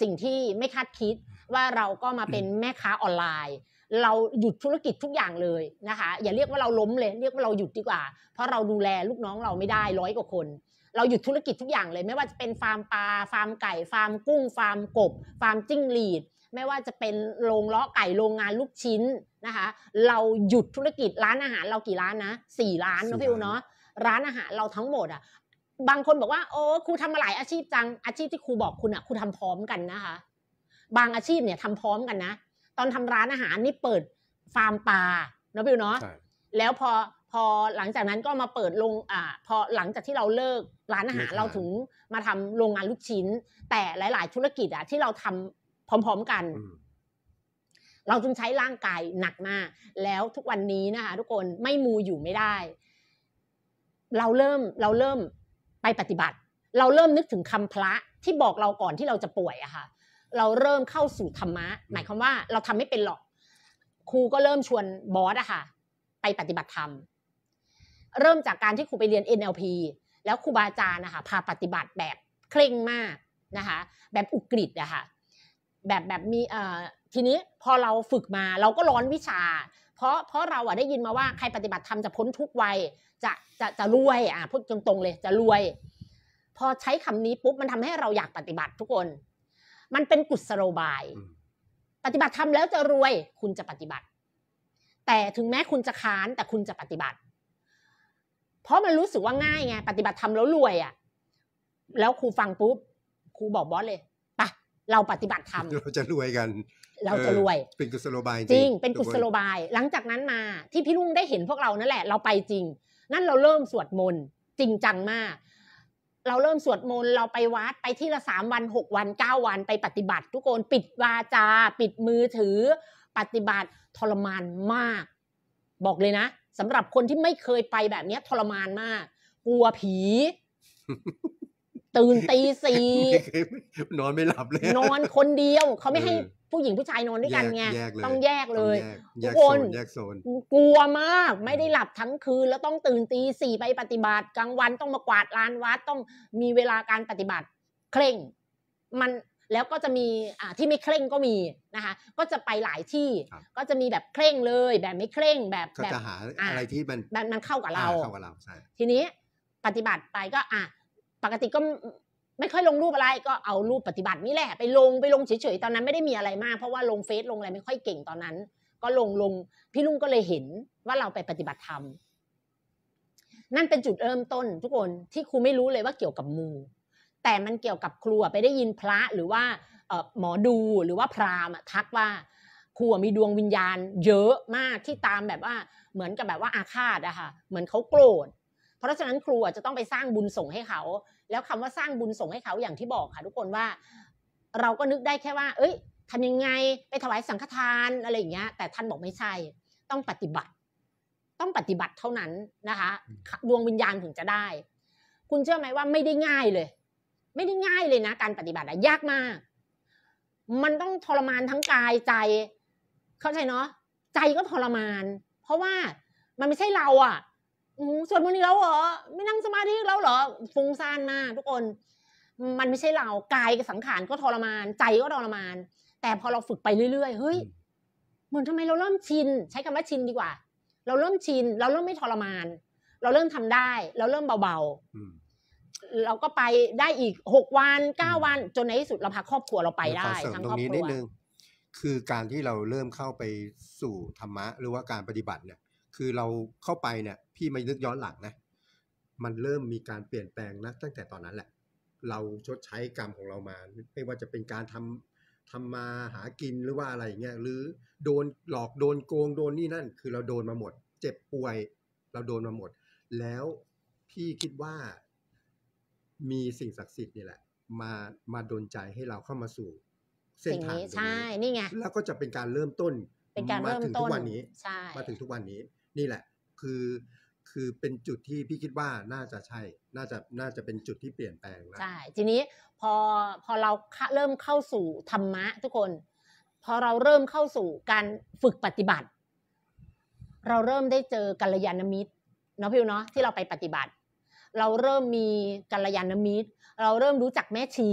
สิ่งที่ไม่คาดคิดว่าเราก็มาเป็นแม่ค้าออนไลน์ เราหยุดธุรกิจทุกอย่างเลยนะคะอย่าเรียกว่าเราล้มเลย เรียกว่าเราหยุดดีกว่า เพราะเราดูแลลูกน้องเราไม่ได้ร้อยกว่าคน เราหยุดธุรกิจทุกอย่างเลย ไม่ว่าจะเป็นฟาร์มปลาฟาร์มไก่ฟาร์มกุ้งฟาร์มกบฟาร์มจิ้งหรีดไม่ว่าจะเป็นโรงเลาะไก่โรงงานลูกชิ้นนะคะ เราหยุดธุรกิจร้านอาหารเรากี่ร้านนะสี่ร้านนะพี่อูเนาะร้านอาหารเราทั้งหมด อ่ะ บางคนบอกว่าโอ้ครูทำมาหลายอาชีพจังอาชีพที่ครูบอกคุณอ่ะครูทำพร้อมกันนะคะ บางอาชีพเนี่ยทำพร้อมกันนะตอนทำร้านอาหารนี่เปิดฟาร์มปลาเนาะพี่อูเนาะแล้วพอพอหลังจากนั้นก็มาเปิดโรงอ่าพอหลังจากที่เราเลิกร้านอาหาร เราถึงมาทำโรงงานลูกชิ้น แต่หลาย ๆ ธุรกิจอะที่เราทำพร้อมๆกัน เราจึงใช้ร่างกายหนักมากแล้วทุกวันนี้นะคะทุกคนไม่มูอยู่ไม่ได้ เราเริ่มเราเริ่มไปปฏิบัติ เราเริ่มนึกถึงคำพระที่บอกเราก่อนที่เราจะป่วยอะค่ะ เราเริ่มเข้าสู่ธรรมะ หมายความว่าเราทำไม่เป็นหรอก ครูก็เริ่มชวนบอสอะค่ะ ไปปฏิบัติธรรม เริ่มจากการที่ครูไปเรียน NLP แล้วครูบาอาจารย์นะคะ พาปฏิบัติแบบเคร่งมากนะคะ แบบอุกฤษอะค่ะแบบแบบมีเอ่อทีนี้พอเราฝึกมา เราก็ร้อนวิชา เพราะเพราะเราอะได้ยินมาว่า ใครปฏิบัติธรรมจะพ้นทุกวัยจะจะจะรวยอ่ะพูดตรงๆเลยจะรวยพอใช้คำนี้ปุ๊บมันทำให้เราอยากปฏิบัติทุกคน มันเป็นกุศโลบาย ปฏิบัติธรรมแล้วจะรวยคุณจะปฏิบัติ แต่ถึงแม้คุณจะค้านแต่คุณจะปฏิบัติ เพราะมันรู้สึกว่าง่ายไงปฏิบัติธรรมแล้วรวยอ่ะแล้วครูฟังปุ๊บครูบอกบอสเลยเราปฏิบัติธรรม เราจะรวยกัน เราจะรวย เป็นกุศโลบาย จริง เป็นกุศโลบาย หลังจากนั้นมา ที่พี่ลุงได้เห็นพวกเรานั่นแหละ เราไปจริง นั่นเราเริ่มสวดมนต์จริงจังมาก เราเริ่มสวดมนต์เราไปวัดไปที่ละสามวันหกวันเก้าวันไปปฏิบัติ ทุกคนปิดวาจาปิดมือถือ ปฏิบัติทรมานมาก บอกเลยนะสำหรับคนที่ไม่เคยไปแบบนี้ทรมานมาก กลัวผีตื่นตีสี่นอนไม่หลับเลยนอนคนเดียวเขาไม่ให้ผู้หญิงผู้ชายนอนด้วยกันไงต้องแยกเลยทุกคนกลัวมากไม่ได้หลับทั้งคืน แล้วต้องตื่นตีสี่ไปปฏิบัติกลางวันต้องมากวาดลานวัดต้องมีเวลาการปฏิบัติเคร่งมันแล้วก็จะมีอ่าที่ไม่เคร่งก็มีนะคะก็จะไปหลายที่ ก็จะมีแบบเคร่งเลย แบบไม่เคร่งแบบแบบหาอะไรที่มันมันเข้ากับเราทีนี้ปฏิบัติไปก็อ่ะปกติก็ไม่ค่อยลงรูปอะไรก็เอารูปปฏิบัตินี่แหละไปลงไปลงเฉยๆตอนนั้นไม่ได้มีอะไรมากเพราะว่าลงเฟซลงอะไรไม่ค่อยเก่งตอนนั้น ก็ลงลงพี่ลุงก็เลยเห็นว่าเราไปปฏิบัติธรรม นั่นเป็นจุดเริ่มต้น ทุกคนที่ครูไม่รู้เลยว่าเกี่ยวกับมูแต่มันเกี่ยวกับครูไปได้ยินพระหรือว่าหมอดูหรือว่าพราหมณ์ทักว่า ครูมีดวงวิญญาณ เยอะมากที่ตามแบบว่าเหมือนกับแบบว่าอาฆาตอะค่ะ เหมือนเขาโกรธเพราะฉะนั้นครูจะต้องไปสร้างบุญส่งให้เขาแล้วคำว่าสร้างบุญส่งให้เขาอย่างที่บอกค่ะ ทุกคนว่า เราก็นึกได้แค่ว่า เอ้ยทำยังไง ไปถวายสังฆทานอะไรอย่างเงี้ยแต่ท่านบอกไม่ใช่ ต้องปฏิบัติ ต้องปฏิบัติเท่านั้นนะคะดวงวิญญาณถึงจะได้ คุณเชื่อไหมว่าไม่ได้ง่ายเลย ไม่ได้ง่ายเลยนะการปฏิบัติอะยากมาก มันต้องทรมานทั้งกายใจ เข้าใจเนาะใจก็ทรมาน เพราะว่ามันไม่ใช่เราอะสวดมนต์อีกแล้วเหรอไม่นั่งสมาธิแล้วเหรอฟุ้งซ่านมากทุกคน มันไม่ใช่เรากายกับสังขารก็ทรมานใจก็ทรมาน แต่พอเราฝึกไปเรื่อยๆเฮ้ยเหมือนทำไมเราเริ่มชินใช้คำว่าชินดีกว่า เราเริ่มชินเราเริ่มไม่ทรมาน เราเริ่มทำได้ เราเริ่มเบาๆเราก็ไปได้อีกหกวันเก้าวันจนในที่สุดเราพาครอบครัวเราไปได้ทั้งครอบครัวคือการที่เราเริ่มเข้าไปสู่ธรรมะ หรือว่าการปฏิบัติเนี่ยคือเราเข้าไปเนี่ยพี่มานึกย้อนหลังนะมันเริ่มมีการเปลี่ยนแปลงนะตั้งแต่ตอนนั้นแหละ เราชดใช้กรรมของเรามาไม่ว่าจะเป็นการทำทำมาหากินหรือว่าอะไรอย่างเงี้ยหรือโดนหลอกโดนโกงโดนนี่นั่น คือเราโดนมาหมด เจ็บป่วย เราโดนมาหมด แล้วพี่คิดว่า มีสิ่งศักดิ์สิทธิ์นี่แหละมามาดนใจให้เราเข้ามาสู่ เส้นทางนี้ใช่นี่ไงแล้วก็จะเป็นการเริ่มต้นเป็นการเริ่มต้นมาถึงทุกวันนี้ใช่มาถึงทุกวันนี้นี่แหละคือคือเป็นจุดที่พี่คิดว่าน่าจะใช่ น่าจะน่าจะเป็นจุดที่เปลี่ยนแปลงแล้วใช่ทีนี้พอพอเราเริ่มเข้าสู่ธรรมะทุกคน พอเราเริ่มเข้าสู่การฝึกปฏิบัติ เราเริ่มได้เจอกัลยาณมิตรเนาะพี่เนาะที่เราไปปฏิบัติ เราเริ่มมีกัลยาณมิตรเราเริ่มรู้จักแม่ชี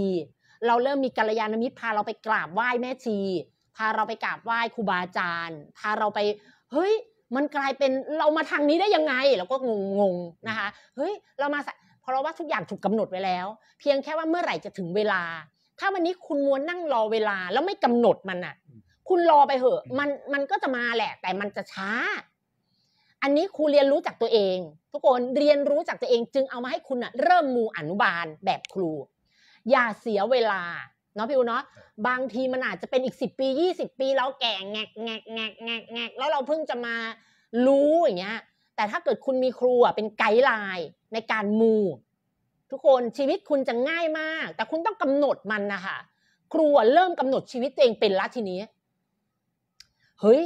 เราเริ่มมีกัลยาณมิตร พาเราไปกราบไหว้แม่ชี พาเราไปกราบไหว้ครูบาอาจารย์พาเราไปเฮ้ยมันกลายเป็นเรามาทางนี้ได้ยังไงเราก็งงงนะคะเฮ้ยเรามาเพราะว่าทุกอย่างถูกกาหนดไว้แล้ว เพียงแค่ว่าเมื่อไหร่จะถึงเวลา ถ้าวันนี้คุณมัวนั่งรอเวลา แล้วไม่กำหนดมันอ่ะ คุณรอไปเหอะ มันมันก็จะมาแหละ แต่มันจะช้า อันนี้ครูเรียนรู้จากตัวเอง ทุกคนเรียนรู้จากตัวเองจึงเอามาให้คุณอ่ะเริ่มมูอนุบาลแบบครู อย่าเสียเวลาเนาะพี่อูเนาะบางทีมันอาจจะเป็นอีกสิบปี ยี่สิบปีเราแก่แงกแงกแงกแงกแงกแล้วเราเพิ่งจะมารู้อย่างเงี้ย แต่ถ้าเกิดคุณมีครูอ่ะเป็นไกด์ไลน์ในการมู ทุกคนชีวิตคุณจะง่ายมาก แต่คุณต้องกำหนดมันนะคะครูเริ่มกำหนดชีวิตตัวเองเป็นละทีนี้เฮ้ย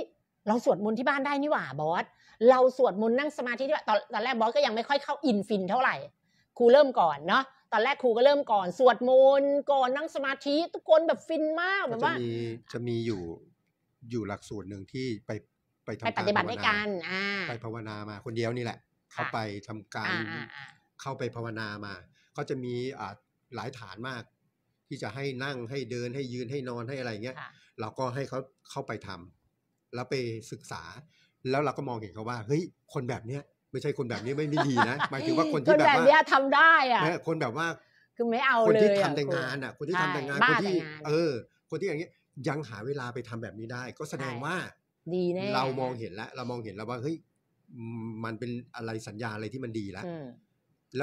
เราสวดมนต์ที่บ้านได้นี่หว่า บอสเราสวดมนต์นั่งสมาธิที่ตอนตอนแรกบอสก็ยังไม่ค่อยเข้าอินฟินเท่าไหร่ครูเริ่มก่อนเนาะตอนแรกครูก็เริ่มก่อนสวดมนต์ ก่อนนั่งสมาธิทุกคนแบบฟินมากแบบว่าจะมีอยู่อยู่หลักสูตรหนึ่งที่ไปไปทำการปฏิบัติด้วยกันไปภาวนามา คนเดียวนี่แหละ เขาไปทำการเข้าไปภาวนามา ก็จะมีหลายฐานมาก ที่จะให้นั่งให้เดินให้ยืนให้นอนให้อะไรเงี้ยเราก็ให้เขาเข้าไปทำ แล้วไปศึกษา แล้วเราก็มองเห็นเขาว่าเฮ้ยคนแบบเนี้ยไม่ใช่คนแบบนี้ไม่ไม่ดีนะหมายถึงว่าคนที่แบบว่าทำได้อะคนแบบว่าคือไม่เอาเลยคนที่ทำแต่งานอ่ะ คนที่ทำแต่งานคนที่ เออ คนที่อย่างเงี้ยยังหาเวลาไปทำแบบนี้ได้ ก็แสดงว่าดีแน่เรามองเห็นแล้วเรามองเห็นแล้วว่าเฮ้ยมันเป็นอะไรสัญญาอะไรที่มันดีแล้ว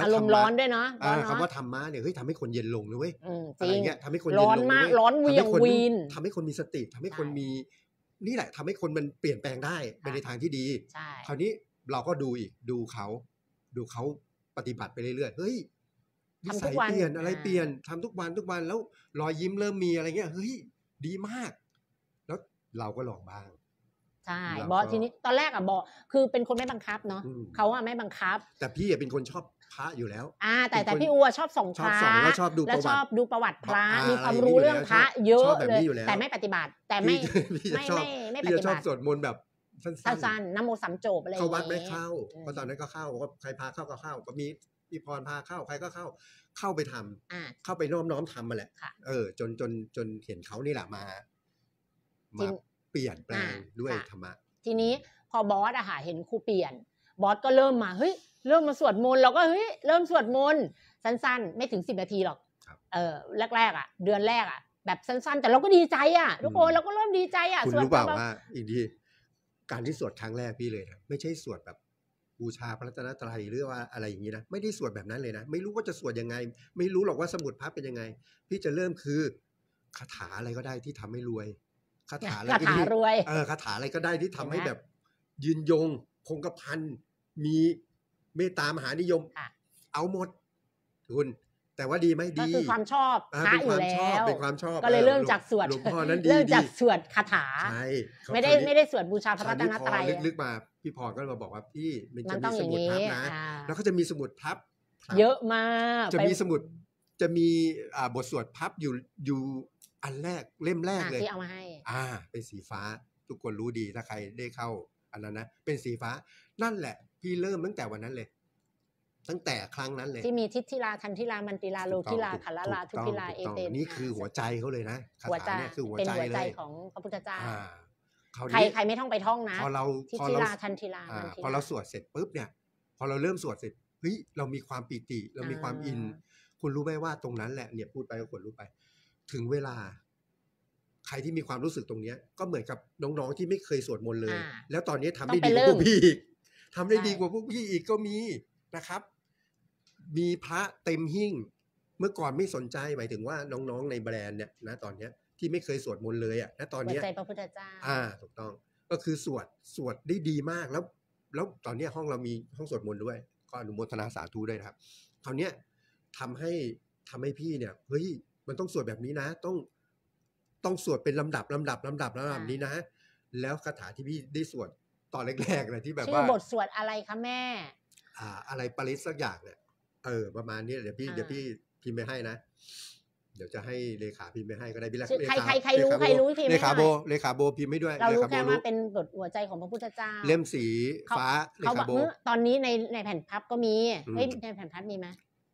อารมณ์ร้อนด้วยเนาะคำว่าธรรมะเนี่ยเฮ้ยทำให้คนเย็นลงลยเว้ยอะไรเงี้ยทำให้คนร้อนมาก ร้อนวียวีนทำให้คนมีสติทำให้คนมี นี่แหละทำให้คนมันเปลี่ยนแปลงได้ไปในทางที่ดีคราวนี้เราก็ดูอีก ดูเขาดูเขาปฏิบัติไปเรื่อยๆเฮ้ยนิสัยเปลี่ยนอะไรเปลี่ยนทำทุกวันทุกวันแล้วรอยยิ้มเริ่มมีอะไรเงี้ยเฮ้ยดีมาก แล้วเราก็ลองบ้าง ใช่บอกทีนี้ตอนแรกอ่ะบอกคือเป็นคนไม่บังคับเนาะเขาอ่ะไม่บังคับ แต่พี่เป็นคนชอบพระอยู่แล้ว อ่า แต่แต่พี่อัวชอบส่องพระแล้วชอบดูประวัติชอบดูประวัติพระมีความรู้เรื่องพระเยอะเลยแต่ไม่ปฏิบัติ แต่ไม่ไม่ไม่ไม่ปฏิบัติชอบสวดมนต์แบบสั้นๆน้ำโมสามจบอะไรเขาวัดไม่เข้าเพราะตอนนั้นก็เข้าก็ใครพาเข้าก็เข้า ก็มีอีพรพาเข้าใครก็เข้า เข้าไปทำเข้าไปน้อมน้อมทำมาแหละ เออจนจนจนเห็นเขานี่แหละมามา เปลี่ยนแปลงด้วยธรรมะ ทีนี้พอบอสอะค่ะเห็นครูเปลี่ยน บอสก็เริ่มมาเฮ้ย เริ่มมาสวดมนต์เราก็เฮ้ยเริ่มสวดมนต์สั้นๆ ไม่ถึงสิบนาทีหรอก เออแรกๆอ่ะ เดือนแรกอ่ะ แบบสั้น ๆ แต่เราก็ดีใจอ่ะทุกคนเราก็เริ่มดีใจอ่ะคุณรู้เปล่าว่าอีกทีการที่สวดครั้งแรกพี่เลยนะไม่ใช่สวดแบบบูชาพระรตนตรัยหรือว่าอะไรอย่างนี้นะไม่ได้สวดแบบนั้นเลยนะไม่รู้ว่าจะสวดยังไง ไม่รู้หรอกว่าสมุดพระเป็นยังไง พี่จะเริ่มคือคาถาอะไรก็ได้ที่ทำให้รวยคาถาอะไรก็ได้เออคาถาอะไรก็ได้ที่ทำให้แบบ ยืนยง คงกระพันมีเมตตามหานิยมเอาหมดคุณแต่ว่าดีไหมดีก็คือความชอบค่ะอยู่แล้วเป็นความชอบก็เลยเริ่มจากสวดหลวงพ่อนั้นดีเริ่มจากสวดคาถาไม่ได้ไม่ได้สวดบูชาพระรัตนตรัยลึกๆมา พี่พอก็เมาบอกว่าพี่มันจะมีสมุดพับนะแล้วก็จะมีสมุดพับเยอะมากจะมีสมุดจะมีบทสวดพับอยู่อยู่อันแรกเล่มแรกเลยที่เอามาให้ อ่า เป็นสีฟ้าทุกคนรู้ดีถ้าใครได้เข้าอันนั้นนะเป็นสีฟ้านั่นแหละ พี่เริ่มตั้งแต่วันนั้นเลยตั้งแต่ครั้งนั้นเลย ที่มีทิฏฐิลาทันธิลามันติลาโลกิลาขัลลาทุกิลาเอเตนนี่คือหัวใจเขาเลยนะหัวใจคือหัวใจเลยของพระพุทธเจ้าใครใครไม่ท่องไปท่องนะพอเราทิฏฐิลาทันธิลา พอเราสวดเสร็จปุ๊บเนี่ยพอเราเริ่มสวดเสร็จเฮ้ยเรามีความปิติ เรามีความอิน คุณรู้ไหมว่าตรงนั้นแหละ เนี่ยพูดไปก็ขวรู้ไป ถึงเวลา ใครที่มีความรู้สึกตรงเนี้ย ก็เหมือนกับน้อง ๆ ที่ไม่เคยสวดมนต์เลย แล้วตอนนี้ทำได้ดีกว่าพวกพี่ ทำได้ดีกว่าพวกพี่อีกก็มีนะครับมีพระเต็มหิ้ง เมื่อก่อนไม่สนใจ หมายถึงว่าน้อง ๆในแบรนด์เนี่ยนะตอนเนี้ยที่ไม่เคยสวดมนต์เลยอ่ะนะตอนนี้ใจพระพุทธเจ้า อ่า ถูกต้อง ก็คือสวด สวดได้ดีมากแล้ว แล้วตอนนี้ห้องเรามีห้องสวดมนต์ด้วย ก็อนุโมทนาสาธุด้วยครับคราวนี้ยทำให้ทำให้พี่เนี่ยเฮ้ย มันต้องสวดแบบนี้นะต้อง ต้องสวดเป็นลำดับลำดับลำดับลำดับนี้นะ แล้วคาถาที่พี่ได้สวดตอนแรกๆละที่แบบว่าชื่อบทสวดอะไรคะแม่ อ่าอะไรปริศสักอย่างเนี่ยเออประมาณนี้เดี๋ยวพี่เดี๋ยวพี่พิมพ์ไปให้นะ เดี๋ยวจะให้เลขาพิมพ์ไปให้ก็ได้พี่เลขาใครใครใครรู้ใครรู้พิมพ์เลขาโบเลขาโบพิมพ์ไม่ด้วยเรารู้แค่ว่าเป็นบทหัวใจของพระพุทธเจ้าเล่มสีฟ้าเลขาโบตอนนี้ในในแผ่นพับก็มีเฮ้ยในแผ่นพับมีไหม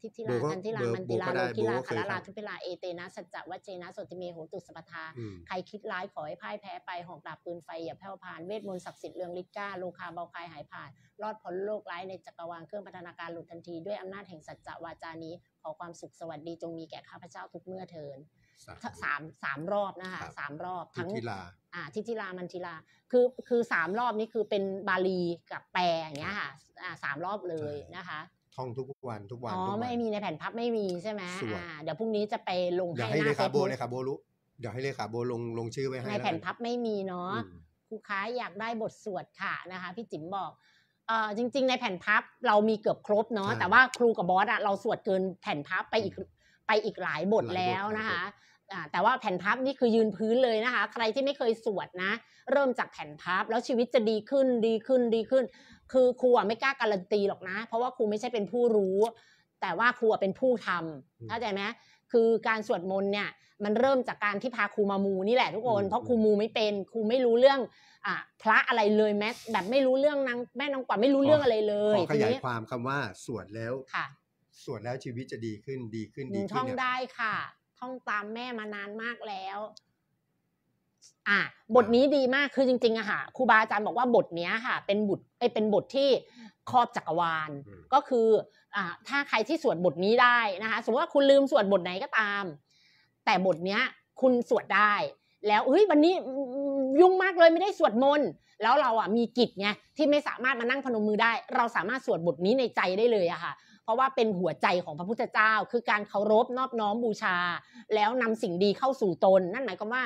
ทิธิลาทันทิลามันติลาโลกิลาาราลาทุพิลา เอเตนะ สัจจะวเจนะสติเม โหตุสปทา ใครคิดร้ายขอให้พ่ายแพ้ไป หอกดาบปืนไฟอย่าแผ่วพาน เวทมนต์ศักดิ์สิทธิ์เรืองฤทธิ์ก้า โลคาเบาคายหายผ่าน รอดพ้นโลกร้ายในจักรวาลเครื่องพัฒนาการหลุดทันทีด้วยอำนาจแห่งสัจจะวาจานี้ ขอความสุขสวัสดีจงมีแก่ข้าพเจ้าทุกเมื่อเทินสามสามรอบนะคะสามรอบทั้งทิลาอ่าทิทิลามันทิลาคือ คือสามรอบนี้คือเป็นบาลีกับแปลอย่างเงี้ยค่ะอ่าสามรอบเลยนะคะท่องทุกวันทุกวัน อ๋อไม่มีในแผ่นพับไม่มีใช่ไหมอ่าเดี๋ยวพรุ่งนี้จะไปลงให้ห้เลขาโบเลขาโบรู้เดี๋ยวให้เลขาโบลงลงชื่อไว้ให้ในแผ่นพับไม่มีเนาะคููค้าอยากได้บทสวดค่ะนะคะพี่จิ๋มบอกเออจริงๆในแผ่นพับเรามีเกือบครบเนาะแต่ว่าครูกับบอสอะเราสวดเกินแผ่นพับไปอีกไปอีกหลายบทแล้วนะคะแต่ว่าแผ่นพับนี่คือยืนพื้นเลยนะคะใครที่ไม่เคยสวดนะ เริ่มจากแผ่นพับแล้วชีวิตจะดีขึ้นดีขึ้นดีขึ้น คือครูไม่กล้าการันตีหรอกนะ เพราะว่าครูไม่ใช่เป็นผู้รู้ แต่ว่าครูเป็นผู้ทำเข้าใจไหมคือการสวดมนต์เนี่ยมันเริ่มจากการที่พาครูมามู นี่แหละทุกคน เพราะครูมูไม่เป็นครูไม่รู้เรื่องอพระอะไรเลยแม้แบบไม่รู้เรื่องนางแม่นางกว่าไม่รู้เรื่องอะไรเลยขยายความคำว่าสวดแล้วค่ะสวดแล้วชีวิตจะดีขึ้นดีขึ้นดีขึ้นท่องได้ค่ะท่องตามแม่มานานมากแล้ว อ่ะบทนี้ดีมากคือจริงๆอะค่ะครูบาอาจารย์บอกว่าบทเนี้ยค่ะ เป็นบทไอเป็นบทที่ครอบจักรวาลก็คือ อ่า ถ้าใครที่สวดบทนี้ได้นะคะสมมติว่าคุณลืมสวดบทไหนก็ตาม แต่บทเนี้ย คุณสวดได้ แล้วเฮ้ยวันนี้ยุ่งมากเลยไม่ได้สวดมนต์แล้วเราอ่ะมีกิจไงที่ไม่สามารถมานั่งพนมมือได้ เราสามารถสวดบทนี้ในใจได้เลยอะค่ะราะว่าเป็นหัวใจของพระพุทธเจ้า คือการเคารพนอบน้อมบูชา แล้วนำสิ่งดีเข้าสู่ตน นั่นหมายความว่า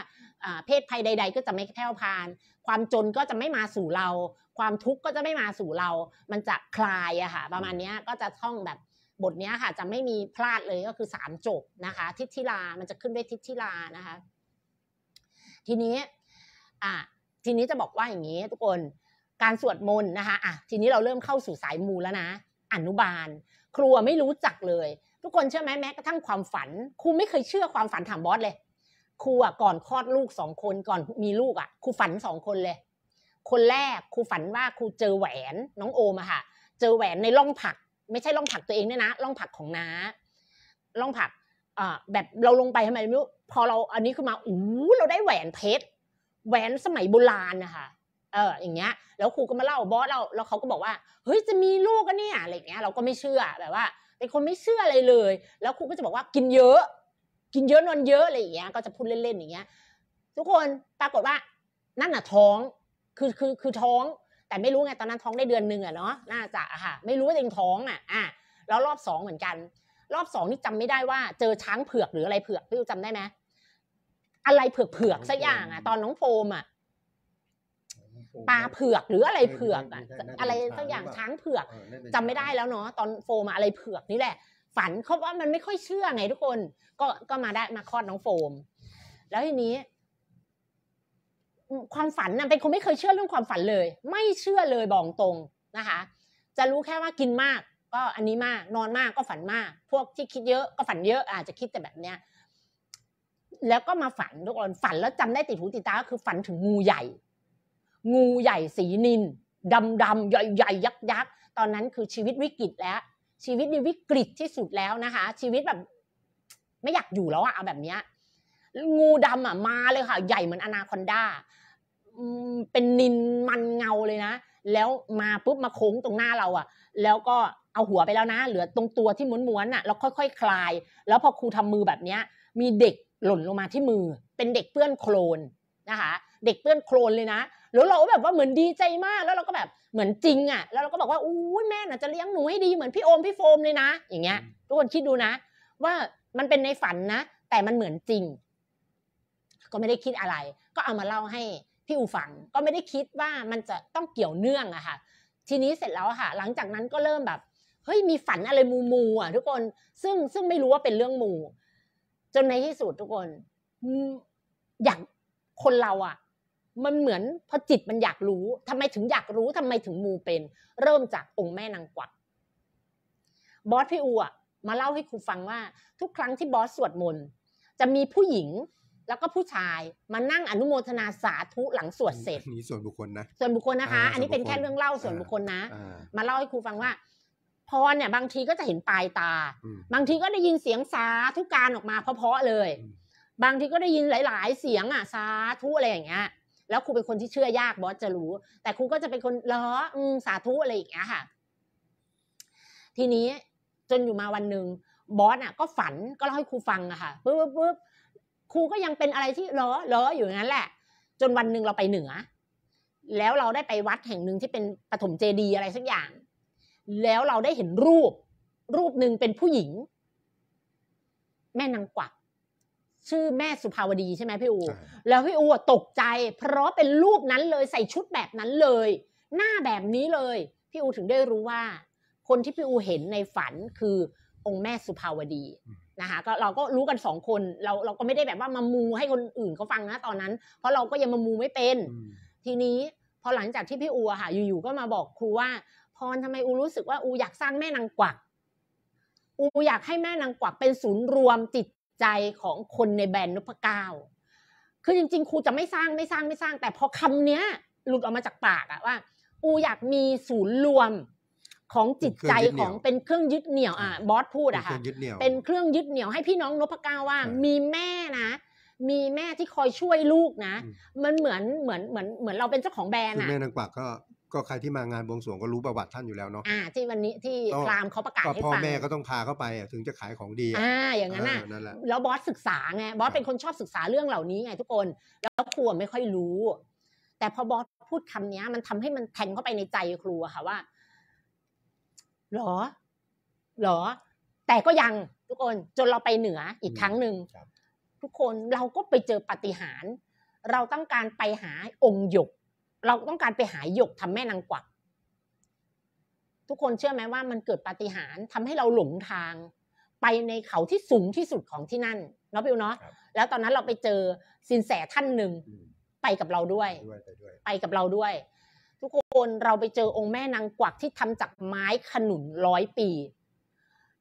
เพศภัยใดๆ ก็จะไม่แท้วพาน ความจนก็จะไม่มาสู่เรา ความทุกข์ก็จะไม่มาสู่เรา มันจะคลายอะค่ะ ประมาณนี้ก็จะท่องแบบบทนี้ค่ะ จะไม่มีพลาดเลยก็คือสามจบนะคะ ทิทิลามันจะขึ้นด้วยทิทิลานะคะ ทีนี้อ่ะทีนี้จะบอกว่าอย่างนี้ ทุกคน การสวดมนต์นะคะอ่ะทีนี้เราเริ่มเข้าสู่สายมูแล้วนะอนุบาลครัวไม่รู้จักเลย ทุกคนเชื่อไหมแม้กระทั่งความฝัน ครูไม่เคยเชื่อความฝันถามบอสเลย ครูอ่ะก่อนคลอดลูกสองคนก่อนมีลูกอ่ะครูฝันสองคนเลย คนแรกครูฝันว่าครูเจอแหวนน้องโอมาค่ะ เจอแหวนในร่องผัก ไม่ใช่ร่องผักตัวเองเนี่ยนะร่องผักของน้าร่องผักอ่าแบบเราลงไปทำไมไม่รู้พอเราอันนี้ขึ้นมาอู้เราได้แหวนเพชรแหวนสมัยโบราณนะคะเอออย่างเงี้ยแล้วครูก็มาเล่าบอสเราแล้วเขาก็บอกว่าเฮ้ยจะมีลูกกันเนี่ยอะไรเงี้ยเราก็ไม่เชื่อแบบว่าเป็นคนไม่เชื่ออะไรเลย แล้วครูก็จะบอกว่ากินเยอะ กินเยอะนอนเยอะอะไรอย่างเงี้ยก็จะพูดเล่นๆอย่างเงี้ย ทุกคนปรากฏว่านั่นน่ะท้องคือคือคือท้อง แต่ไม่รู้ไงตอนนั้นท้องได้เดือนหนึ่งอะเนาะน่าจะอะค่ะไม่รู้ว่าเองท้องอะอ่ะแล้วรอบสองเหมือนกัน รอบสองนี่จำไม่ได้ว่าเจอช้างเผือกหรืออะไรเผือกพี่จำได้ไหมอะไรเผือกเผือกสักอย่างอะตอนน้องโฟมอะปลาเผือกหรืออะไรเผือกอะอะไรสักอย่างช้างเผือก จำไม่ได้แล้วเนาะตอนโฟมาอะไรเผือกนี่แหละ ฝันเขาว่ามันไม่ค่อยเชื่อไงทุกคนก็ก็มาได้มาคลอดน้องโฟม แล้วทีนี้ ความฝันนะเป็นคนไม่เคยเชื่อเรื่องความฝันเลย ไม่เชื่อเลยบอกตรงนะคะ จะรู้แค่ว่ากินมาก ก็อันนี้มากนอนมากก็ฝันมาก พวกที่คิดเยอะ ก็ฝันเยอะอาจจะคิดแต่แบบเนี้ยแล้วก็มาฝันทุกคนฝันแล้วจำได้ติดหูติดตาก็คือฝันถึงงูใหญ่งูใหญ่สีนินดำดำใหญ่ใหญ่ยักษ์ยักษ์ตอนนั้นคือชีวิตวิกฤตแล้ว ชีวิตในวิกฤตที่สุดแล้วนะคะ ชีวิตแบบไม่อยากอยู่แล้วอะเอาแบบเนี้ย งูดำอะมาเลยค่ะ ใหญ่เหมือนอนาคอนดาเป็นนินมันเงาเลยนะ แล้วมาปุ๊บมาโค้งตรงหน้าเราอะแล้วก็เอาหัวไปแล้วนะ เหลือตรงตัวที่ม้วนๆอ่ะแล้วค่อยๆคคลาย แล้วพอครูทำมือแบบเนี้ย มีเด็กหล่นลงมาที่มือ เป็นเด็กเปื้อนโคลนนะคะ เด็กเปื้อนโคลนเลยนะแล้วเราแบบว่าเหมือนดีใจมากแล้วเราก็แบบเหมือนจริงอ่ะแล้วเราก็บอกว่าอุ้แม่น่ะจะเลี้ยงหนูให้ดีเหมือนพี่โอมพี่โฟมเลยนะ อย่างเงี้ย ทุกคนคิดดูนะว่ามันเป็นในฝันนะแต่มันเหมือนจริง ก็ไม่ได้คิดอะไร ก็เอามาเล่าให้พี่อูฟัง ก็ไม่ได้คิดว่ามันจะต้องเกี่ยวเนื่องอะค่ะทีนี้เสร็จแล้วค่ะหลังจากนั้นก็เริ่มแบบเฮ้ยมีฝันอะไรมูมูอ่ะ ทุกคนซึ่งซึ่งไม่รู้ว่าเป็นเรื่องมูจนในที่สุดทุกคนอยากคนเราอ่ะมันเหมือนพอจิตมันอยากรู้ทำไมถึงอยากรู้ทำไมถึงมูเป็น เริ่มจากองค์แม่นางกวัก บอสพี่อูอะมาเล่าให้ครูฟังว่า ทุกครั้งที่บอสสวดมนต์จะมีผู้หญิงแล้วก็ผู้ชายมานั่งอนุโมทนาสาธุหลังสวดเสร็จนีส่วนบุคคลนะส่วนบุคคลนะคะอันนี้เป็นแค่เรื่องเล่าส่วนบุคคลนะมาเล่าให้ครูฟังว่าพอเนี่ย บางทีก็จะเห็นปลายตา บางทีก็ได้ยินเสียงสาธุการออกมา เพาะเลย บางทีก็ได้ยินหลาย ๆ เสียงอ่ะสาธุ อะไรอย่างเงี้ยแล้วครูเป็นคนที่เชื่อยากบอสจะรู้ แต่ครูก็จะเป็นคนล้ออืสาธุอะไรอย่างเงี้ยค่ะทีนี้จนอยู่มาวันหนึ่งบอสอ่ะ ก็ฝันก็เล่าให้ครูฟังอะค่ะปุ๊บปุ๊บครูก็ยังเป็นอะไรที่ล้อล้ออยู่นั้นแหละ จนวันหนึ่งเราไปเหนือ แล้วเราได้ไปวัดแห่งหนึ่งที่เป็นปฐมเจดีอะไรสักอย่าง แล้วเราได้เห็นรูป รูปหนึ่งเป็นผู้หญิง แม่นางกวักชื่อแม่สุภาวดีใช่ไหมพี่อู แล้วพี่อูตกใจ เพราะเป็นรูปนั้นเลยใส่ชุดแบบนั้นเลย หน้าแบบนี้เลย พี่อูถึงได้รู้ว่า คนที่พี่อูเห็นในฝันคือองค์แม่สุภาวดีนะคะก็เราก็รู้กันสองคน เราเราก็ไม่ได้แบบว่ามามูให้คนอื่นเขาฟังนะ ตอนนั้นเพราะเราก็ยังมามูไม่เป็น ทีนี้พอหลังจากที่พี่อูอะค่ะอยู่ๆก็มาบอกครูว่า พรทำไมอูรู้สึกว่าอูอยากสร้างแม่นางกวักอูอยากให้แม่นางกวักเป็นศูนย์รวมจิตใจของคนในแบรนด์นพเก้าคือจริงๆครูจะไม่สร้างไม่สร้างไม่สร้าง แต่พอคำเนี้ยหลุดออกมาจากปากอะว่าอูอยากมีศูนย์รวมของจิตใจของเป็นเครื่องยึดเหนี่ยวอ่ะบอสพูดอะค่ะ เป็นเครื่องยึดเหนี่ยวให้พี่น้องนพเก้าว่ามีแม่นะ มีแม่ที่คอยช่วยลูกนะ มันเหมือนเหมือนเหมือนเหมือนเราเป็นเจ้าของแบรนด์อะแม่นางกวักก็ก็ใครที่มางานบวงสรวงก็รู้ประวัติท่านอยู่แล้วเนาะอ่าที่วันนี้ที่พรามเขาประกาศให้ฟังพ่อแม่ก็ต้องพาเข้าไปถึงจะขายของดีอ่าอย่างนั้นน่ะ แล้วบอสศึกษาไงบอสเป็นคนชอบศึกษาเรื่องเหล่านี้ไง ทุกคน แล้วครูไม่ค่อยรู้ แต่พอบอสพูดคำเนี้ย มันทำให้มันแทงเข้าไปในใจครูค่ะว่า หรอหรอ แต่ก็ยังทุกคนจนเราไปเหนืออีกครั้งหนึ่งทุกคนเราก็ไปเจอปฏิหาร เราต้องการไปหาองค์หยกเราต้องการไปหายหยกทำแม่นางกวัก ทุกคนเชื่อไหมว่ามันเกิดปาฏิหาริย์ทำให้เราหลงทาง ไปในเขาที่สูงที่สุดของที่นั่นเนาะพิวเนาะแล้วตอนนั้นเราไปเจอสินแสท่านหนึ่งไปกับเราด้วย ไปกับเราด้วย ทุกคนเราไปเจอองค์แม่นางกวักที่ทำจากไม้ขนุนร้อยปี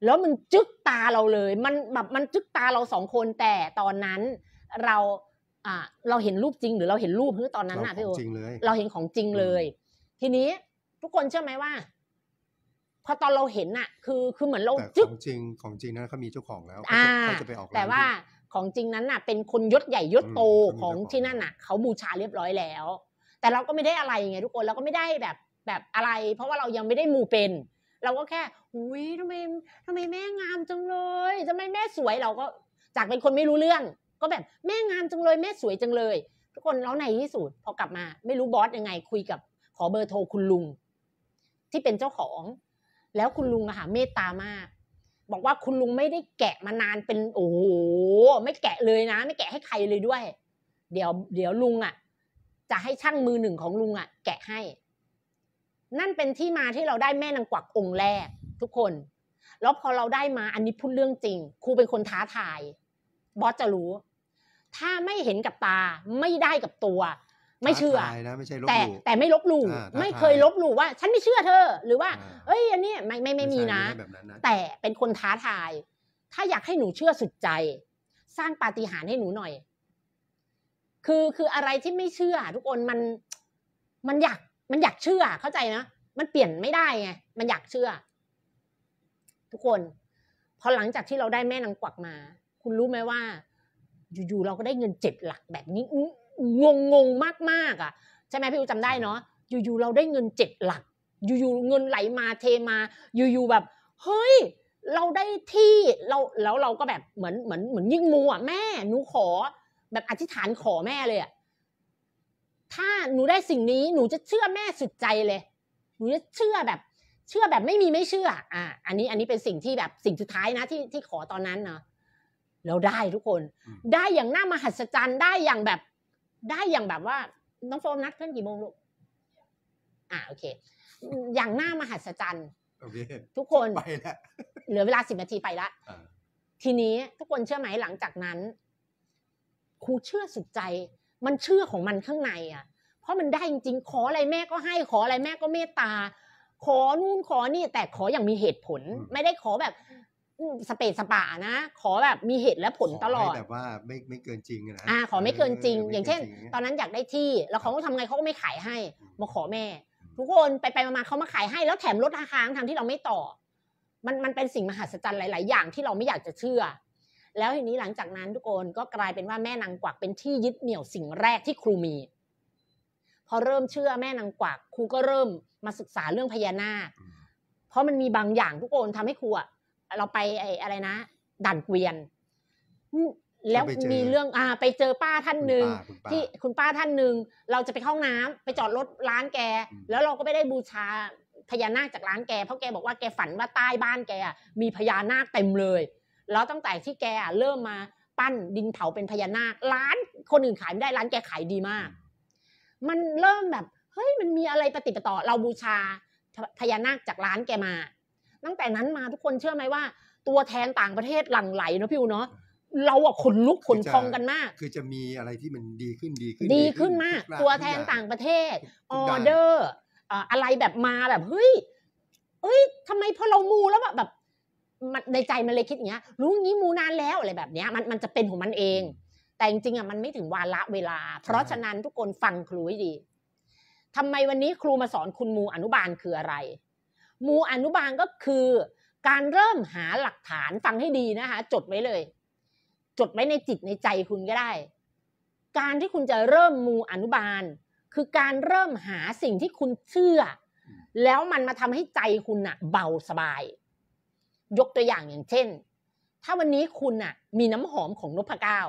แล้วมันจึ๊กตาเราเลย มันแบบมันจึ๊กตาเราสองคนแต่ตอนนั้นเราอ่าเราเห็นรูปจริงหรือเราเห็นรูปเพื่อตอนนั้นน่ะพี่โอเราเห็นของจริงเลยทีนี้ทุกคนเชื่อไหมว่าพอตอนเราเห็นน่ะ คือคือเหมือนเราจึ๊ของจริงของจริงนั้นเขามีเจ้าของแล้วเขาจะไปออกแต่ว่าของจริงนั้นน่ะ เป็นคนยศใหญ่ยศโตของที่นั่นน่ะ เขาบูชาเรียบร้อยแล้ว แต่เราก็ไม่ได้อะไรไงทุกคนเราก็ไม่ได้แบบแบบอะไร เพราะว่าเรายังไม่ได้มูเป็น เราก็แค่หุยทำไมทำไมแม่งามจังเลยทำไมแม่สวยเราก็ จากเป็นคนไม่รู้เรื่องก็แบบแม่งามจังเลยแม่สวยจังเลย ทุกคนแล้วในที่สุดพอกลับมาไม่รู้บอสยังไงคุยกับ ขอเบอร์โทรคุณลุง ที่เป็นเจ้าของ แล้วคุณลุงอะค่ะเมตตามาก บอกว่าคุณลุงไม่ได้แกะมานานเป็นโอ้โหไม่แกะเลยนะ ไม่แกะให้ใครเลยด้วย เดี๋ยว เดี๋ยวลุงอะจะให้ช่างมือหนึ่งของลุงอะแกะให้ นั่นเป็นที่มาที่เราได้แม่นางกวักองแรกทุกคน แล้วพอเราได้มาอันนี้พูดเรื่องจริงครูเป็นคนท้าทาย บอสจะรู้ถ้าไม่เห็นกับตาไม่ได้กับตัว ไม่เชื่อแต่ แต่ไม่ลบหลู่ไม่เคยลบหลู่ว่าฉันไม่เชื่อเธอ หรือว่าเอ้ยอันนี้ไม่ไม่ไม่มีนะ แต่เป็นคนท้าทาย ถ้าอยากให้หนูเชื่อสุดใจ สร้างปาฏิหาริย์ให้หนูหน่อย คือคืออะไรที่ไม่เชื่อทุกคนมัน มันอยาก มันอยากเชื่อเข้าใจนะมันเปลี่ยนไม่ได้ไงมันอยากเชื่อ ทุกคน พอหลังจากที่เราได้แม่นางกวักมา คุณรู้ไหมว่าอยู่ๆเราก็ได้เงินเจ็ดหลักแบบนี้งงงงมากๆอ่ะ ใช่ไหมพี่อูจำได้เนาะอยู่ๆเราได้เงินเจ็ดหลักอยู่ๆเงินไหลมาเทมาอยู่ๆแบบเฮ้ย เราได้ที่เราแล้วเราก็แบบเหมือนเหมือน เหมือนยิ่งมูอ่ะแม่ หนูขอ แบบอธิษฐานขอแม่เลยอ่ะถ้าหนูได้สิ่งนี้หนูจะเชื่อแม่สุดใจเลย หนูจะเชื่อแบบ เชื่อแบบไม่มีไม่เชื่อ อ่าอันนี้อันนี้เป็นสิ่งที่แบบสิ่งสุดท้ายนะที่ที่ขอตอนนั้นเนาะเราได้ทุกคนได้อย่างน่ามหัศจรรย์ได้อย่างแบบ ได้อย่างแบบว่า น้องโฟมนัดเพื่อนกี่โมงลูกอ่าโอเค อย่างน่ามหัศจรรย์ทุกคนไปละเหลือเวลาสิบนาทีไปละทีนี้ทุกคนเชื่อไหมหลังจากนั้น ครูเชื่อสุดใจ มันเชื่อของมันข้างในอ่ะ เพราะมันได้จริงๆขออะไรแม่ก็ให้ขออะไรแม่ก็เมตตาขอนู่นขอนี่แต่ขออย่างมีเหตุผลไม่ได้ขอแบบสเปดสปานะขอแบบมีเหตุและผลตลอดแบบว่าไม่ไม่เกินจริงนะอ่าขอไม่เกินจริง อย่างเช่น ตอนนั้นอยากได้ที่ แล้วเขาก็ทำไงเขาก็ไม่ขายให้มาขอแม่ ทุกคนไปไปมาเขามาขายให้ แล้วแถมลดราคาทางที่เราไม่ต่อ มันมันเป็นสิ่งมหัศจรรย์หลายๆ อย่างที่เราไม่อยากจะเชื่อ แล้วทีนี้หลังจากนั้นทุกคนก็กลายเป็นว่าแม่นางกวักเป็นที่ยึดเหนี่ยวสิ่งแรกที่ครูมี พอเริ่มเชื่อแม่นางกวัก ครูก็เริ่มมาศึกษาเรื่องพญานาคเพราะมันมีบางอย่างทุกคนทำให้ครูอะเราไปไอ้อะไรนะด่านเกวียน แล้วมีเรื่องอ่า ไปเจอป้าท่านหนึ่งที่คุณป้าท่านหนึ่ง เราจะไปเข้าน้ำไปจอดรถร้านแก แล้วเราก็ไม่ได้บูชาพญานาคจากร้านแก เพราะแกบอกว่าแกฝันว่าใต้บ้านแกมีพญานาคเต็มเลย แล้วตั้งแต่ที่แกเริ่มมา ปั้นดินเผาเป็นพญานาคร้านคนอื่นขายไม่ได้ร้านแกขายดีมาก มันเริ่มแบบ เฮ้ยมันมีอะไรปฏิปต่อ เราบูชาพญานาคจากร้านแกมาตั้งแต่นั้นมาทุกคนเชื่อไหมว่าตัวแทนต่างประเทศหลั่งไหลเนาะพี่อูเนาะเราอะขนลุกขนพองกันมาก คือจะมีอะไรที่มันดีขึ้นดีขึ้น ดีขึ้นมาก ตัวแทนต่างประเทศ ออเดอร์อะไรแบบมาแบบเฮ้ย เอ้ยทำไมพอเรามูแล้วแบบแบบในใจมันเลยคิดอย่างเงี้ย รู้งี้มูนานแล้วอะไรแบบเนี้ยมันมันจะเป็นของมันเอง แต่จริงๆอ่ะมันไม่ถึงวาระเวลา เพราะฉะนั้นทุกคนฟังครูให้ดี ทำไมวันนี้ครูมาสอนคุณมูอนุบาลคืออะไรมูอนุบาลก็คือ การเริ่มหาหลักฐานฟังให้ดีนะคะจดไว้เลย จดไว้ในจิตในใจคุณก็ได้ การที่คุณจะเริ่มมูอนุบาล คือการเริ่มหาสิ่งที่คุณเชื่อ แล้วมันมาทำให้ใจคุณอะเบาสบาย ยกตัวอย่างอย่างเช่น ถ้าวันนี้คุณอะมีน้ำหอมของนพเก้า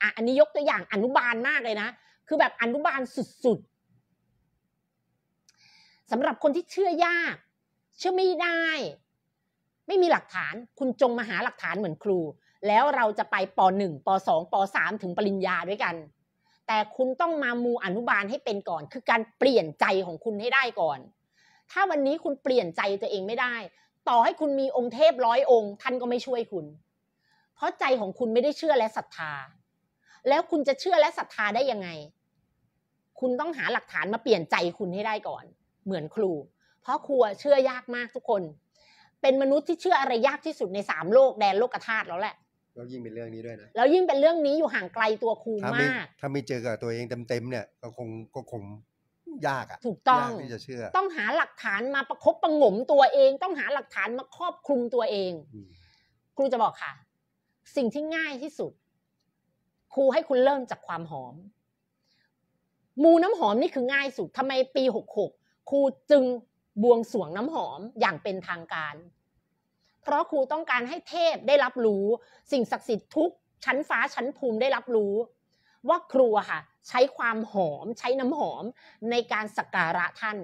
อ่ะอันนี้ยกตัวอย่างอนุบาลมากเลยนะ คือแบบอนุบาลสุดๆสำหรับคนที่เชื่อยากเชื่อไม่ได้ ไม่มีหลักฐาน คุณจงมาหาหลักฐานเหมือนครู แล้วเราจะไปปหนึ่งปสองปสามถึงปริญญาด้วยกัน แต่คุณต้องมามูอนุบาลให้เป็นก่อน คือการเปลี่ยนใจของคุณให้ได้ก่อน ถ้าวันนี้คุณเปลี่ยนใจตัวเองไม่ได้ ต่อให้คุณมีองค์เทพร้อยองค์ ท่านก็ไม่ช่วยคุณ เพราะใจของคุณไม่ได้เชื่อและศรัทธา แล้วคุณจะเชื่อและศรัทธาได้ยังไง คุณต้องหาหลักฐานมาเปลี่ยนใจคุณให้ได้ก่อน เหมือนครูเพราะครัวเชื่อยากมากทุกคน เป็นมนุษย์ที่เชื่ออะไรยากที่สุดในสามโลกแดนโลกธาตุแล้วแหละแล้วยิ่งเป็นเรื่องนี้ด้วยนะแล้วยิ่งเป็นเรื่องนี้อยู่ห่างไกลตัวครูมากถ้าไม่เจอกับตัวเองเต็มๆเนี่ยก็คงก็คงยากอะถูกต้องที่จะเชื่อต้องหาหลักฐานมาประคบประงมตัวเอง ต้องหาหลักฐานมาครอบคลุมตัวเอง ครูจะบอกค่ะ สิ่งที่ง่ายที่สุดครูให้คุณเริ่มจากความหอมมูน้ำหอมนี่คือง่ายสุดทำไมปีหกหกครูจึงบวงสวงน้ำหอมอย่างเป็นทางการ เพราะครูต้องการให้เทพได้รับรู้ สิ่งศักดิ์สิทธิ์ทุกชั้นฟ้าชั้นภูมิได้รับรู้ ว่าครูค่ะ ใช้ความหอมใช้น้ำหอมในการสักการะท่าน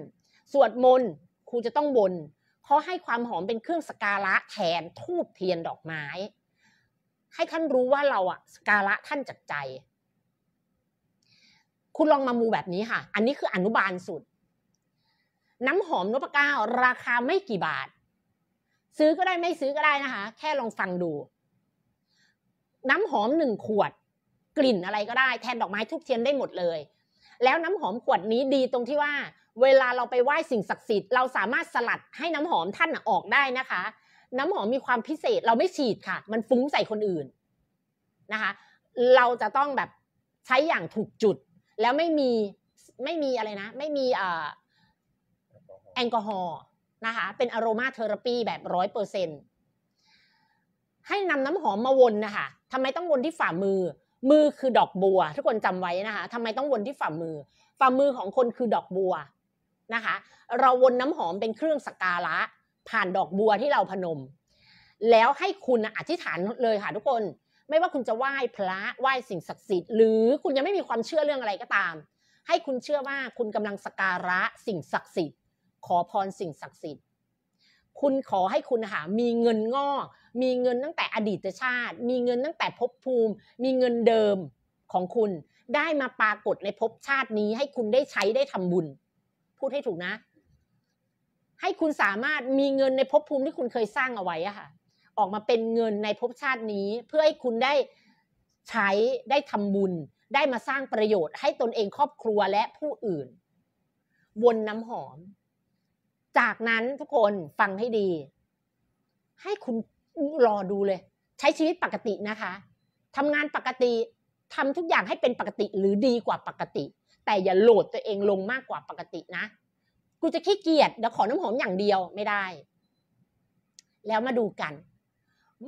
สวดมนต์ครูจะต้องบน เพราะให้ความหอมเป็นเครื่องสักการะแทนทูบเทียนดอกไม้ ให้ท่านรู้ว่าเราอะสักการะท่านจากใจ คุณลองมามูแบบนี้ค่ะ อันนี้คืออนุบาลสุดน้ำหอมนพก้าว ราคาไม่กี่บาท ซื้อก็ได้ไม่ซื้อก็ได้นะคะ แค่ลองฟังดู น้ำหอมหนึ่งขวด กลิ่นอะไรก็ได้แทนดอกไม้ทุกเทียนได้หมดเลย แล้วน้ำหอมขวดนี้ดีตรงที่ว่า เวลาเราไปไหว้สิ่งศักดิ์สิทธิ์เราสามารถสลัดให้น้ำหอมท่านออกได้นะคะ น้ำหอมมีความพิเศษ เราไม่ฉีดค่ะ มันฟุ้งใส่คนอื่นนะคะ เราจะต้องแบบใช้อย่างถูกจุด แล้วไม่มีไม่มีอะไรนะไม่มีอ่าแอลกอฮอล์นะคะเป็นอโรมาเทอราปีแบบร้อยเปอร์เซนต์ให้นำน้ำหอมมาวนนะคะทำไมต้องวนที่ฝ่ามือ มือคือดอกบัว ทุกคนจำไว้นะคะทำไมต้องวนที่ฝ่ามือ ฝ่ามือของคนคือดอกบัวนะคะ เราวนน้ำหอมเป็นเครื่องสักการะผ่านดอกบัวที่เราพนม แล้วให้คุณอธิษฐานเลยค่ะทุกคน ไม่ว่าคุณจะไหว้พระ ไหว้สิ่งศักดิ์สิทธิ์ หรือคุณยังไม่มีความเชื่อเรื่องอะไรก็ตาม ให้คุณเชื่อว่าคุณกำลังสักการะสิ่งศักดิ์สิทธิ์ขอพรสิ่งศักดิ์สิทธิ์ คุณขอให้คุณหา มีเงินงอกมีเงินตั้งแต่อดีตชาติ มีเงินตั้งแต่ภพภูมิ มีเงินเดิมของคุณ ได้มาปรากฏในภพชาตินี้ให้คุณได้ใช้ได้ทำบุญ พูดให้ถูกนะ ให้คุณสามารถมีเงินในภพภูมิที่คุณเคยสร้างเอาไว้อะค่ะ ออกมาเป็นเงินในภพชาตินี้ เพื่อให้คุณได้ใช้ได้ทำบุญ ได้มาสร้างประโยชน์ ให้ตนเองครอบครัวและผู้อื่น วนน้ำหอมจากนั้นทุกคนฟังให้ดี ให้คุณรอดูเลย ใช้ชีวิตปกตินะคะทำงานปกติทำทุกอย่างให้เป็นปกติหรือดีกว่าปกติ แต่อย่าโหลดตัวเองลงมากกว่าปกตินะกูจะขี้เกียจเดี๋ยวขอน้าหอมอย่างเดียวไม่ได้ แล้วมาดูกัน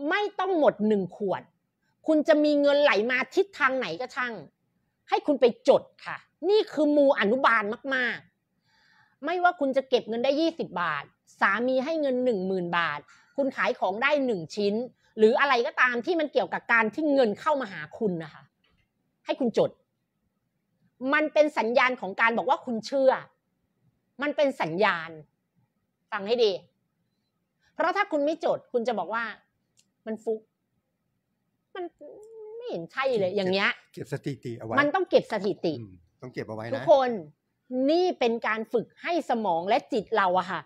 ไม่ต้องหมดหนึ่งขวด คุณจะมีเงินไหลมาทิศทางไหนก็ช่างให้คุณไปจดค่ะ นี่คือมูอนุบาลมากๆไม่ว่าคุณจะเก็บเงินได้ 20 บาท สามีให้เงิน10,000บาท คุณขายของได้ 1 ชิ้น หรืออะไรก็ตามที่มันเกี่ยวกับการที่เงินเข้ามาหาคุณนะคะให้คุณจด มันเป็นสัญญาณของการบอกว่าคุณเชื่อ มันเป็นสัญญาณ ฟังให้ดี เพราะถ้าคุณไม่จด คุณจะบอกว่า มันฟุกมันไม่เห็นใช่เลย อย่างเงี้ยเก็บสถิติเอาไว้มันต้องเก็บสถิติต้องเก็บเอาไว้นะทุกคนนี่เป็นการฝึกให้สมองและจิตเราอะค่ะ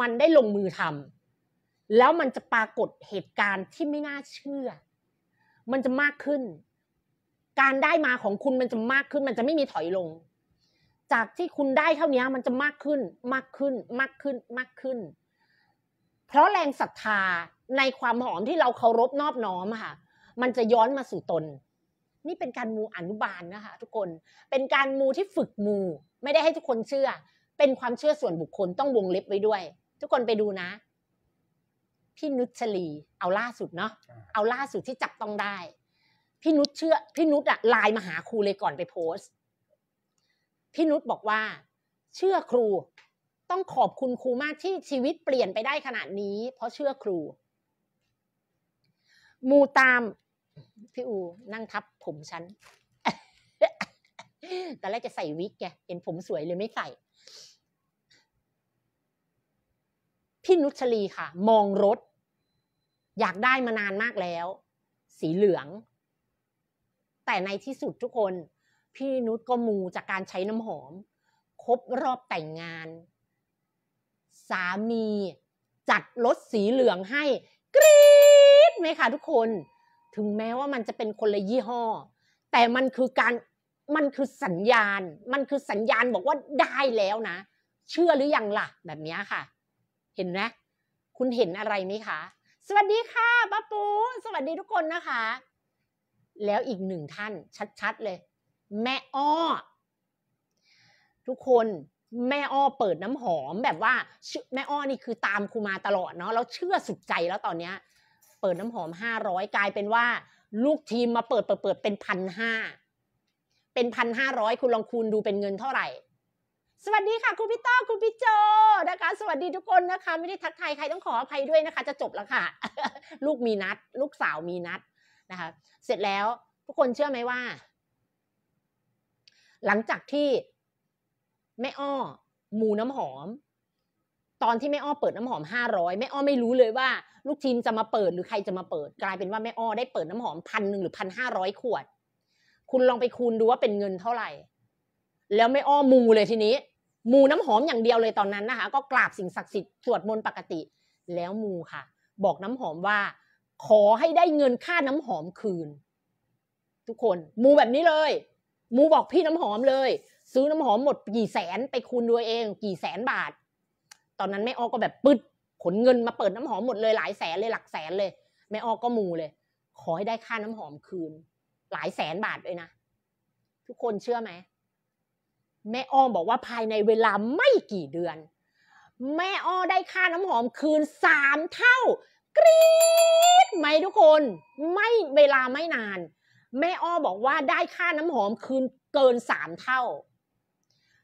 มันได้ลงมือทำแล้วมันจะปรากฏเหตุการณ์ที่ไม่น่าเชื่อ มันจะมากขึ้น การได้มาของคุณมันจะมากขึ้น มันจะไม่มีถอยลง จากที่คุณได้เท่านี้ มันจะมากขึ้น มากขึ้นมากขึ้นมากขึ้น เพราะแรงศรัทธาในความหอมที่เราเคารพนอบน้อมค่ะมันจะย้อนมาสู่ตน นี่เป็นการมูอนุบาลนนะคะทุกคนเป็นการมูที่ฝึกมูไม่ได้ให้ทุกคนเชื่อ เป็นความเชื่อส่วนบุคคลต้องวงเล็บไว้ด้วย ทุกคนไปดูนะ พี่นุชชลีเอาล่าสุดเนาะ เอาล่าสุดที่จับต้องได้ พี่นุชเชื่อ พี่นุชอะไลน์มาหาครูเลยก่อนไปโพสต์ พี่นุชบอกว่า เชื่อครูต้องขอบคุณครูมากที่ชีวิตเปลี่ยนไปได้ขนาดนี้ เพราะเชื่อครู มูตามพี่อูนั่งทับ ผมฉันตอนแรกจะใส่วิกแกเห็นผมสวยเลยไม่ใส่ พี่นุชลีค่ะ มองรถ อยากได้มานานมากแล้ว สีเหลือง แต่ในที่สุดทุกคน พี่นุชก็มูจากการใช้น้ำหอม ครบรอบแต่งงาน สามี จัดรถสีเหลืองให้ กรี๊ดไหมคะทุกคน ถึงแม้ว่ามันจะเป็นคนละยี่ห้อ แต่มันคือการมันคือสัญญาณ มันคือสัญญาณบอกว่าได้แล้วนะ เชื่อหรือยังล่ะ แบบนี้ค่ะ เห็นไหมคุณเห็นอะไรไหมคะ สวัสดีค่ะป้าปู สวัสดีทุกคนนะคะ แล้วอีกหนึ่งท่าน ชัดๆเลย แม่อ้อ ทุกคนแม่อ้อเปิดน้ำหอมแบบว่าแม่อ้อนี่คือตามครูมาตลอดเนาะแล้วเชื่อสุดใจแล้วตอนเนี้ย เปิดน้ำหอมห้าร้อยกลายเป็นว่า ลูกทีมมาเปิดเปิดเปิดเป็นพันห้าเป็นพันห้าร้อยคุณลองคูณดูเป็นเงินเท่าไหร่ สวัสดีค่ะคุณพี่ต้อคุณพี่โจนะคะสวัสดีทุกคนนะคะไม่ได้ทักทายใครต้องขออภัยด้วยนะคะ จะจบแล้วค่ะลูกมีนัด ลูกสาวมีนัดนะคะ เสร็จแล้ว ทุกคนเชื่อไหมว่า หลังจากที่แม่อ้อมูน้ำหอม ตอนที่แม่อ้อเปิดน้ำหอมห้าร้อยแม่อ้อไม่รู้เลยว่า ลูกทีมจะมาเปิดหรือใครจะมาเปิด กลายเป็นว่าแม่อ้อได้เปิดน้ำหอมพันหนึ่งหรือพันห้าร้อยขวดคุณลองไปคูณดูว่าเป็นเงินเท่าไหร่แล้วไม่อ้อมูเลยทีนี้ มูน้ำหอมอย่างเดียวเลยตอนนั้น นะคะ ก็กราบสิ่งศักดิ์สิทธิ์สวดมนต์ปกติ แล้วมูค่ะ บอกน้ำหอมว่า ขอให้ได้เงินค่าน้ำหอมคืน ทุกคนมูแบบนี้เลยมูบอกพี่น้ำหอมเลย ซื้อน้ำหอมหมดกี่แสนไปคูณดูเอง กี่แสนบาท ตอนนั้นแม่ออก็แบบปึ๊ดขนเงินมาเปิดน้ำหอมหมดเลย หลายแสนเลยหลักแสนเลยแม่อออก็มูเลย ขอให้ได้ค่าน้ำหอมคืนหลายแสนบาทเลยนะทุกคนเชื่อไหมแม่อ้อมบอกว่าภายในเวลาไม่กี่เดือน แม่อ้อได้ค่าน้ำหอมคืนสามเท่า กรี๊ดไหมทุกคน ไม่เวลาไม่นาน แม่อ้อบอกว่าได้ค่าน้ำหอมคืนเกินสามเท่า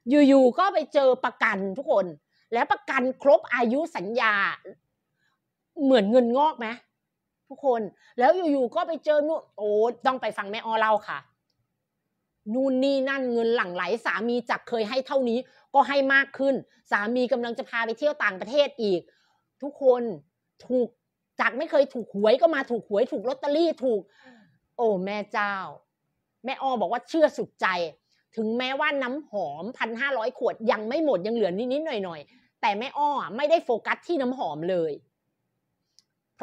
อยู่ๆก็ไปเจอประกันทุกคน แล้วประกันครบอายุสัญญา เหมือนเงินงอกไหมทุกคน แล้วอยู่ ๆ ก็ไปเจอนู่นโอ้ ต้องไปฟังแม่อ้อเล่าค่ะ นู่นนี่นั่นเงินหลั่งไหลสามีจากเคยให้เท่านี้ก็ให้มากขึ้น สามีกำลังจะพาไปเที่ยวต่างประเทศอีก ทุกคนถูกจากไม่เคยถูกหวยก็มาถูกหวยถูกลอตเตอรี่ถูก โอ้ แม่เจ้า แม่ออบอกว่าเชื่อสุดใจ ถึงแม้ว่าน้ำหอมพันห้าร้อยขวดยังไม่หมด ยังเหลือนิดๆหน่อยๆแต่แม่อ้อไม่ได้โฟกัสที่น้ำหอมเลย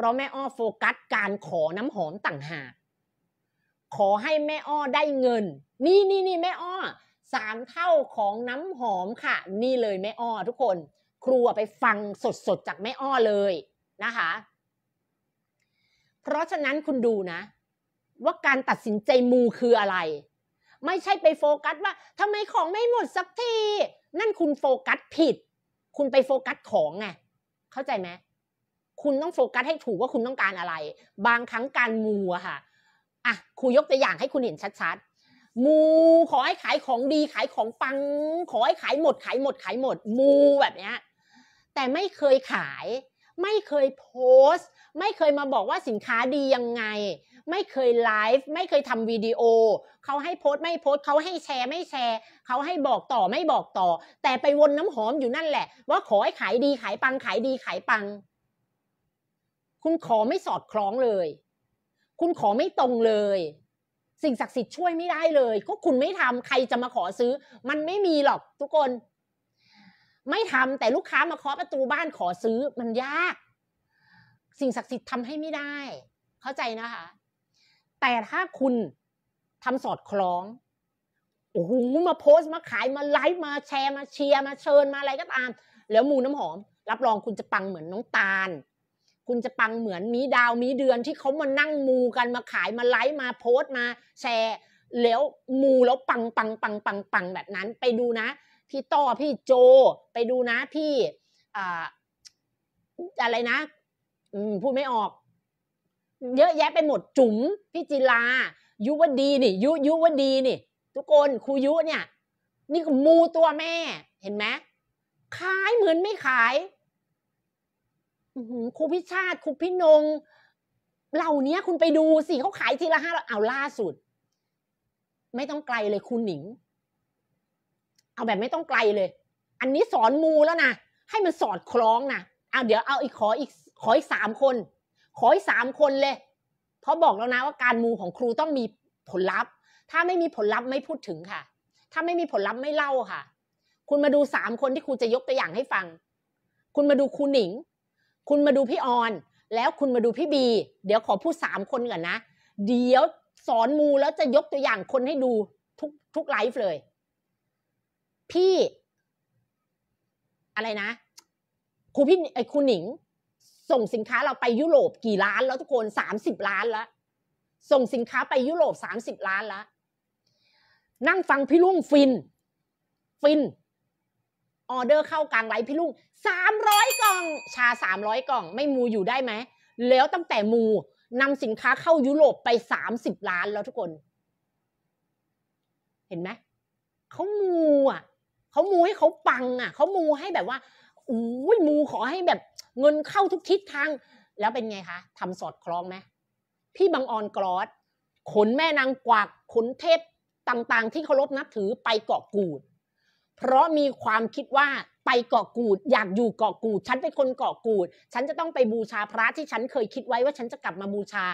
เพราะแม่อ้อโฟกัสการขอน้ำหอมต่างหาก ขอให้แม่อ้อได้เงิน นี่นี่นี่แม่อ้อ สามเท่าของน้ำหอมค่ะ นี่เลยแม่อ้อทุกคน ครูไปฟังสดๆจากแม่อ้อเลยนะคะ เพราะฉะนั้นคุณดูนะ ว่าการตัดสินใจมูคืออะไร ไม่ใช่ไปโฟกัสว่าทำไมของไม่หมดสักที นั่นคุณโฟกัสผิด คุณไปโฟกัสของไงเข้าใจไหมคุณต้องโฟกัสให้ถูกว่าคุณต้องการอะไร บางครั้งการมูอะค่ะอ่ะครูยกตัวอย่างให้คุณเห็นชัดๆมูขอให้ขายของดีขายของปัง ขอให้ขายหมดขายหมดขายหมดมูแบบเนี้ยแต่ไม่เคยขาย ไม่เคยโพสต์ ไม่เคยมาบอกว่าสินค้าดียังไง ไม่เคยไลฟ์ไม่เคยทำวิดีโอเขาให้โพสต์ไม่โพสต์เขาให้แชร์ไม่แชร์เขาให้บอกต่อไม่บอกต่อ แต่ไปวนน้ำหอมอยู่นั่นแหละว่าขอให้ขายดีขายปังขายดีขายปังคุณขอไม่สอดคล้องเลย คุณขอไม่ตรงเลย สิ่งศักดิ์สิทธิ์ช่วยไม่ได้เลย ก็คุณไม่ทำใครจะมาขอซื้อ มันไม่มีหรอก ทุกคน ไม่ทำแต่ลูกค้ามาเคาะประตูบ้านขอซื้อมันยาก สิ่งศักดิ์สิทธิ์ทำให้ไม่ได้ เข้าใจนะคะ แต่ถ้าคุณทำสอดคล้องโอ้โหมาโพสต์มาขายมาไลฟ์มาแชร์มาเชียร์มาเชิญมาอะไรก็ตาม แล้วมูน้ำหอมรับรองคุณจะปังเหมือนน้องตาลคุณจะปังเหมือนมีดาวมีเดือน ที่เขามานั่งมูกันมาขายมาไลฟ์มาโพสต์มาแชร์แล้วมูแล้วปังปังปังปังปังแบบนั้น ไปดูนะพี่ต่อพี่โจไปดูนะพี่อะไรนะ อืมพูดไม่ออก เยอะแยะไปหมดจุ๋มพี่จิลายุวดีนี่ยุยุวดีนี่ทุกคนครูยุ เนี่ย นี่ก็มูตัวแม่ เห็นไหมขายเหมือนไม่ขายครูพิชาติครูพินงเหล่านี้คุณไปดูสิเขาขายทีละห้าเอาล่าสุด ไม่ต้องไกลเลยคุณหนิง เอาแบบไม่ต้องไกลเลย อันนี้สอนมูแล้วนะ ให้มันสอดคล้องนะเอาเดี๋ยวเอาอีก ขออีกขออีกสามคน ขออีกสามคนเลยเพราะบอกแล้วนะว่าการมูของครูต้องมีผลลัพธ์ ถ้าไม่มีผลลัพธ์ไม่พูดถึงค่ะ ถ้าไม่มีผลลัพธ์ไม่เล่าค่ะ คุณมาดูสามคนที่ครูจะยกตัวอย่างให้ฟัง คุณมาดูครูหนิงคุณมาดูพี่ออนแล้วคุณมาดูพี่บี เดี๋ยวขอพูดสามคนก่อนนะเดี๋ยวสอนมูแล้วจะยกตัวอย่างคนให้ดูทุกทุกไลฟ์เลย พี่ อะไรนะครูพี่ไอครูหนิงส่งสินค้าเราไปยุโรปกี่ล้าน แล้วทุกคนสามสิบล้านแล้วส่งสินค้าไปยุโรปสามสิบล้านแล้ว นั่งฟังพี่ลุงฟิน ฟินออเดอร์เข้ากลางไลฟ์พี่ลุงสามร้อยกล่อง ชาสามร้อยกล่อง ไม่มูอยู่ได้ไหม แล้วตั้งแต่มูนำสินค้าเข้ายุโรปไปสสามิบล้านแล้วทุกคน เห็นไหม เขามูอ่ะเขามูให้เขาปังอ่ะ เขามูให้แบบว่าอุ้ยมูขอให้แบบเงินเข้าทุกทิศทาง แล้วเป็นไงคะทำสอดคล้องไหมพี่บางออนกรอส ขนแม่นางกวักขนเทพต่าง ๆ ที่เคารพนับถือไปเกาะกูดเพราะมีความคิดว่าไปเกาะกูดอยากอยู่เกาะกูด ฉันเป็นคนเกาะกูด ฉันจะต้องไปบูชาพระที่ฉันเคยคิดไว้ว่าฉันจะกลับมาบูชา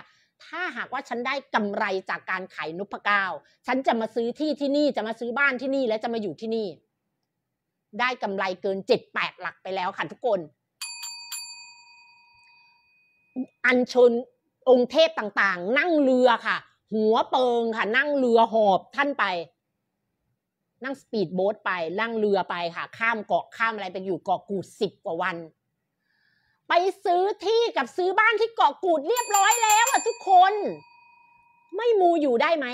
ถ้าหากว่าฉันได้กำไรจากการขายนพเก้าฉันจะมาซื้อที่ที่นี่จะมาซื้อบ้านที่นี่ และจะมาอยู่ที่นี่ ได้กำไรเกินเจ็ดแปดหลักไปแล้วค่ะทุกคน อัญชนองค์เทพต่างๆ นั่งเรือค่ะ หัวเปิงค่ะนั่งเรือหอบท่านไปนั่งสปีดโบ๊ทไปนั่งเรือไปค่ะข้ามเกาะข้ามอะไรไปอยู่เกาะกูดสิบกว่าวัน ไปซื้อที่กับซื้อบ้านที่เกาะกูดเรียบร้อยแล้วอะทุกคน ไม่มูอยู่ได้ไหม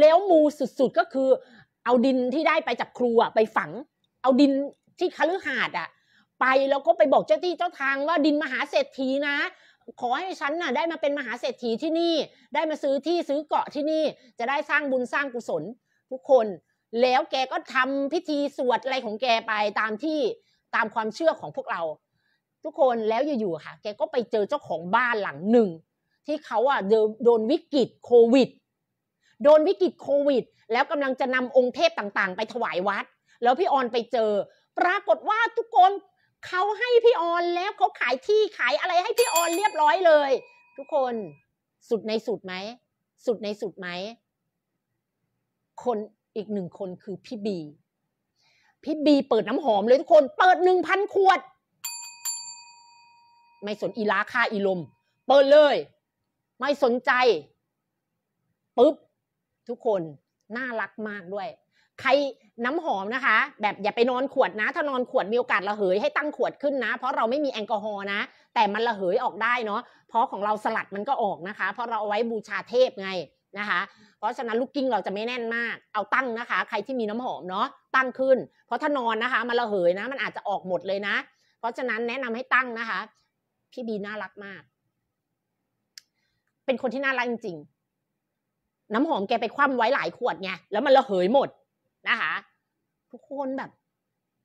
แล้วมูสุดๆก็คือเอาดินที่ได้ไปจากครัวไปฝังเอาดินที่คฤหาสน์อะไปแล้วก็ไปบอกเจ้าที่เจ้าทางว่าดินมหาเศรษฐีนะ ขอให้ฉันน่ะได้มาเป็นมหาเศรษฐีที่นี่ได้มาซื้อที่ซื้อเกาะที่นี่ จะได้สร้างบุญสร้างกุศล ทุกคนแล้วแกก็ทำพิธีสวดอะไรของแกไปตามที่ตามความเชื่อของพวกเรา ทุกคนแล้วอยู่ๆค่ะแกก็ไปเจอเจ้าของบ้านหลังหนึ่งที่เขาอ่ะโดนวิกฤตโควิด โดนวิกฤตโควิด แล้วกำลังจะนำองค์เทพต่างๆ ไปถวายวัด แล้วพี่ออนไปเจอ ปรากฏว่าทุกคนเขาให้พี่ออนแล้วเขาขายที่ขายอะไรให้พี่ออนเรียบร้อยเลย ทุกคนสุดในสุดไหมสุดในสุดไหมคนอีกหนึ่งคนคือพี่บี พี่บี เปิดน้ำหอมเลยทุกคน เปิดหนึ่งพันขวด ไม่สนอีลาค่าอีลมเปิดเลย ไม่สนใจปุ๊บทุกคนน่ารักมากด้วย ใครน้ำหอมนะคะ แบบอย่าไปนอนขวดนะ ถ้านอนขวดมีโอกาสระเหยให้ตั้งขวดขึ้นนะเพราะเราไม่มีแอลกอฮอล์นะ แต่มันระเหยออกได้เนาะเพราะของเราสลัดมันก็ออกนะคะ เพราะเราเอาไว้บูชาเทพไงนะคะเพราะฉะนั้นลูกกิ้งเราจะไม่แน่นมาก เอาตั้งนะคะ ใครที่มีน้ำหอมเนาะตั้งขึ้น เพราะถ้านอนนะคะ มันระเหยนะมันอาจจะออกหมดเลยนะเพราะฉะนั้นแนะนำให้ตั้งนะคะ พี่บีน่ารักมาก เป็นคนที่น่ารักจริงๆน้ำหอมแกไปคว่ำไว้หลายขวดไงแล้วมันระเหยหมดนะคะ ทุกคนแบบ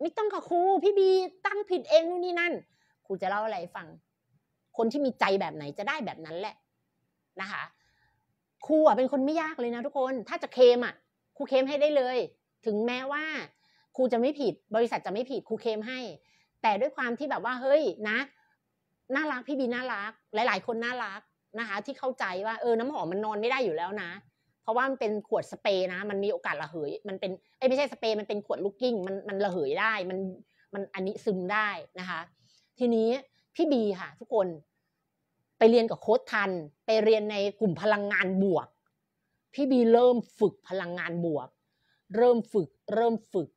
ไม่ต้องกับครูพี่บีตั้งผิดเองนู่นนี่นั่นครูจะเล่าอะไรฟังคนที่มีใจแบบไหนจะได้แบบนั้นแหละนะคะครูอ่ะเป็นคนไม่ยากเลยนะทุกคนถ้าจะเคมอ่ะครูเคมให้ได้เลย ถึงแม้ว่า ครูจะไม่ผิดบริษัทจะไม่ผิดครูเคมให้ แต่ด้วยความที่แบบว่าเฮ้ยนะน่ารักพี่บีน่ารัก หลายๆ คนน่ารักนะคะ ที่เข้าใจว่าเออน้ำหอมมันนอนไม่ได้อยู่แล้วนะ เพราะว่ามันเป็นขวดสเปรย์นะ มันมีโอกาสระเหยมันเป็นเอ้ไม่ใช่สเปรย์มันเป็นขวดลูกกิ้งมันมันระเหยได้มันมันอันนี้ซึมได้นะคะ ทีนี้พี่บีค่ะทุกคนไปเรียนกับโค้ชทัน ไปเรียนในกลุ่มพลังงานบวก พี่บีเริ่มฝึกพลังงานบวก เริ่มฝึก เริ่มฝึก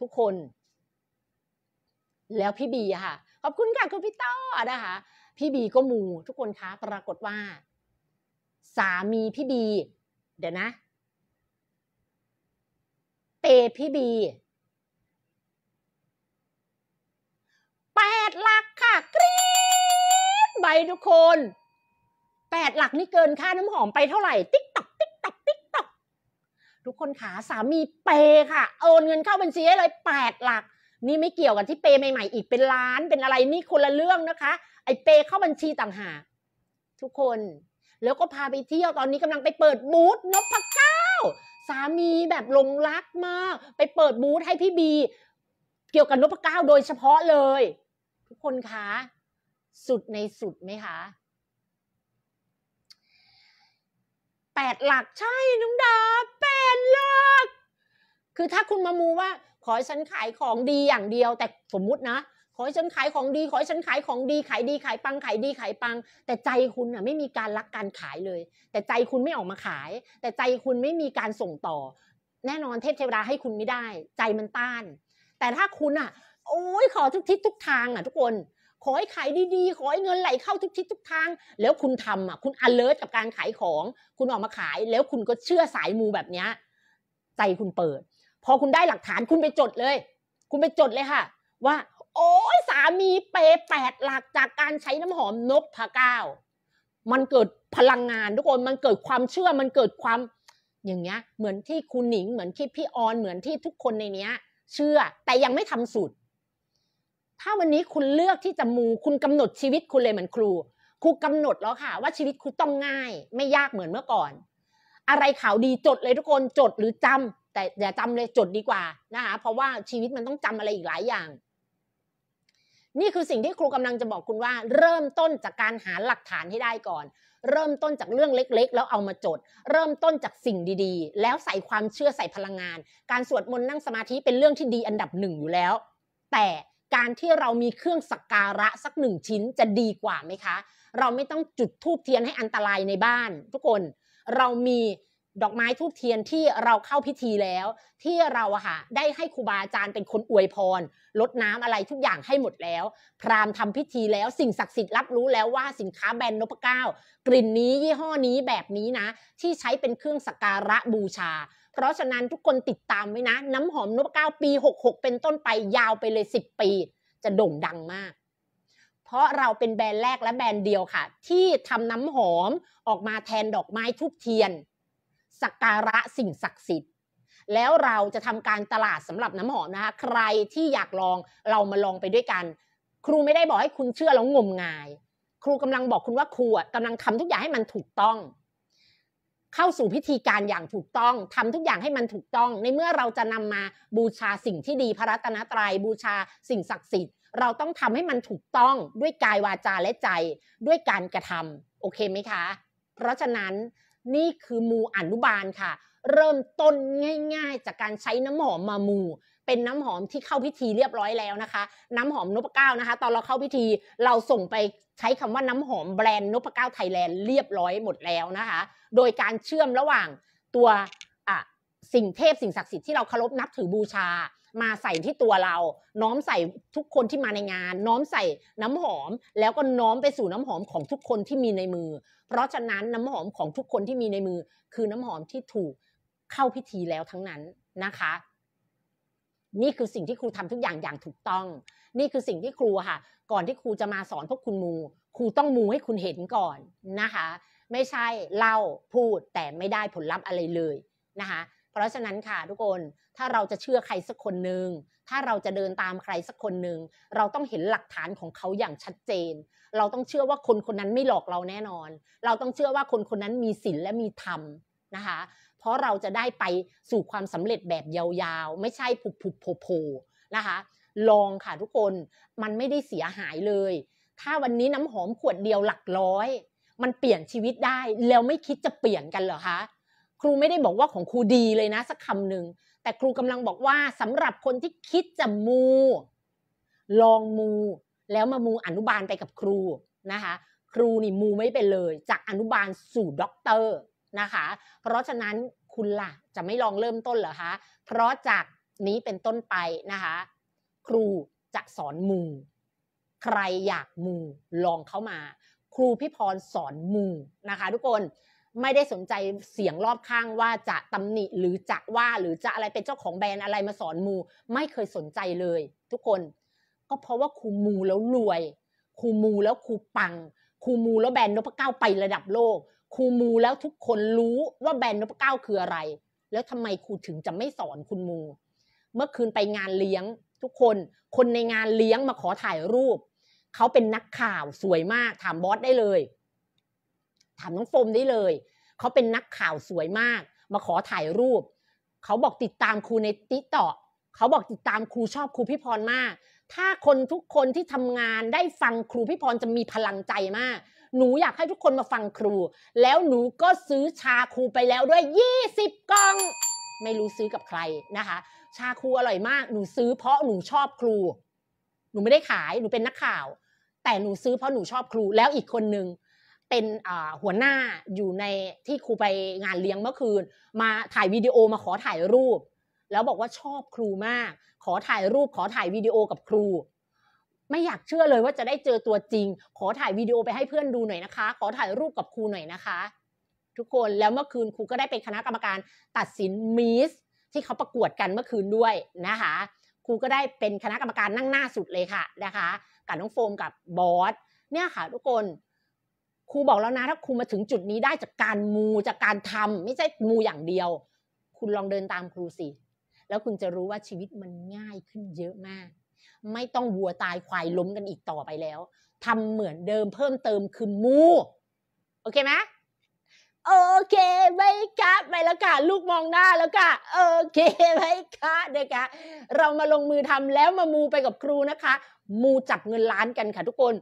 ทุกคน แล้วพี่บีอะค่ะขอบคุณค่ะคุณพี่ต้อนะคะพี่บีก็มูทุกคนคะ ปรากฏว่า สามีพี่บีเดี๋ยวนะเตพี่บี แปดหลักค่ะกรี๊ใบทุกคน แปดหลักนี่เกินค่าน้ำหอมไปเท่าไหร่ติ๊กตักติ๊กตักติ๊กตักทุกคนขาสามีเปค่ะโอนเงินเข้าบัญชีให้เลยแปดหลักนี่ไม่เกี่ยวกับที่เปใหม่ ๆ อีกเป็นล้านเป็นอะไรนี่คนละเรื่องนะคะ ไอเปเข้าบัญชีต่างหากทุกคน แล้วก็พาไปเที่ยวตอนนี้กำลังไปเปิดบูธนพเก้าสามีแบบหลงรักมากไปเปิดบูธให้พี่บี เกี่ยวกับนพเก้าโดยเฉพาะเลย ทุกคนคะสุดในสุดไหมคะแปดหลักใช่น้องดาแปดหลักคือถ้าคุณมามูว่า ขอให้ฉันขายของดีอย่างเดียวแต่สมมุตินะขอให้ฉันขายของดีขอให้ฉันขายของดีขายดีขายปังขายดีขายปัง แต่ใจคุณน่ะไม่มีการรักการขายเลย แต่ใจคุณไม่ออกมาขาย แต่ใจคุณไม่มีการส่งต่อ แน่นอนเทพเทวดาให้คุณไม่ได้ ใจมันต้าน แต่ถ้าคุณอ่ะ โอ้ยขอทุกทิศทุกทางอ่ะ ทุกคนขอให้ขายดีๆ ขอให้เงินไหล เข้าทุกทิศทุกทาง แล้วคุณทำอ่ะ คุณอเลิร์กับการขายของ คุณออกมาขาย แล้วคุณก็เชื่อสายมูแบบนี้ ใจคุณเปิด พอคุณได้หลักฐานคุณไปจดเลย คุณไปจดเลยค่ะ ว่า โอ้ยสามีเปแปดหลักจากการใช้น้ำหอมนกพะก้า มันเกิดพลังงานทุกคน มันเกิดความเชื่อ มันเกิดความ อย่างเงี้ย เหมือนที่คุณหนิง เหมือนที่พี่ออนเหมือนที่ทุกคนในเนี้ย เชื่อ แต่ยังไม่ทำสูตรถ้าวันนี้คุณเลือกที่จะมู คุณกำหนดชีวิตคุณเลยเหมือนครู ครูกำหนดแล้วค่ะ ว่าชีวิตคุณต้องง่าย ไม่ยากเหมือนเมื่อก่อน อะไรข่าวดีจดเลยทุกคน จดหรือจำ แต่อย่าจำเลยจดดีกว่านะคะ เพราะว่าชีวิตมันต้องจำอะไรอีกหลายอย่าง นี่คือสิ่งที่ครูกำลังจะบอกคุณว่า เริ่มต้นจากการหาหลักฐานให้ได้ก่อน เริ่มต้นจากเรื่องเล็กๆ แล้วเอามาจด เริ่มต้นจากสิ่งดีๆ แล้วใส่ความเชื่อใส่พลังงาน การสวดมนต์นั่งสมาธิเป็นเรื่องที่ดีอันดับหนึ่งอยู่แล้ว แต่การที่เรามีเครื่องสักการะสักหนึ่งชิ้นจะดีกว่าไหมคะ เราไม่ต้องจุดทูบเทียนให้อันตรายในบ้าน ทุกคน เรามีดอกไม้ทูบเทียนที่เราเข้าพิธีแล้ว ที่เราอะค่ะได้ให้ครูบาอาจารย์เป็นคนอวยพร ลดน้ำอะไรทุกอย่างให้หมดแล้ว พราหมณ์ทำพิธีแล้วสิ่งศักดิ์สิทธิ์รับรู้แล้วว่าสินค้าแบรนด์นพก้ากลิ่นนี้ยี่ห้อนี้แบบนี้นะ ที่ใช้เป็นเครื่องสักการะบูชาเพราะฉะนั้นทุกคนติดตามไว้นะ น้ำหอมนพเก้าปี66เป็นต้นไปยาวไปเลย 10 ปี จะโด่งดังมาก เพราะเราเป็นแบรนด์แรกและแบรนด์เดียวค่ะ ที่ทำน้ำหอมออกมาแทนดอกไม้ทุกเทียนสักการะสิ่งศักดิ์สิทธิ์แล้วเราจะทำการตลาดสำหรับน้ำหอมนะคะใครที่อยากลองเรามาลองไปด้วยกัน ครูไม่ได้บอกให้คุณเชื่อแล้วงมงาย ครูกำลังบอกคุณว่าครูกำลังทำทุกอย่างให้มันถูกต้องเข้าสู่พิธีการอย่างถูกต้องทำทุกอย่างให้มันถูกต้อง ในเมื่อเราจะนำมาบูชาสิ่งที่ดี พระรัตนตรยัยบูชาสิ่งศักดิ์สิทธิ์ เราต้องทำให้มันถูกต้องด้วยกายวาจาและใจด้วยการกระทำโอเคไหมคะ เพราะฉะนั้นนี่คือมูอนุบาลค่ะ เริ่มต้นง่ายๆจากการใช้น้ำหอมมามูเป็นน้ำหอมที่เข้าพิธีเรียบร้อยแล้วนะคะ น้ำหอมนพเก้านะคะ ตอนเราเข้าพิธีเราส่งไปใช้คำว่าน้ำหอมแบรนด์นพเก้าไทยแลนด์เรียบร้อยหมดแล้วนะคะโดยการเชื่อมระหว่างตัวสิ่งเทพสิ่งศักดิ์สิทธิ์ที่เราเคารพนับถือบูชา มาใส่ที่ตัวเรา น้อมใส่ทุกคนที่มาในงาน น้อมใส่น้ำหอมแล้วก็น้อมไปสู่น้ำหอมของทุกคนที่มีในมือ เพราะฉะนั้นน้ำหอมของทุกคนที่มีในมือ คือน้ำหอมที่ถูกเข้าพิธีแล้วทั้งนั้นนะคะ นี่คือสิ่งที่ครูทำทุกอย่างอย่างถูกต้อง นี่คือสิ่งที่ครูค่ะก่อนที่ครูจะมาสอนพวกคุณมูครูต้องมูให้คุณเห็นก่อนนะคะไม่ใช่เล่าพูดแต่ไม่ได้ผลลัพธ์อะไรเลยนะคะเพราะฉะนั้นค่ะทุกคนถ้าเราจะเชื่อใครสักคนหนึ่งถ้าเราจะเดินตามใครสักคนหนึ่งเราต้องเห็นหลักฐานของเขาอย่างชัดเจน เราต้องเชื่อว่าคนคนนั้นไม่หลอกเราแน่นอน เราต้องเชื่อว่าคนคนนั้นมีศีลและมีธรรมนะคะเพราะเราจะได้ไปสู่ความสำเร็จแบบยาวๆ ไม่ใช่ผุบผุบโผล่นะคะลองค่ะทุกคนมันไม่ได้เสียหายเลย ถ้าวันนี้น้ำหอมขวดเดียวหลักร้อยมันเปลี่ยนชีวิตได้แล้วไม่คิดจะเปลี่ยนกันเหรอคะครูไม่ได้บอกว่าของครูดีเลยนะสักคำหนึ่ง แต่ครูกำลังบอกว่าสำหรับคนที่คิดจะมู ลองมูแล้วมามูอนุบาลไปกับครูนะคะ ครูนี่มูไม่เป็นเลยจากอนุบาลสู่ด็อกเตอร์นะคะ เพราะฉะนั้นคุณละ่ะจะไม่ลองเริ่มต้นเหรอคะเพราะจากนี้เป็นต้นไปนะคะ ครูจะสอนมู ใครอยากมูลองเข้ามาครูพี่พรสอนมูนะคะ ทุกคนไม่ได้สนใจเสียงรอบข้างว่าจะตำหนิหรือจะว่าหรือจะอะไรเป็นเจ้าของแบรนด์อะไรมาสอนมูไม่เคยสนใจเลย ทุกคน ก็เพราะว่าครูมูแล้วรวยครูมูแล้วครูปังครูมูแล้วแบรนด์นพเก้าไประดับโลกครูมูแล้วทุกคนรู้ว่าแบรนด์นพเก้าคืออะไร แล้วทำไมครูถึงจะไม่สอนคุณมู เมื่อคืนไปงานเลี้ยง ทุกคนคนในงานเลี้ยงมาขอถ่ายรูปเขาเป็นนักข่าวสวยมากถามบอสได้เลย ถามน้องโฟมได้เลย เขาเป็นนักข่าวสวยมาก มาขอถ่ายรูป เขาบอกติดตามครูในติ๊กต็อกเขาบอกติดตามครูชอบครูพี่พรมาก ถ้าคนทุกคนที่ทำงานได้ฟังครูพี่พรจะมีพลังใจมาก หนูอยากให้ทุกคนมาฟังครู แล้วหนูก็ซื้อชาครูไปแล้วด้วย 20 กล่อง ไม่รู้ซื้อกับใครนะคะ ชาครูอร่อยมาก หนูซื้อเพราะหนูชอบครู หนูไม่ได้ขาย หนูเป็นนักข่าวแต่หนูซื้อเพราะหนูชอบครู แล้วอีกคนนึงเป็นหัวหน้าอยู่ในที่ครูไปงานเลี้ยงเมื่อคืน มาถ่ายวิดีโอมาขอถ่ายรูป แล้วบอกว่าชอบครูมาก ขอถ่ายรูปขอถ่ายวิดีโอกับครู ไม่อยากเชื่อเลยว่าจะได้เจอตัวจริง ขอถ่ายวิดีโอไปให้เพื่อนดูหน่อยนะคะ ขอถ่ายรูปกับครูหน่อยนะคะ ทุกคนแล้วเมื่อคืนครูก็ได้เป็นคณะกรรมการตัดสินมิสที่เขาประกวดกันเมื่อคืนด้วยนะคะ ครูก็ได้เป็นคณะกรรมการนั่งหน้าสุดเลยค่ะนะคะกับน้องโฟมกับบอสเนี่ยค่ะทุกคน ครูบอกแล้วนะถ้าครูมาถึงจุดนี้ได้จากการมูจากการทำไม่ใช่มูอย่างเดียว คุณลองเดินตามครูสิ แล้วคุณจะรู้ว่าชีวิตมันง่ายขึ้นเยอะมาก ไม่ต้องวัวตายควายล้มกันอีกต่อไปแล้ว ทำเหมือนเดิมเพิ่มเติมคือมู โอเคไหมโอเคไหมคะไปแล้วค่ะ ลูกมองหน้าแล้วค่ะโอเคไหมคะเด็กคะเรามาลงมือทำแล้วมามูไปกับครูนะคะมูจับเงินล้านกันค่ะทุกคน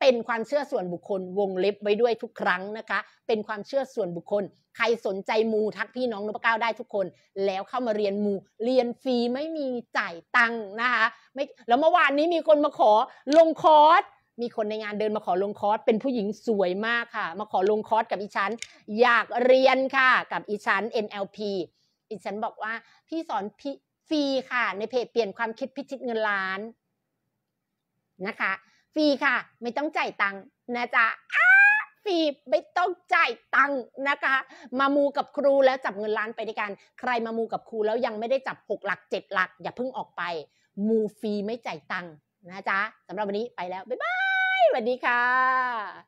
เป็นความเชื่อส่วนบุคคลวงเล็บไว้ด้วยทุกครั้งนะคะ เป็นความเชื่อส่วนบุคคล ใครสนใจมูทักพี่น้องนพก้าวได้ทุกคนแล้วเข้ามาเรียนมู เรียนฟรีไม่มีจ่ายตังค์นะคะไม่แล้วเมื่อวานนี้มีคนมาขอลงคอร์สมีคนในงานเดินมาขอลงคอร์สเป็นผู้หญิงสวยมากค่ะมาขอลงคอร์สกับอีชันอยากเรียนค่ะกับอีชัน NLP อีชันบอกว่าพี่สอนฟรีค่ะในเพจเปลี่ยนความคิดพิชิตเงินล้านนะคะฟรีค่ะไม่ต้องจ่ายตังค์นะจ๊ะฟรีไม่ต้องจ่ายตังค์นะคะ มามูกับครูแล้วจับเงินล้านไปด้วยกันใครมามูกับครูแล้วยังไม่ได้จับ6หลัก7หลัก อย่าเพิ่งออกไป มูฟรีไม่จ่ายตังค์นะจ๊ะสำหรับวันนี้ไปแล้ว บ๊ายบายสวัสดีค่ะ